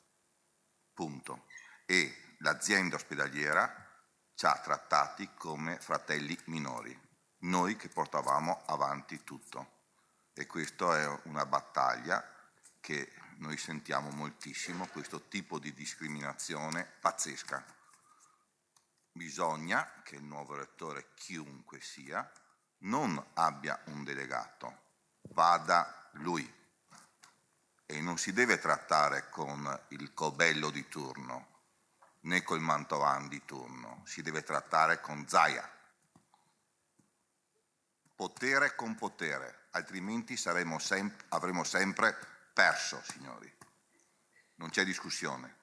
Punto. E l'azienda ospedaliera ci ha trattati come fratelli minori, noi che portavamo avanti tutto. E questa è una battaglia che noi sentiamo moltissimo, questo tipo di discriminazione pazzesca. Bisogna che il nuovo rettore, chiunque sia, non abbia un delegato, vada lui. E non si deve trattare con il Cobello di turno, né col Mantovan di turno, si deve trattare con Zaia. Potere con potere, altrimenti sem avremo sempre perso, signori. Non c'è discussione.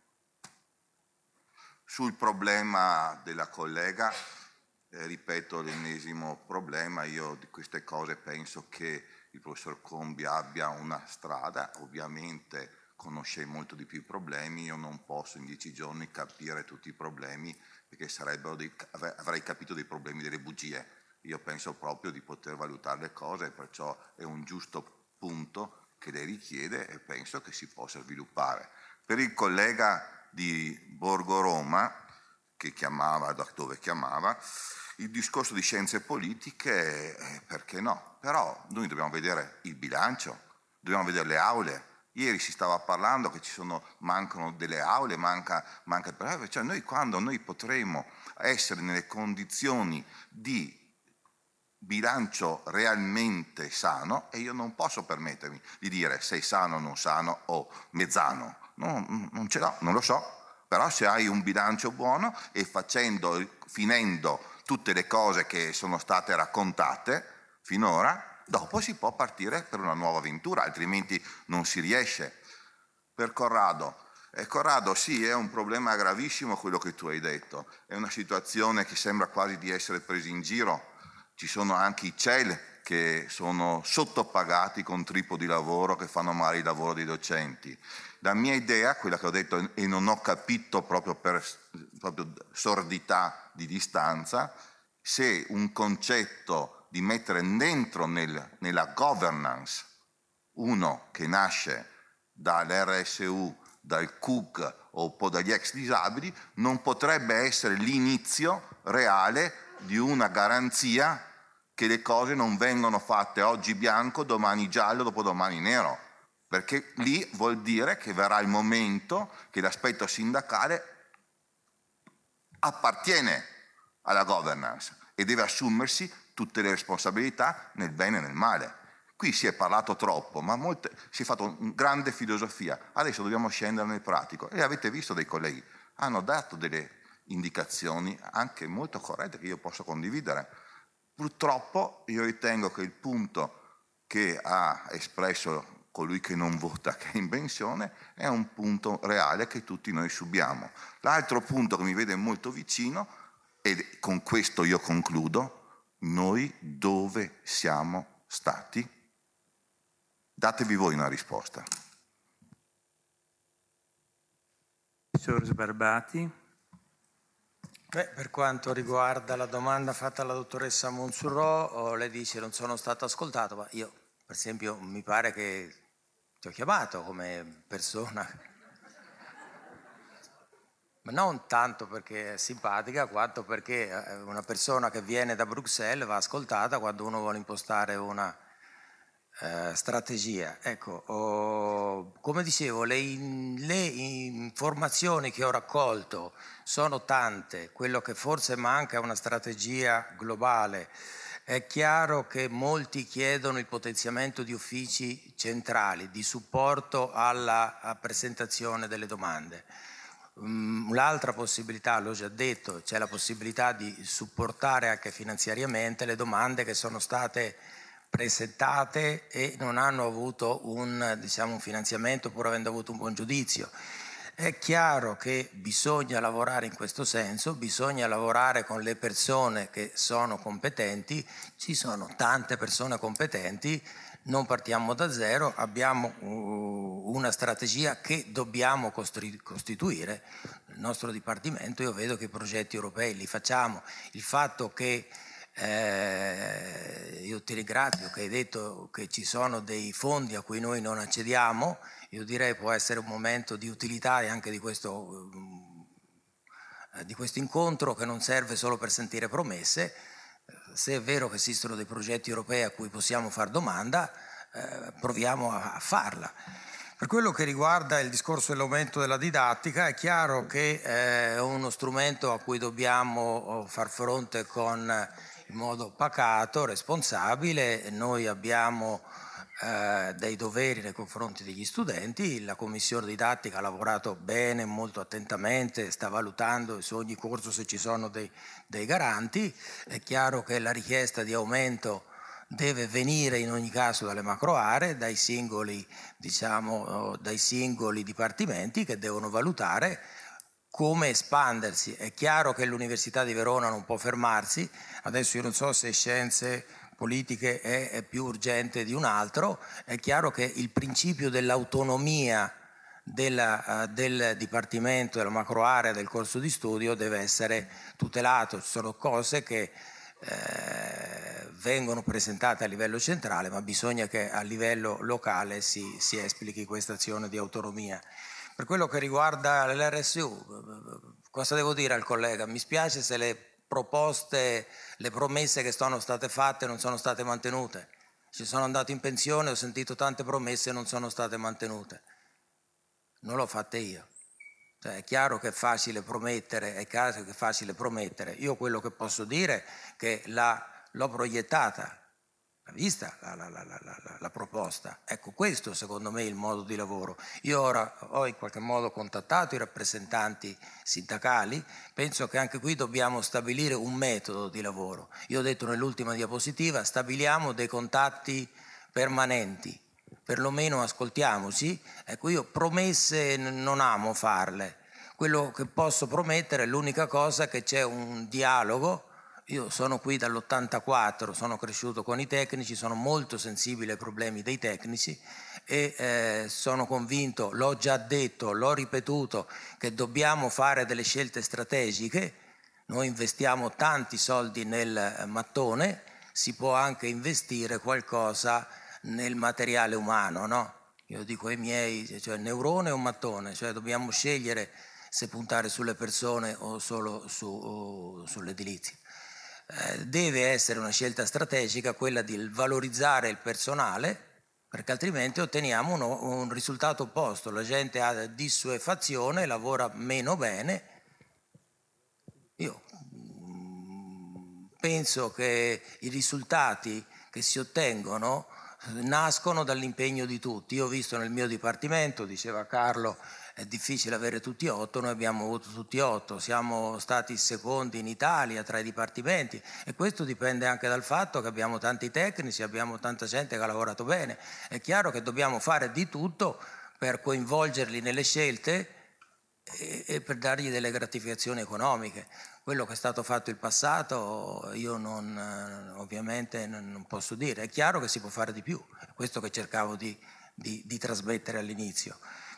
Sul problema della collega, eh, ripeto l'ennesimo problema, io di queste cose penso che il professor Combi abbia una strada, ovviamente conosce molto di più i problemi, io non posso in dieci giorni capire tutti i problemi perché sarebbero dei, avrei capito dei problemi delle bugie, io penso proprio di poter valutare le cose, perciò è un giusto punto che lei richiede e penso che si possa sviluppare. Per il collega di Borgo Roma, che chiamava da dove chiamava, il discorso di scienze politiche, eh, perché no? Però noi dobbiamo vedere il bilancio, dobbiamo vedere le aule. Ieri si stava parlando che ci sono, mancano delle aule, manca, manca il cioè noi quando noi potremo essere nelle condizioni di bilancio realmente sano e io non posso permettermi di dire sei sano o non sano o mezzano No, mm, non ce l'ho, non lo so. Però se hai un bilancio buono e facendo, finendo tutte le cose che sono state raccontate finora, dopo si può partire per una nuova avventura, altrimenti non si riesce. Per Corrado, e Corrado, sì, è un problema gravissimo quello che tu hai detto, è una situazione che sembra quasi di essere presa in giro, ci sono anche i CEL che sono sottopagati con tripo di lavoro che fanno male il lavoro dei docenti, la mia idea, quella che ho detto e non ho capito proprio per proprio sordità di distanza, se un concetto di mettere dentro nel, nella governance uno che nasce dall'RSU, dal CUC o un po' dagli ex disabili, non potrebbe essere l'inizio reale di una garanzia che le cose non vengono fatte oggi bianco, domani giallo, dopodomani nero perché lì vuol dire che verrà il momento che l'aspetto sindacale appartiene alla governance e deve assumersi tutte le responsabilità nel bene e nel male. Qui si è parlato troppo, ma molte, si è fatto una grande filosofia, adesso dobbiamo scendere nel pratico e avete visto dei colleghi, hanno dato delle indicazioni anche molto corrette che io posso condividere. Purtroppo io ritengo che il punto che ha espresso colui che non vota, che è in pensione, è un punto reale che tutti noi subiamo. L'altro punto che mi vede molto vicino, e con questo io concludo, noi dove siamo stati? Datevi voi una risposta. Professor Sbarbati. Beh, per quanto riguarda la domanda fatta alla dottoressa Monsurro, lei dice non sono stato ascoltato, ma io per esempio mi pare che ti ho chiamato come persona, ma non tanto perché è simpatica quanto perché eh, una persona che viene da Bruxelles va ascoltata quando uno vuole impostare una eh, strategia. Ecco, oh, come dicevo, le, in, le informazioni che ho raccolto sono tante, quello che forse manca è una strategia globale è chiaro che molti chiedono il potenziamento di uffici centrali di supporto alla presentazione delle domande. Mm, l'altra possibilità, l'ho già detto, c'è la possibilità di supportare anche finanziariamente le domande che sono state presentate e non hanno avuto un, diciamo, un finanziamento pur avendo avuto un buon giudizio. È chiaro che bisogna lavorare in questo senso, bisogna lavorare con le persone che sono competenti, ci sono tante persone competenti, non partiamo da zero, abbiamo uh, una strategia che dobbiamo costituire. Nel nostro dipartimento io vedo che i progetti europei li facciamo. Il fatto che eh, io ti ringrazio che hai detto che ci sono dei fondi a cui noi non accediamo, io direi può essere un momento di utilità e anche di questo, eh, di questo incontro che non serve solo per sentire promesse. Eh, se è vero che esistono dei progetti europei a cui possiamo far domanda, eh, proviamo a farla. Per quello che riguarda il discorso dell'aumento della didattica, è chiaro che è uno strumento a cui dobbiamo oh, far fronte con, in modo pacato, responsabile. Noi abbiamo eh, dei doveri nei confronti degli studenti, la commissione didattica ha lavorato bene, molto attentamente, sta valutando su ogni corso se ci sono dei, dei garanti, è chiaro che la richiesta di aumento deve venire in ogni caso dalle macro aree, dai singoli, diciamo, dai singoli dipartimenti che devono valutare come espandersi. È chiaro che l'Università di Verona non può fermarsi, adesso io non so se scienze politiche è, è più urgente di un altro, è chiaro che il principio dell'autonomia della, uh, del dipartimento, della macroarea del corso di studio deve essere tutelato. Ci sono cose che eh, vengono presentate a livello centrale, ma bisogna che a livello locale si, si esplichi questa azione di autonomia. Per quello che riguarda l'RSU, cosa devo dire al collega? Mi spiace se le proposte, le promesse che sono state fatte non sono state mantenute. Ci sono andato in pensione, ho sentito tante promesse e non sono state mantenute. Non l'ho fatta io. Cioè, è chiaro che è facile promettere, è chiaro che è facile promettere. Io quello che posso dire è che la, l'ho proiettata, vista la, la, la, la, proposta. Ecco, questo secondo me è il modo di lavoro. Io ora ho in qualche modo contattato i rappresentanti sindacali, penso che anche qui dobbiamo stabilire un metodo di lavoro. Io ho detto nell'ultima diapositiva, stabiliamo dei contatti permanenti, perlomeno ascoltiamoci. Ecco, io promesse non amo farle. Quello che posso promettere è l'unica cosa che c'è un dialogo io sono qui dall'84, sono cresciuto con i tecnici, sono molto sensibile ai problemi dei tecnici e eh, sono convinto, l'ho già detto, l'ho ripetuto, che dobbiamo fare delle scelte strategiche. Noi investiamo tanti soldi nel mattone, si può anche investire qualcosa nel materiale umano, no? Io dico ai miei, cioè neurone o mattone, cioè dobbiamo scegliere se puntare sulle persone o solo su, sull'edilizia. Eh, deve essere una scelta strategica quella di valorizzare il personale perché altrimenti otteniamo uno, un risultato opposto, la gente ha dissuefazione, lavora meno bene. Io mm, penso che i risultati che si ottengono eh, nascono dall'impegno di tutti. Io ho visto nel mio dipartimento, diceva Carlo, è difficile avere tutti e otto, noi abbiamo avuto tutti e otto, siamo stati secondi in Italia tra i dipartimenti e questo dipende anche dal fatto che abbiamo tanti tecnici, abbiamo tanta gente che ha lavorato bene. È chiaro che dobbiamo fare di tutto per coinvolgerli nelle scelte e, e per dargli delle gratificazioni economiche. Quello che è stato fatto in passato io non, ovviamente non posso dire, è chiaro che si può fare di più, questo che cercavo di, di, di trasmettere all'inizio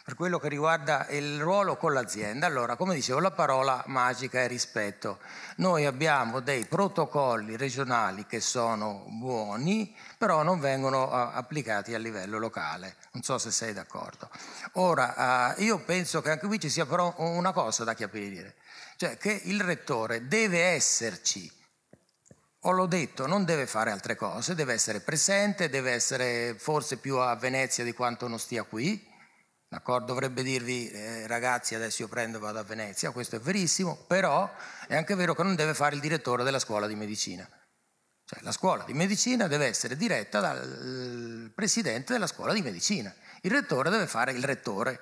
per quello che riguarda il ruolo con l'azienda. Allora, come dicevo, la parola magica è rispetto. Noi abbiamo dei protocolli regionali che sono buoni, però non vengono eh, applicati a livello locale. Non so se sei d'accordo. Ora, eh, io penso che anche qui ci sia però una cosa da capire, cioè che il rettore deve esserci ho l'ho detto, non deve fare altre cose, deve essere presente, deve essere forse più a Venezia di quanto non stia qui, D'accordo? Dovrebbe dirvi eh, ragazzi adesso io prendo e vado a Venezia, questo è verissimo, però è anche vero che non deve fare il direttore della scuola di medicina. Cioè la scuola di medicina deve essere diretta dal eh, presidente della scuola di medicina. Il rettore deve fare il rettore.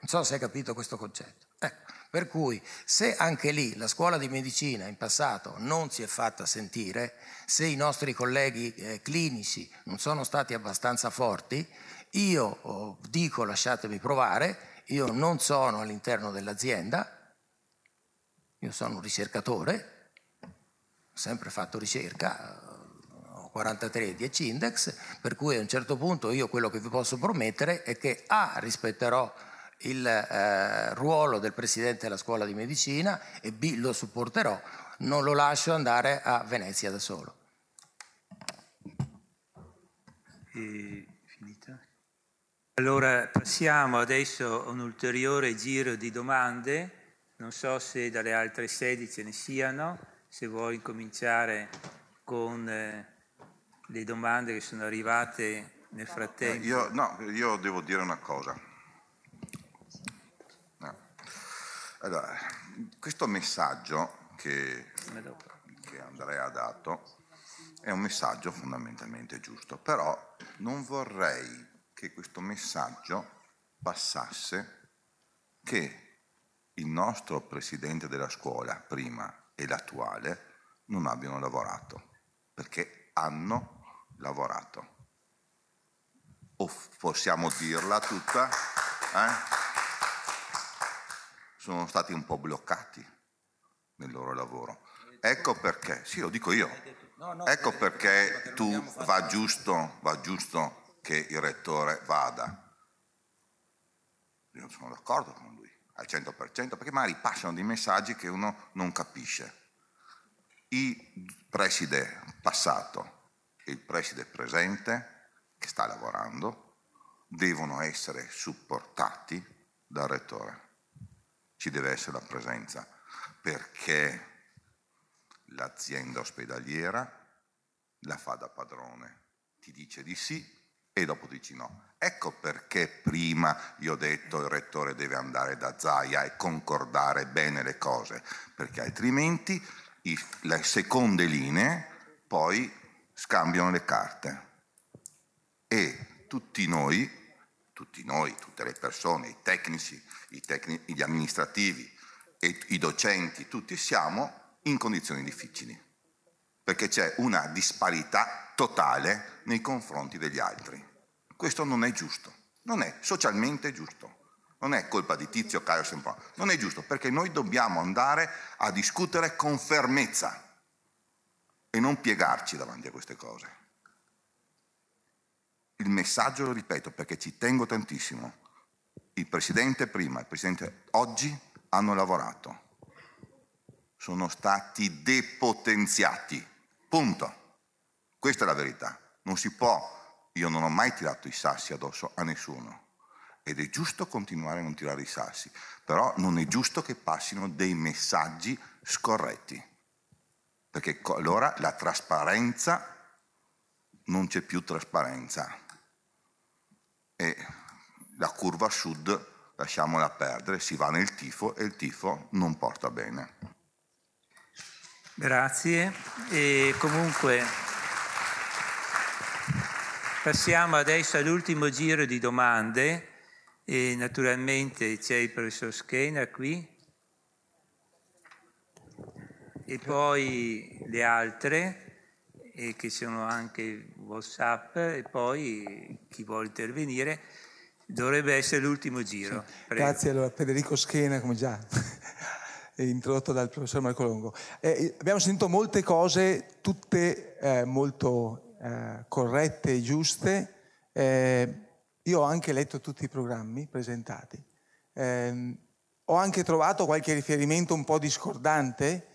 Non so se hai capito questo concetto. Ecco, per cui se anche lì la scuola di medicina in passato non si è fatta sentire, se i nostri colleghi eh, clinici non sono stati abbastanza forti, io oh, dico lasciatemi provare, io non sono all'interno dell'azienda, io sono un ricercatore, ho sempre fatto ricerca, eh, ho 43 10 index, per cui a un certo punto io quello che vi posso promettere è che A rispetterò il eh, ruolo del presidente della scuola di medicina e B lo supporterò, non lo lascio andare a Venezia da solo. E allora passiamo adesso a un ulteriore giro di domande, non so se dalle altre sedi ce ne siano, se vuoi cominciare con eh, le domande che sono arrivate nel eh, frattempo. Io, no, io devo dire una cosa. Allora, questo messaggio che, che Andrea ha dato è un messaggio fondamentalmente giusto, però non vorrei che questo messaggio passasse che il nostro presidente della scuola prima e l'attuale non abbiano lavorato, perché hanno lavorato. O possiamo dirla tutta? Eh? Sono stati un po' bloccati nel loro lavoro. Ecco perché, sì lo dico io, ecco eh, perché tu va giusto, va giusto che il rettore vada. Io non sono d'accordo con lui, al 100%, perché magari passano dei messaggi che uno non capisce. Il preside passato e il preside presente, che sta lavorando, devono essere supportati dal rettore. Ci deve essere la presenza, perché l'azienda ospedaliera la fa da padrone, ti dice di sì e dopo dici no. Ecco perché prima gli ho detto il rettore deve andare da Zaia e concordare bene le cose, perché altrimenti i, le seconde linee poi scambiano le carte. E tutti noi, tutti noi, tutte le persone, i tecnici, i tecni, gli amministrativi e i docenti, tutti siamo in condizioni difficili perché c'è una disparità totale nei confronti degli altri. Questo non è giusto, non è socialmente giusto, non è colpa di Tizio, Caio, Sempron, non è giusto perché noi dobbiamo andare a discutere con fermezza e non piegarci davanti a queste cose. Il messaggio, lo ripeto, perché ci tengo tantissimo, il Presidente prima e il Presidente oggi hanno lavorato, sono stati depotenziati Punto. Questa è la verità. Non si può, io non ho mai tirato i sassi addosso a nessuno. Ed è giusto continuare a non tirare i sassi, però non è giusto che passino dei messaggi scorretti, perché allora la trasparenza non c'è più trasparenza. E la curva sud lasciamola perdere, si va nel tifo e il tifo non porta bene. Grazie. E comunque passiamo adesso all'ultimo giro di domande. E naturalmente c'è il professor Schena qui e poi le altre e che sono anche Whatsapp e poi chi vuole intervenire dovrebbe essere l'ultimo giro. Sì. Grazie allora Federico Schena come già eh, introdotto dal professor Marco Longo. Eh, eh, abbiamo sentito molte cose, tutte eh, molto eh, corrette e giuste. Eh, io ho anche letto tutti i programmi presentati. Ehm, ho anche trovato qualche riferimento un po' discordante,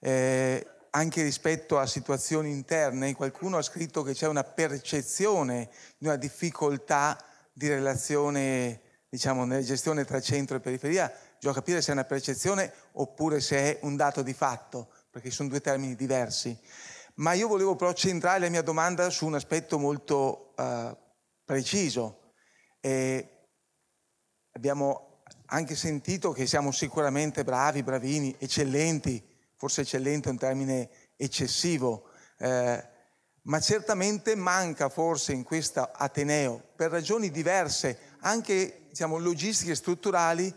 anche rispetto a situazioni interne. Qualcuno ha scritto che c'è una percezione di una difficoltà di relazione, diciamo, nella gestione tra centro e periferia Bisogna capire se è una percezione oppure se è un dato di fatto, perché sono due termini diversi. Ma io volevo però centrare la mia domanda su un aspetto molto eh, preciso. E abbiamo anche sentito che siamo sicuramente bravi, bravini, eccellenti, forse eccellente è un termine eccessivo, eh, ma certamente manca forse in questo Ateneo, per ragioni diverse, anche diciamo, logistiche e strutturali,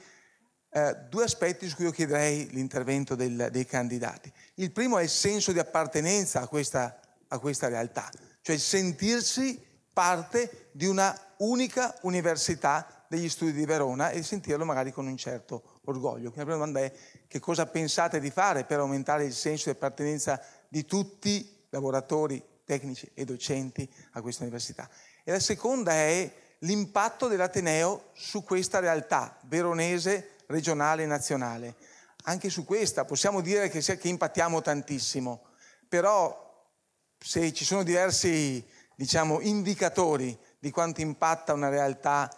eh, due aspetti su cui io chiederei l'intervento del, dei candidati. Il primo è il senso di appartenenza a questa, a questa realtà, cioè il sentirsi parte di una unica università degli studi di Verona e sentirlo magari con un certo orgoglio. Quindi la prima domanda è che cosa pensate di fare per aumentare il senso di appartenenza di tutti i lavoratori, tecnici e docenti a questa università. E la seconda è l'impatto dell'Ateneo su questa realtà veronese regionale e nazionale. Anche su questa possiamo dire che, che impattiamo tantissimo, però se ci sono diversi diciamo, indicatori di quanto impatta una realtà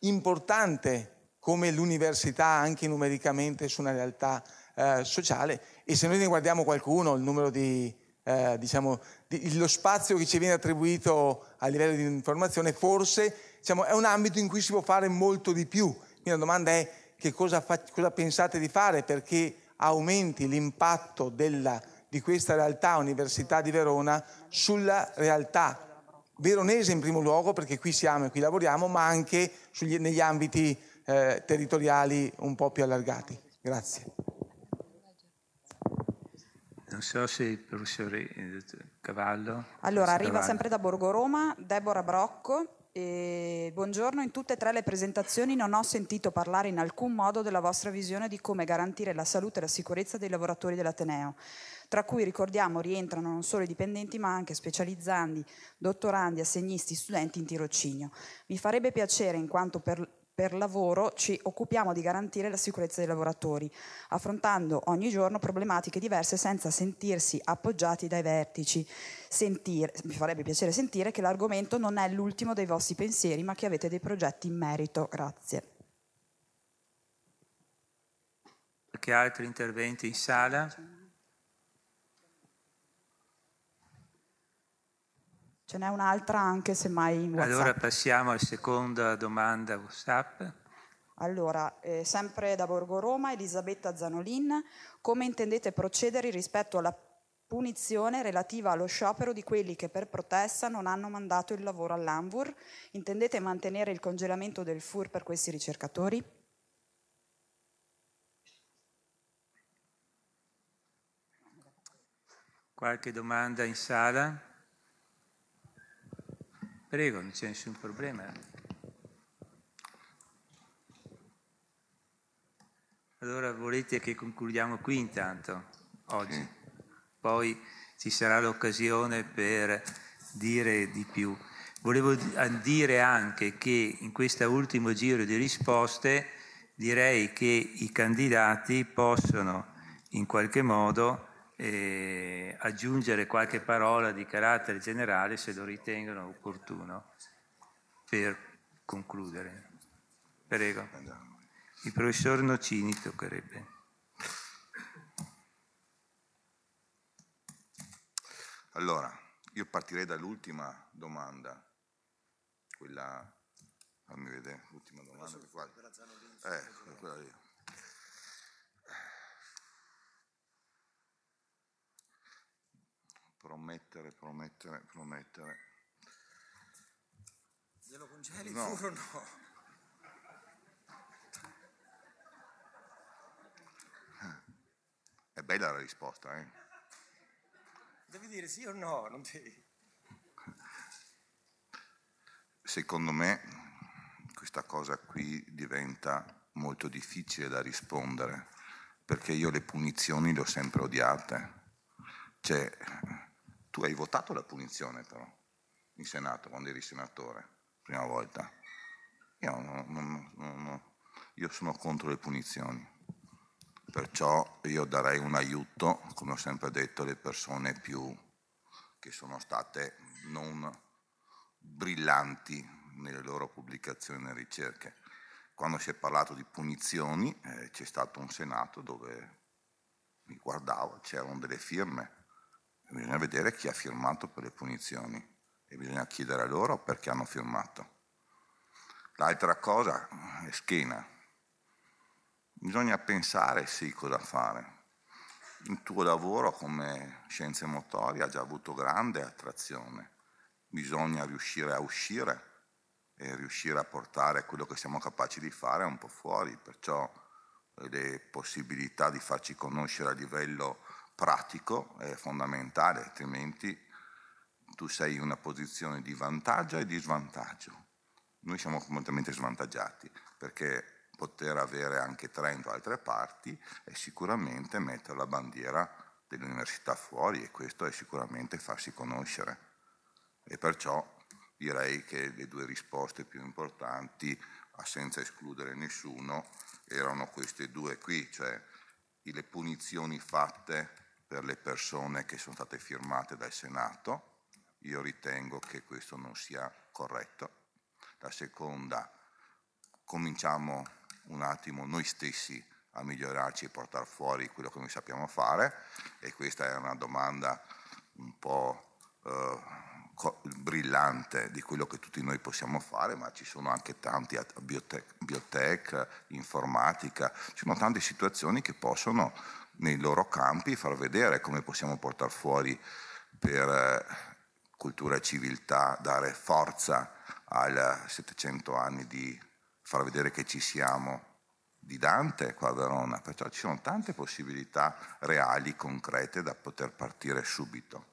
importante come l'università anche numericamente su una realtà eh, sociale e se noi ne guardiamo qualcuno, il numero di, eh, diciamo, di, lo spazio che ci viene attribuito a livello di informazione, forse diciamo, è un ambito in cui si può fare molto di più. Quindi la domanda è che cosa, fa, cosa pensate di fare perché aumenti l'impatto della, di questa realtà Università di Verona sulla realtà veronese in primo luogo perché qui siamo e qui lavoriamo, ma anche sugli, negli ambiti eh, territoriali un po' più allargati. Grazie. Non so se il professore eh, Cavallo. Allora, arriva Cavallo. sempre da Borgo Roma, Deborah Brocco, e buongiorno, in tutte e tre le presentazioni non ho sentito parlare in alcun modo della vostra visione di come garantire la salute e la sicurezza dei lavoratori dell'Ateneo, tra cui ricordiamo rientrano non solo i dipendenti ma anche specializzandi, dottorandi, assegnisti, studenti in tirocinio. Mi farebbe piacere, in quanto per per lavoro ci occupiamo di garantire la sicurezza dei lavoratori, affrontando ogni giorno problematiche diverse senza sentirsi appoggiati dai vertici. Sentire, mi farebbe piacere sentire che l'argomento non è l'ultimo dei vostri pensieri, ma che avete dei progetti in merito. Grazie. Che altri interventi in sala? Ce n'è un'altra anche semmai in WhatsApp. Allora passiamo alla seconda domanda WhatsApp. Allora, eh, sempre da Borgo Roma, Elisabetta Zanolin, come intendete procedere rispetto alla punizione relativa allo sciopero di quelli che per protesta non hanno mandato il lavoro all'ANVUR? Intendete mantenere il congelamento del FUR per questi ricercatori? Qualche domanda in sala? Prego, non c'è nessun problema. Allora volete che concludiamo qui intanto, oggi. Poi ci sarà l'occasione per dire di più. Volevo dire anche che in questo ultimo giro di risposte direi che i candidati possono in qualche modo e aggiungere qualche parola di carattere generale se lo ritengono opportuno per concludere. Prego. Il professor Nocini toccherebbe. Allora, io partirei dall'ultima domanda, quella, fammi vedere, l'ultima domanda. Quella, eh, quella lì. promettere, promettere, promettere. Glielo congeli no. o no? È bella la risposta, eh? Devi dire sì o no, non devi. Secondo me questa cosa qui diventa molto difficile da rispondere, perché io le punizioni le ho sempre odiate. Cioè, tu hai votato la punizione però, in Senato, quando eri senatore, prima volta. Io, non, non, non, io sono contro le punizioni, perciò io darei un aiuto, come ho sempre detto, alle persone più che sono state non brillanti nelle loro pubblicazioni e ricerche. Quando si è parlato di punizioni eh, c'è stato un Senato dove mi guardavo, c'erano delle firme bisogna vedere chi ha firmato per le punizioni e bisogna chiedere a loro perché hanno firmato. L'altra cosa è schiena. Bisogna pensare sì cosa fare. Il tuo lavoro come scienze motorie ha già avuto grande attrazione. Bisogna riuscire a uscire e riuscire a portare quello che siamo capaci di fare un po' fuori, perciò le possibilità di farci conoscere a livello pratico, è fondamentale, altrimenti tu sei in una posizione di vantaggio e di svantaggio. Noi siamo completamente svantaggiati perché poter avere anche Trento da altre parti è sicuramente mettere la bandiera dell'università fuori e questo è sicuramente farsi conoscere. E perciò direi che le due risposte più importanti, senza escludere nessuno, erano queste due qui, cioè le punizioni fatte per le persone che sono state firmate dal Senato, io ritengo che questo non sia corretto. La seconda, cominciamo un attimo noi stessi a migliorarci e portare fuori quello che noi sappiamo fare e questa è una domanda un po' eh, brillante di quello che tutti noi possiamo fare, ma ci sono anche tanti biotech, biotech informatica, ci sono tante situazioni che possono nei loro campi, far vedere come possiamo portare fuori per eh, cultura e civiltà, dare forza ai 700 anni di far vedere che ci siamo di Dante qua a Verona, perciò ci sono tante possibilità reali, concrete da poter partire subito.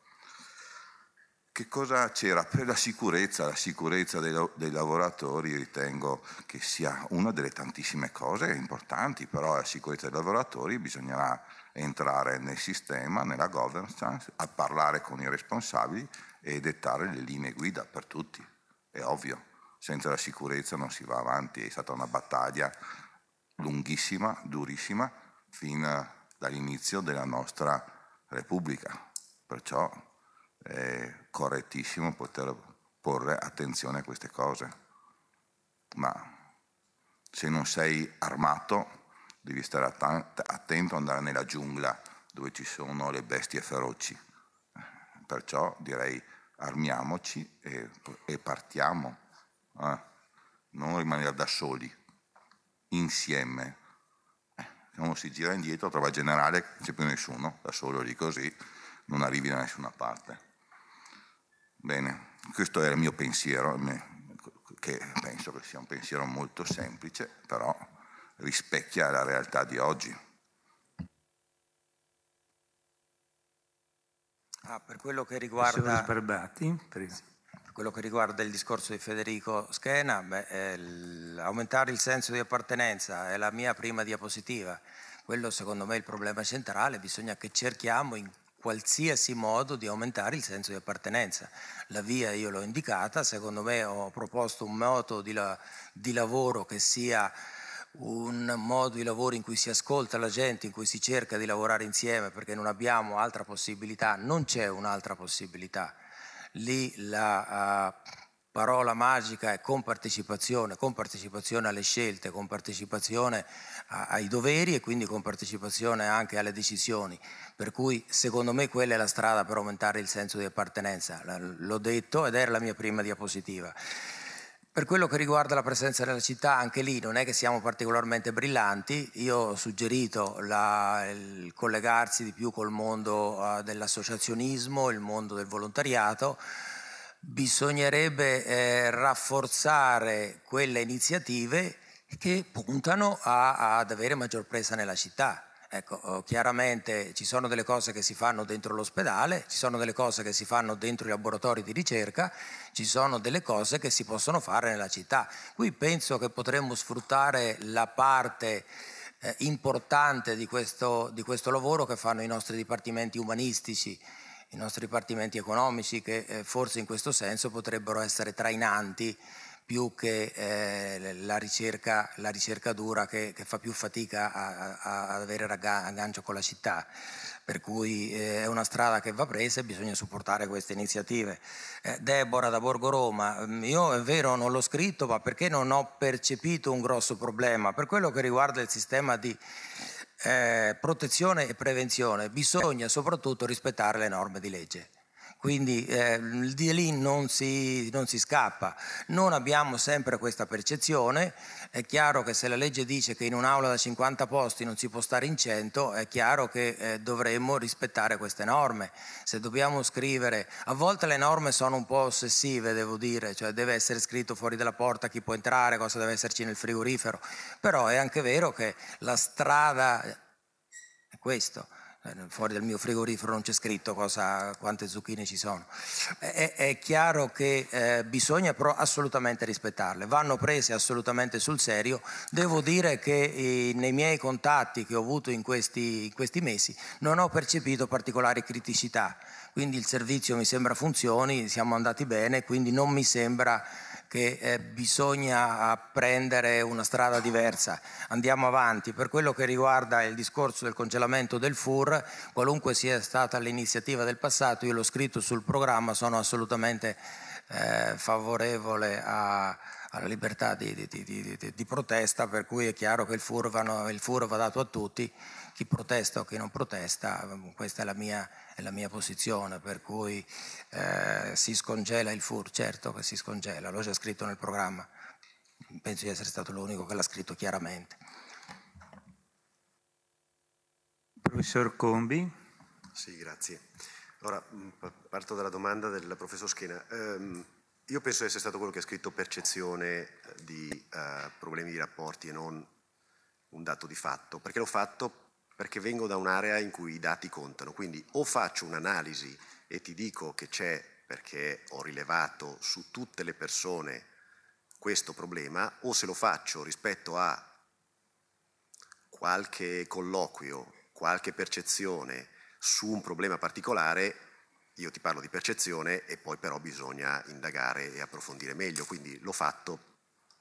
Che cosa c'era? Per la sicurezza, la sicurezza dei, dei, lavoratori ritengo che sia una delle tantissime cose importanti, però la sicurezza dei lavoratori bisognerà entrare nel sistema, nella governance, a parlare con i responsabili e dettare le linee guida per tutti, è ovvio, senza la sicurezza non si va avanti, è stata una battaglia lunghissima, durissima, fin dall'inizio della nostra Repubblica, perciò è correttissimo poter porre attenzione a queste cose, ma se non sei armato devi stare attento ad andare nella giungla dove ci sono le bestie feroci. Perciò direi armiamoci e, e partiamo, eh? non rimanere da soli, insieme. Eh, se uno si gira indietro trova il generale, non c'è più nessuno, da solo lì così, non arrivi da nessuna parte. Bene, questo era il mio pensiero, che penso che sia un pensiero molto semplice, però rispecchia la realtà di oggi. Ah, per, quello riguarda, per quello che riguarda il discorso di Federico Schena, beh, il, aumentare il senso di appartenenza è la mia prima diapositiva. Quello secondo me è il problema centrale, bisogna che cerchiamo in qualsiasi modo di aumentare il senso di appartenenza. La via io l'ho indicata, secondo me ho proposto un modo di, la, di lavoro che sia un modo di lavoro in cui si ascolta la gente, in cui si cerca di lavorare insieme perché non abbiamo altra possibilità, non c'è un'altra possibilità. Lì la... Uh, parola magica è compartecipazione, compartecipazione alle scelte, compartecipazione ai doveri e quindi compartecipazione anche alle decisioni. Per cui secondo me quella è la strada per aumentare il senso di appartenenza, l'ho detto ed era la mia prima diapositiva. Per quello che riguarda la presenza nella città, anche lì non è che siamo particolarmente brillanti, io ho suggerito la, il collegarsi di più col mondo ah, dell'associazionismo, il mondo del volontariato, bisognerebbe eh, rafforzare quelle iniziative che puntano a, ad avere maggior presa nella città. Ecco, oh, chiaramente ci sono delle cose che si fanno dentro l'ospedale, ci sono delle cose che si fanno dentro i laboratori di ricerca, ci sono delle cose che si possono fare nella città. Qui penso che potremmo sfruttare la parte eh, importante di questo, di questo lavoro che fanno i nostri dipartimenti umanistici, i nostri dipartimenti economici che eh, forse in questo senso potrebbero essere trainanti più che eh, la, ricerca, la, ricerca, dura che, che fa più fatica a, a, ad avere aggancio con la città. Per cui eh, è una strada che va presa e bisogna supportare queste iniziative. Eh, Deborah da Borgo Roma, mm, io è vero non l'ho scritto, ma perché non ho percepito un grosso problema? Per quello che riguarda il sistema di, eh, protezione e prevenzione, bisogna soprattutto rispettare le norme di legge quindi eh, di lì non si, non si, scappa. Non abbiamo sempre questa percezione, è chiaro che se la legge dice che in un'aula da 50 posti non si può stare in 100, è chiaro che eh, dovremmo rispettare queste norme. Se dobbiamo scrivere, a volte le norme sono un po' ossessive, devo dire, cioè deve essere scritto fuori dalla porta chi può entrare, cosa deve esserci nel frigorifero, però è anche vero che la strada è questo. Eh, fuori dal mio frigorifero non c'è scritto cosa, quante zucchine ci sono. È, è chiaro che eh, bisogna però assolutamente rispettarle, vanno prese assolutamente sul serio. Devo dire che eh, nei miei contatti che ho avuto in questi, in questi mesi non ho percepito particolari criticità, quindi il servizio mi sembra funzioni, siamo andati bene, quindi non mi sembra che eh, bisogna prendere una strada diversa. Andiamo avanti. Per quello che riguarda il discorso del congelamento del FUR, qualunque sia stata l'iniziativa del passato, io l'ho scritto sul programma, sono assolutamente eh, favorevole a, alla libertà di, di, di, di, protesta, per cui è chiaro che il FUR il FUR va dato a tutti chi protesta o chi non protesta, questa è la mia, è la mia posizione, per cui eh, si scongela il FUR, certo che si scongela, l'ho già scritto nel programma, penso di essere stato l'unico che l'ha scritto chiaramente. Professor Combi. Sì, grazie. Allora, mm, parto dalla domanda del professor Schena. Um, io penso di essere stato quello che ha scritto percezione eh, di uh, problemi di rapporti e non un dato di fatto, perché l'ho fatto perché vengo da un'area in cui i dati contano. Quindi o faccio un'analisi e ti dico che c'è perché ho rilevato su tutte le persone questo problema, o se lo faccio rispetto a qualche colloquio, qualche percezione su un problema particolare, io ti parlo di percezione e poi però bisogna indagare e approfondire meglio, quindi l'ho fatto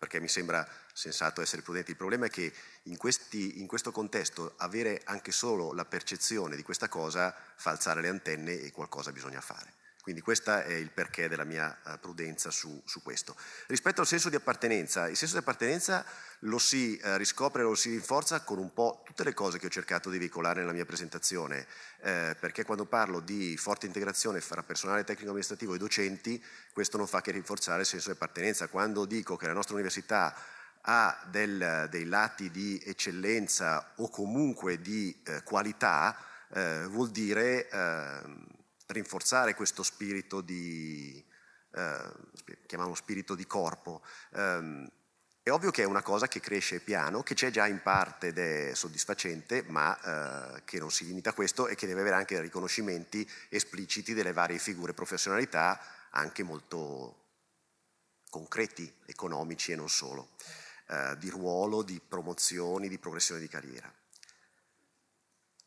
perché mi sembra sensato essere prudenti. Il problema è che in, questi, in, questo contesto avere anche solo la percezione di questa cosa fa alzare le antenne e qualcosa bisogna fare. Quindi questo è il perché della mia eh, prudenza su, su, questo. Rispetto al senso di appartenenza, il senso di appartenenza lo si eh, riscopre, lo si rinforza con un po' tutte le cose che ho cercato di veicolare nella mia presentazione, eh, perché quando parlo di forte integrazione fra personale tecnico-amministrativo e docenti, questo non fa che rinforzare il senso di appartenenza. Quando dico che la nostra università ha del, dei lati di eccellenza o comunque di eh, qualità, eh, vuol dire ehm, rinforzare questo spirito di, eh, chiamiamolo spirito di corpo. Eh, è ovvio che è una cosa che cresce piano, che c'è già in parte ed è soddisfacente, ma eh, che non si limita a questo e che deve avere anche riconoscimenti espliciti delle varie figure professionalità, anche molto concreti, economici e non solo, eh, di ruolo, di promozioni, di progressione di carriera.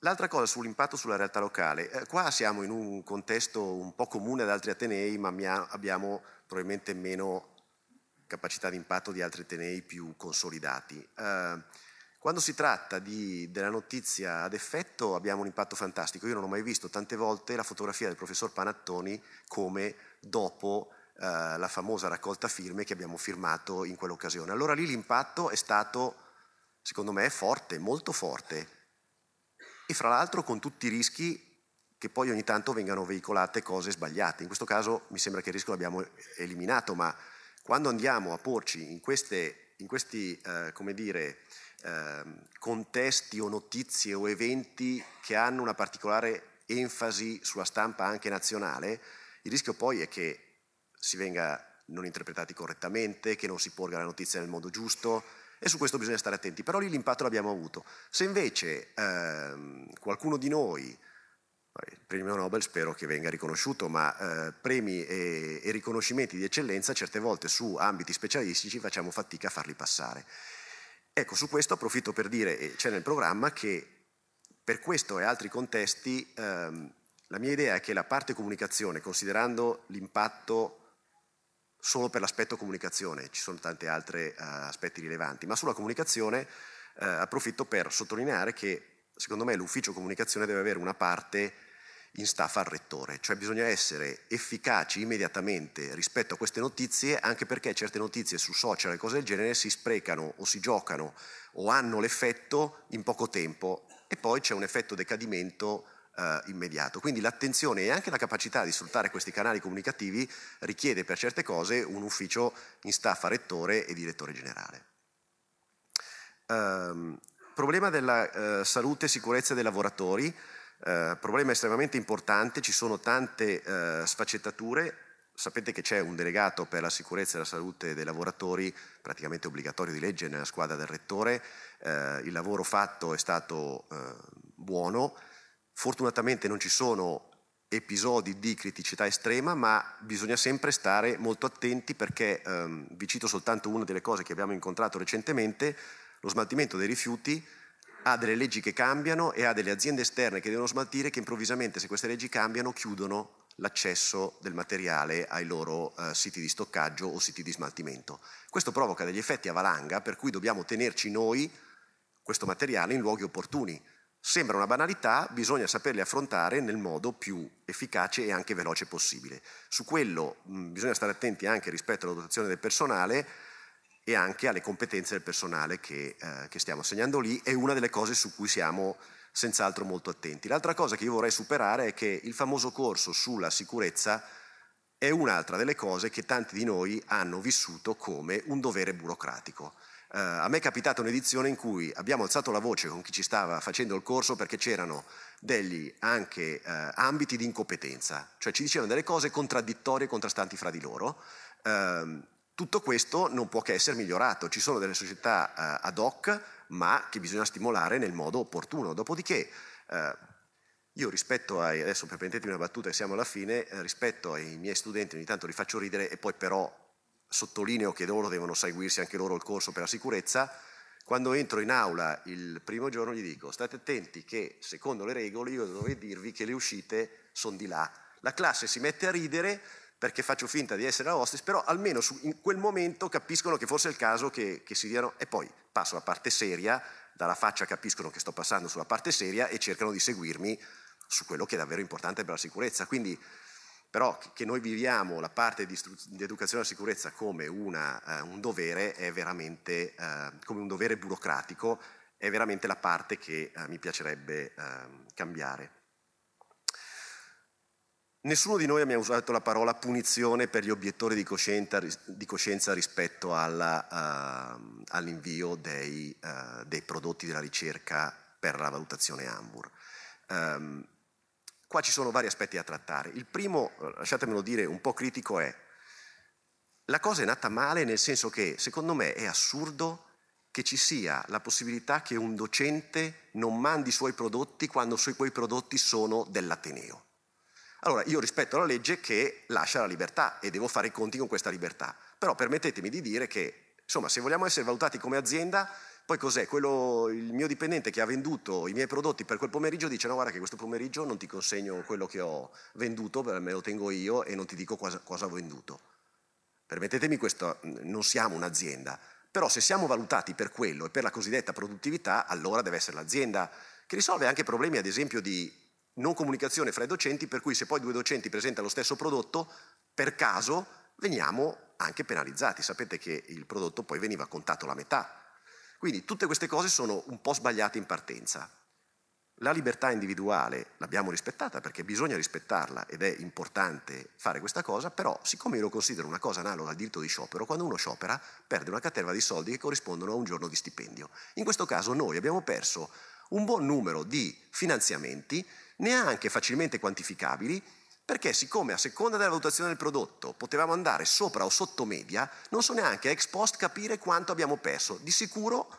L'altra cosa sull'impatto sulla realtà locale, eh, qua siamo in un contesto un po' comune ad altri Atenei, ma abbiamo probabilmente meno capacità di impatto di altri Atenei più consolidati. Eh, quando si tratta di, della notizia ad effetto abbiamo un impatto fantastico. Io non ho mai visto tante volte la fotografia del professor Panattoni come dopo eh, la famosa raccolta firme che abbiamo firmato in quell'occasione. Allora lì l'impatto è stato, secondo me, forte, molto forte fatti fra l'altro con tutti i rischi che poi ogni tanto vengano veicolate cose sbagliate. In questo caso mi sembra che il rischio l'abbiamo eliminato, ma quando andiamo a porci in, queste, in questi eh, dire, eh, contesti o notizie o eventi che hanno una particolare enfasi sulla stampa anche nazionale, il rischio poi è che si venga non interpretati correttamente, che non si porga la notizia nel modo giusto, e su questo bisogna stare attenti, però lì l'impatto l'abbiamo avuto. Se invece ehm, qualcuno di noi, il premio Nobel spero che venga riconosciuto, ma eh, premi e, e riconoscimenti di eccellenza certe volte su ambiti specialistici facciamo fatica a farli passare. Ecco, su questo approfitto per dire, e c'è nel programma, che per questo e altri contesti ehm, la mia idea è che la parte comunicazione, considerando l'impatto solo per l'aspetto comunicazione, ci sono tanti altri uh, aspetti rilevanti, ma sulla comunicazione uh, approfitto per sottolineare che secondo me l'ufficio comunicazione deve avere una parte in staffa al rettore, cioè bisogna essere efficaci immediatamente rispetto a queste notizie, anche perché certe notizie su social e cose del genere si sprecano o si giocano o hanno l'effetto in poco tempo e poi c'è un effetto decadimento eh, immediato. Quindi l'attenzione e anche la capacità di sfruttare questi canali comunicativi richiede per certe cose un ufficio in staffa rettore e direttore generale. Um, problema della uh, salute e sicurezza dei lavoratori, uh, problema estremamente importante, ci sono tante uh, sfaccettature, sapete che c'è un delegato per la sicurezza e la salute dei lavoratori, praticamente obbligatorio di legge nella squadra del rettore, il lavoro fatto è stato buono, Fortunatamente non ci sono episodi di criticità estrema, ma bisogna sempre stare molto attenti perché, ehm, vi cito soltanto una delle cose che abbiamo incontrato recentemente, lo smaltimento dei rifiuti ha delle leggi che cambiano e ha delle aziende esterne che devono smaltire che improvvisamente se queste leggi cambiano chiudono l'accesso del materiale ai loro eh, siti di stoccaggio o siti di smaltimento. Questo provoca degli effetti a valanga per cui dobbiamo tenerci noi questo materiale in luoghi opportuni. Sembra una banalità, bisogna saperle affrontare nel modo più efficace e anche veloce possibile. Su quello mh, mm, bisogna stare attenti anche rispetto alla dotazione del personale e anche alle competenze del personale che, eh, che stiamo assegnando lì, è una delle cose su cui siamo senz'altro molto attenti. L'altra cosa che io vorrei superare è che il famoso corso sulla sicurezza è un'altra delle cose che tanti di noi hanno vissuto come un dovere burocratico. Uh, a me è capitata un'edizione in cui abbiamo alzato la voce con chi ci stava facendo il corso perché c'erano degli anche uh, ambiti di incompetenza, cioè ci dicevano delle cose contraddittorie e contrastanti fra di loro. Uh, tutto questo non può che essere migliorato, ci sono delle società eh, ad hoc ma che bisogna stimolare nel modo opportuno. Dopodiché io rispetto ai, adesso permettetemi una battuta che siamo alla fine, rispetto ai miei studenti ogni tanto li faccio ridere e poi però sottolineo che loro devono seguirsi anche loro il corso per la sicurezza, quando entro in aula il primo giorno gli dico state attenti che secondo le regole io dovrei dirvi che le uscite sono di là. La classe si mette a ridere perché faccio finta di essere la hostess, però almeno su, in quel momento capiscono che forse è il caso che, che si diano e poi passo alla parte seria, dalla faccia capiscono che sto passando sulla parte seria e cercano di seguirmi su quello che è davvero importante per la sicurezza. Quindi però che noi viviamo la parte di, di educazione alla sicurezza come una, eh, un dovere è veramente, eh, come un dovere burocratico, è veramente la parte che eh, mi piacerebbe ehm, cambiare. Nessuno di noi ha mai usato la parola punizione per gli obiettori di coscienza, di coscienza rispetto alla, uh, all'invio dei, uh, dei, prodotti della ricerca per la valutazione AMBUR. Um, ehm, Qua ci sono vari aspetti da trattare. Il primo, eh, lasciatemelo dire, un po' critico è la cosa è nata male nel senso che secondo me è assurdo che ci sia la possibilità che un docente non mandi i suoi prodotti quando quei prodotti sono dell'Ateneo. Allora, io rispetto la legge che lascia la libertà e devo fare i conti con questa libertà, però permettetemi di dire che, insomma, se vogliamo essere valutati come azienda, poi cos'è? Quello, il mio dipendente che ha venduto i miei prodotti per quel pomeriggio dice no guarda che questo pomeriggio non ti consegno quello che ho venduto, me lo tengo io e non ti dico cosa, cosa ho venduto. Permettetemi questo, non siamo un'azienda, però se siamo valutati per quello e per la cosiddetta produttività, allora deve essere l'azienda che risolve anche problemi ad esempio di non comunicazione fra i docenti, per cui se poi due docenti presentano lo stesso prodotto, per caso veniamo anche penalizzati. Sapete che il prodotto poi veniva contato la metà quindi tutte queste cose sono un po' sbagliate in partenza. La libertà individuale l'abbiamo rispettata perché bisogna rispettarla ed è importante fare questa cosa, però siccome io lo considero una cosa analoga al diritto di sciopero, quando uno sciopera perde una caterva di soldi che corrispondono a un giorno di stipendio. In questo caso noi abbiamo perso un buon numero di finanziamenti, neanche facilmente quantificabili, perché siccome a seconda della valutazione del prodotto potevamo andare sopra o sotto media, non so neanche ex post capire quanto abbiamo perso. Di sicuro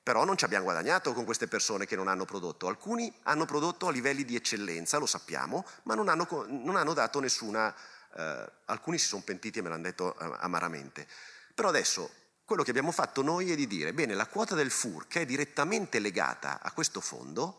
però non ci abbiamo guadagnato con queste persone che non hanno prodotto. Alcuni hanno prodotto a livelli di eccellenza, lo sappiamo, ma non hanno, non hanno dato nessuna... Eh, alcuni si sono pentiti e me l'hanno detto eh, amaramente. Però adesso quello che abbiamo fatto noi è di dire, bene, la quota del FUR che è direttamente legata a questo fondo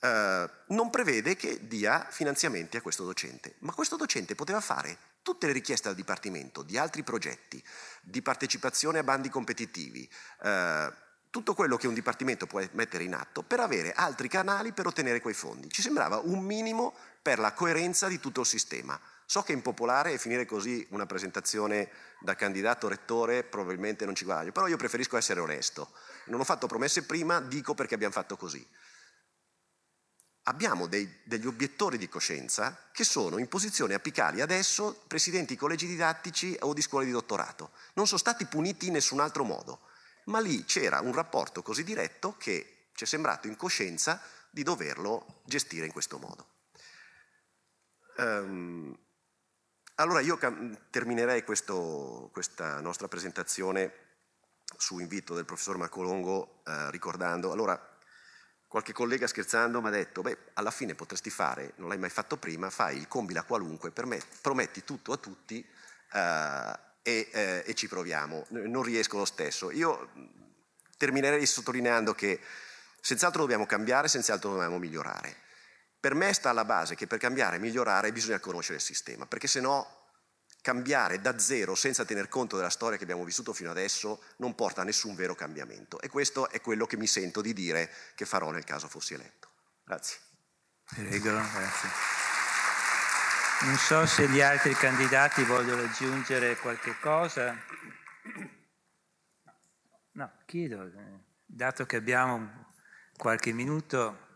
eh, non prevede che dia finanziamenti a questo docente, ma questo docente poteva fare tutte le richieste al Dipartimento di altri progetti, di partecipazione a bandi competitivi, eh, tutto quello che un Dipartimento può mettere in atto per avere altri canali per ottenere quei fondi. Ci sembrava un minimo per la coerenza di tutto il sistema. So che è impopolare e finire così una presentazione da candidato rettore probabilmente non ci guadagno, però io preferisco essere onesto. Non ho fatto promesse prima, dico perché abbiamo fatto così abbiamo dei, degli obiettori di coscienza che sono in posizioni apicali adesso presidenti di collegi didattici o di scuole di dottorato. Non sono stati puniti in nessun altro modo, ma lì c'era un rapporto così diretto che ci è sembrato in coscienza di doverlo gestire in questo modo. Um, allora io cam- terminerei questo, questa nostra presentazione su invito del professor Marcolongo eh, ricordando, allora Qualche collega scherzando mi ha detto, beh, alla fine potresti fare, non l'hai mai fatto prima, fai il combi la qualunque, prometti tutto a tutti eh, e, eh, e, ci proviamo. Non riesco lo stesso. Io terminerei sottolineando che senz'altro dobbiamo cambiare, senz'altro dobbiamo migliorare. Per me sta alla base che per cambiare e migliorare bisogna conoscere il sistema, perché se no cambiare da zero senza tener conto della storia che abbiamo vissuto fino adesso non porta a nessun vero cambiamento. E questo è quello che mi sento di dire che farò nel caso fossi eletto. Grazie. Regola, grazie. Non so se gli altri candidati vogliono aggiungere qualche cosa. No, chiedo, eh, dato che abbiamo qualche minuto,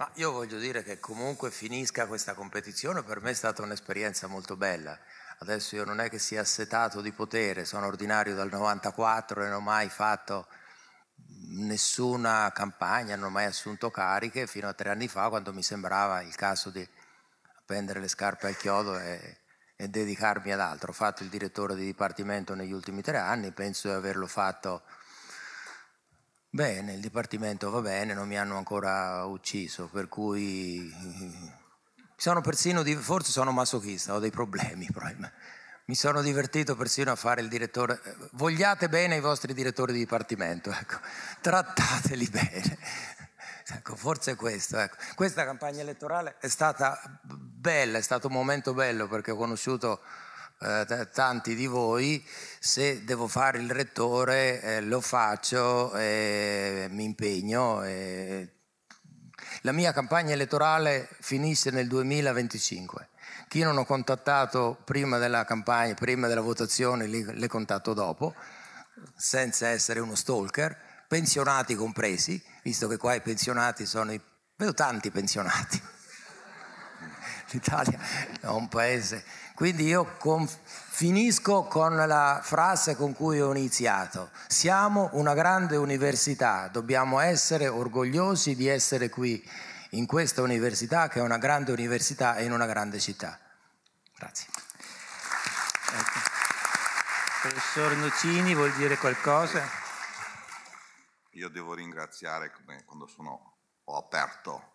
ma io voglio dire che comunque finisca questa competizione, per me è stata un'esperienza molto bella. Adesso io non è che sia assetato di potere, sono ordinario dal 94 e non ho mai fatto nessuna campagna, non ho mai assunto cariche fino a tre anni fa quando mi sembrava il caso di appendere le scarpe al chiodo e, e dedicarmi ad altro. Ho fatto il direttore di dipartimento negli ultimi tre anni, penso di averlo fatto Bene, il dipartimento va bene, non mi hanno ancora ucciso, per cui sono persino, forse sono masochista, ho dei problemi probabilmente. Mi sono divertito persino a fare il direttore. Vogliate bene i vostri direttori di dipartimento, ecco. trattateli bene. Ecco, forse è questo. Ecco. Questa campagna elettorale è stata bella, è stato un momento bello perché ho conosciuto eh, tanti di voi, se devo fare il rettore eh, lo faccio, eh, mi impegno. La mia campagna elettorale finisce nel 2025. Chi non ho contattato prima della campagna, prima della votazione, le contatto dopo, senza essere uno stalker pensionati compresi, visto che qua i pensionati sono i... vedo tanti pensionati. L'Italia è un paese quindi io con, finisco con la frase con cui ho iniziato. Siamo una grande università, dobbiamo essere orgogliosi di essere qui in questa università che è una grande università e in una grande città. Grazie. Ecco. Professor Nocini vuol dire qualcosa? Io devo ringraziare quando sono, ho aperto,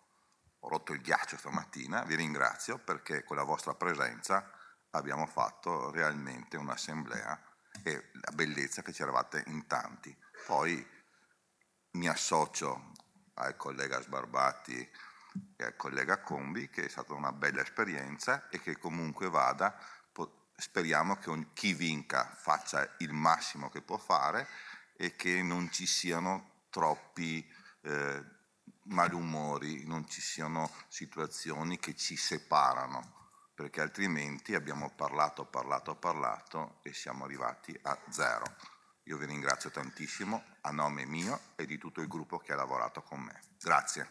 ho rotto il ghiaccio stamattina, vi ringrazio perché con la vostra presenza abbiamo fatto realmente un'assemblea e la bellezza che c'eravate in tanti. Poi mi associo al collega Sbarbati e al collega Combi che è stata una bella esperienza e che comunque vada speriamo che chi vinca faccia il massimo che può fare e che non ci siano troppi eh, malumori, non ci siano situazioni che ci separano perché altrimenti abbiamo parlato, parlato, parlato e siamo arrivati a zero. Io vi ringrazio tantissimo a nome mio e di tutto il gruppo che ha lavorato con me. Grazie.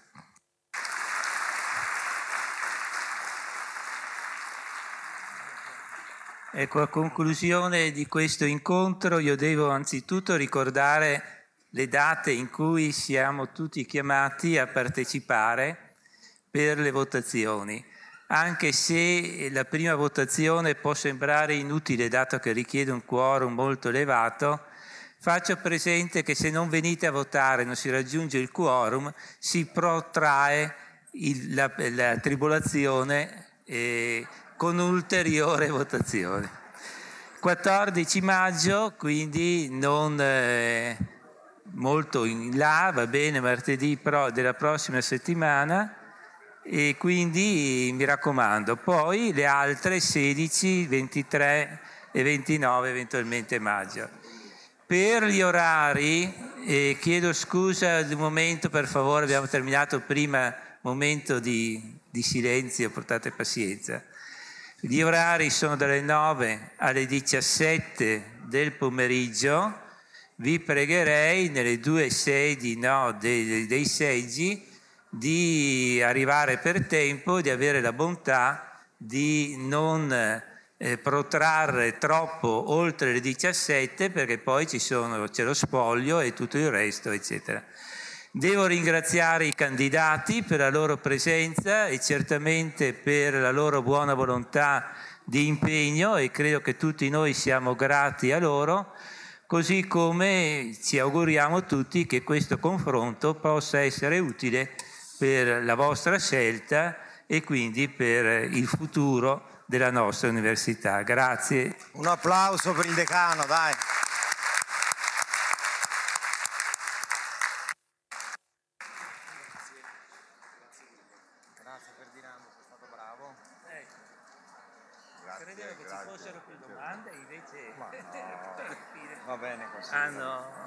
Ecco, a conclusione di questo incontro io devo anzitutto ricordare le date in cui siamo tutti chiamati a partecipare per le votazioni anche se la prima votazione può sembrare inutile dato che richiede un quorum molto elevato, faccio presente che se non venite a votare non si raggiunge il quorum, si protrae il, la, la, tribolazione eh, con ulteriore votazione. 14 maggio, quindi non eh, molto in là, va bene, martedì pro della prossima settimana e quindi mi raccomando. Poi le altre 16, 23 e 29 eventualmente maggio. Per gli orari, eh, chiedo scusa di un momento per favore, abbiamo terminato prima momento di, di silenzio, portate pazienza. Gli orari sono dalle 9 alle 17 del pomeriggio. Vi pregherei nelle due sedi no, dei, dei seggi di arrivare per tempo, e di avere la bontà di non eh, protrarre troppo oltre le 17 perché poi ci sono, c'è lo spoglio e tutto il resto, eccetera. Devo ringraziare i candidati per la loro presenza e certamente per la loro buona volontà di impegno e credo che tutti noi siamo grati a loro, così come ci auguriamo tutti che questo confronto possa essere utile per la vostra scelta e quindi per il futuro della nostra università. Grazie. Un applauso per il decano, dai. Ecco. credevo che grazie, ci fossero più domande, invece no, va bene così. Hanno ah,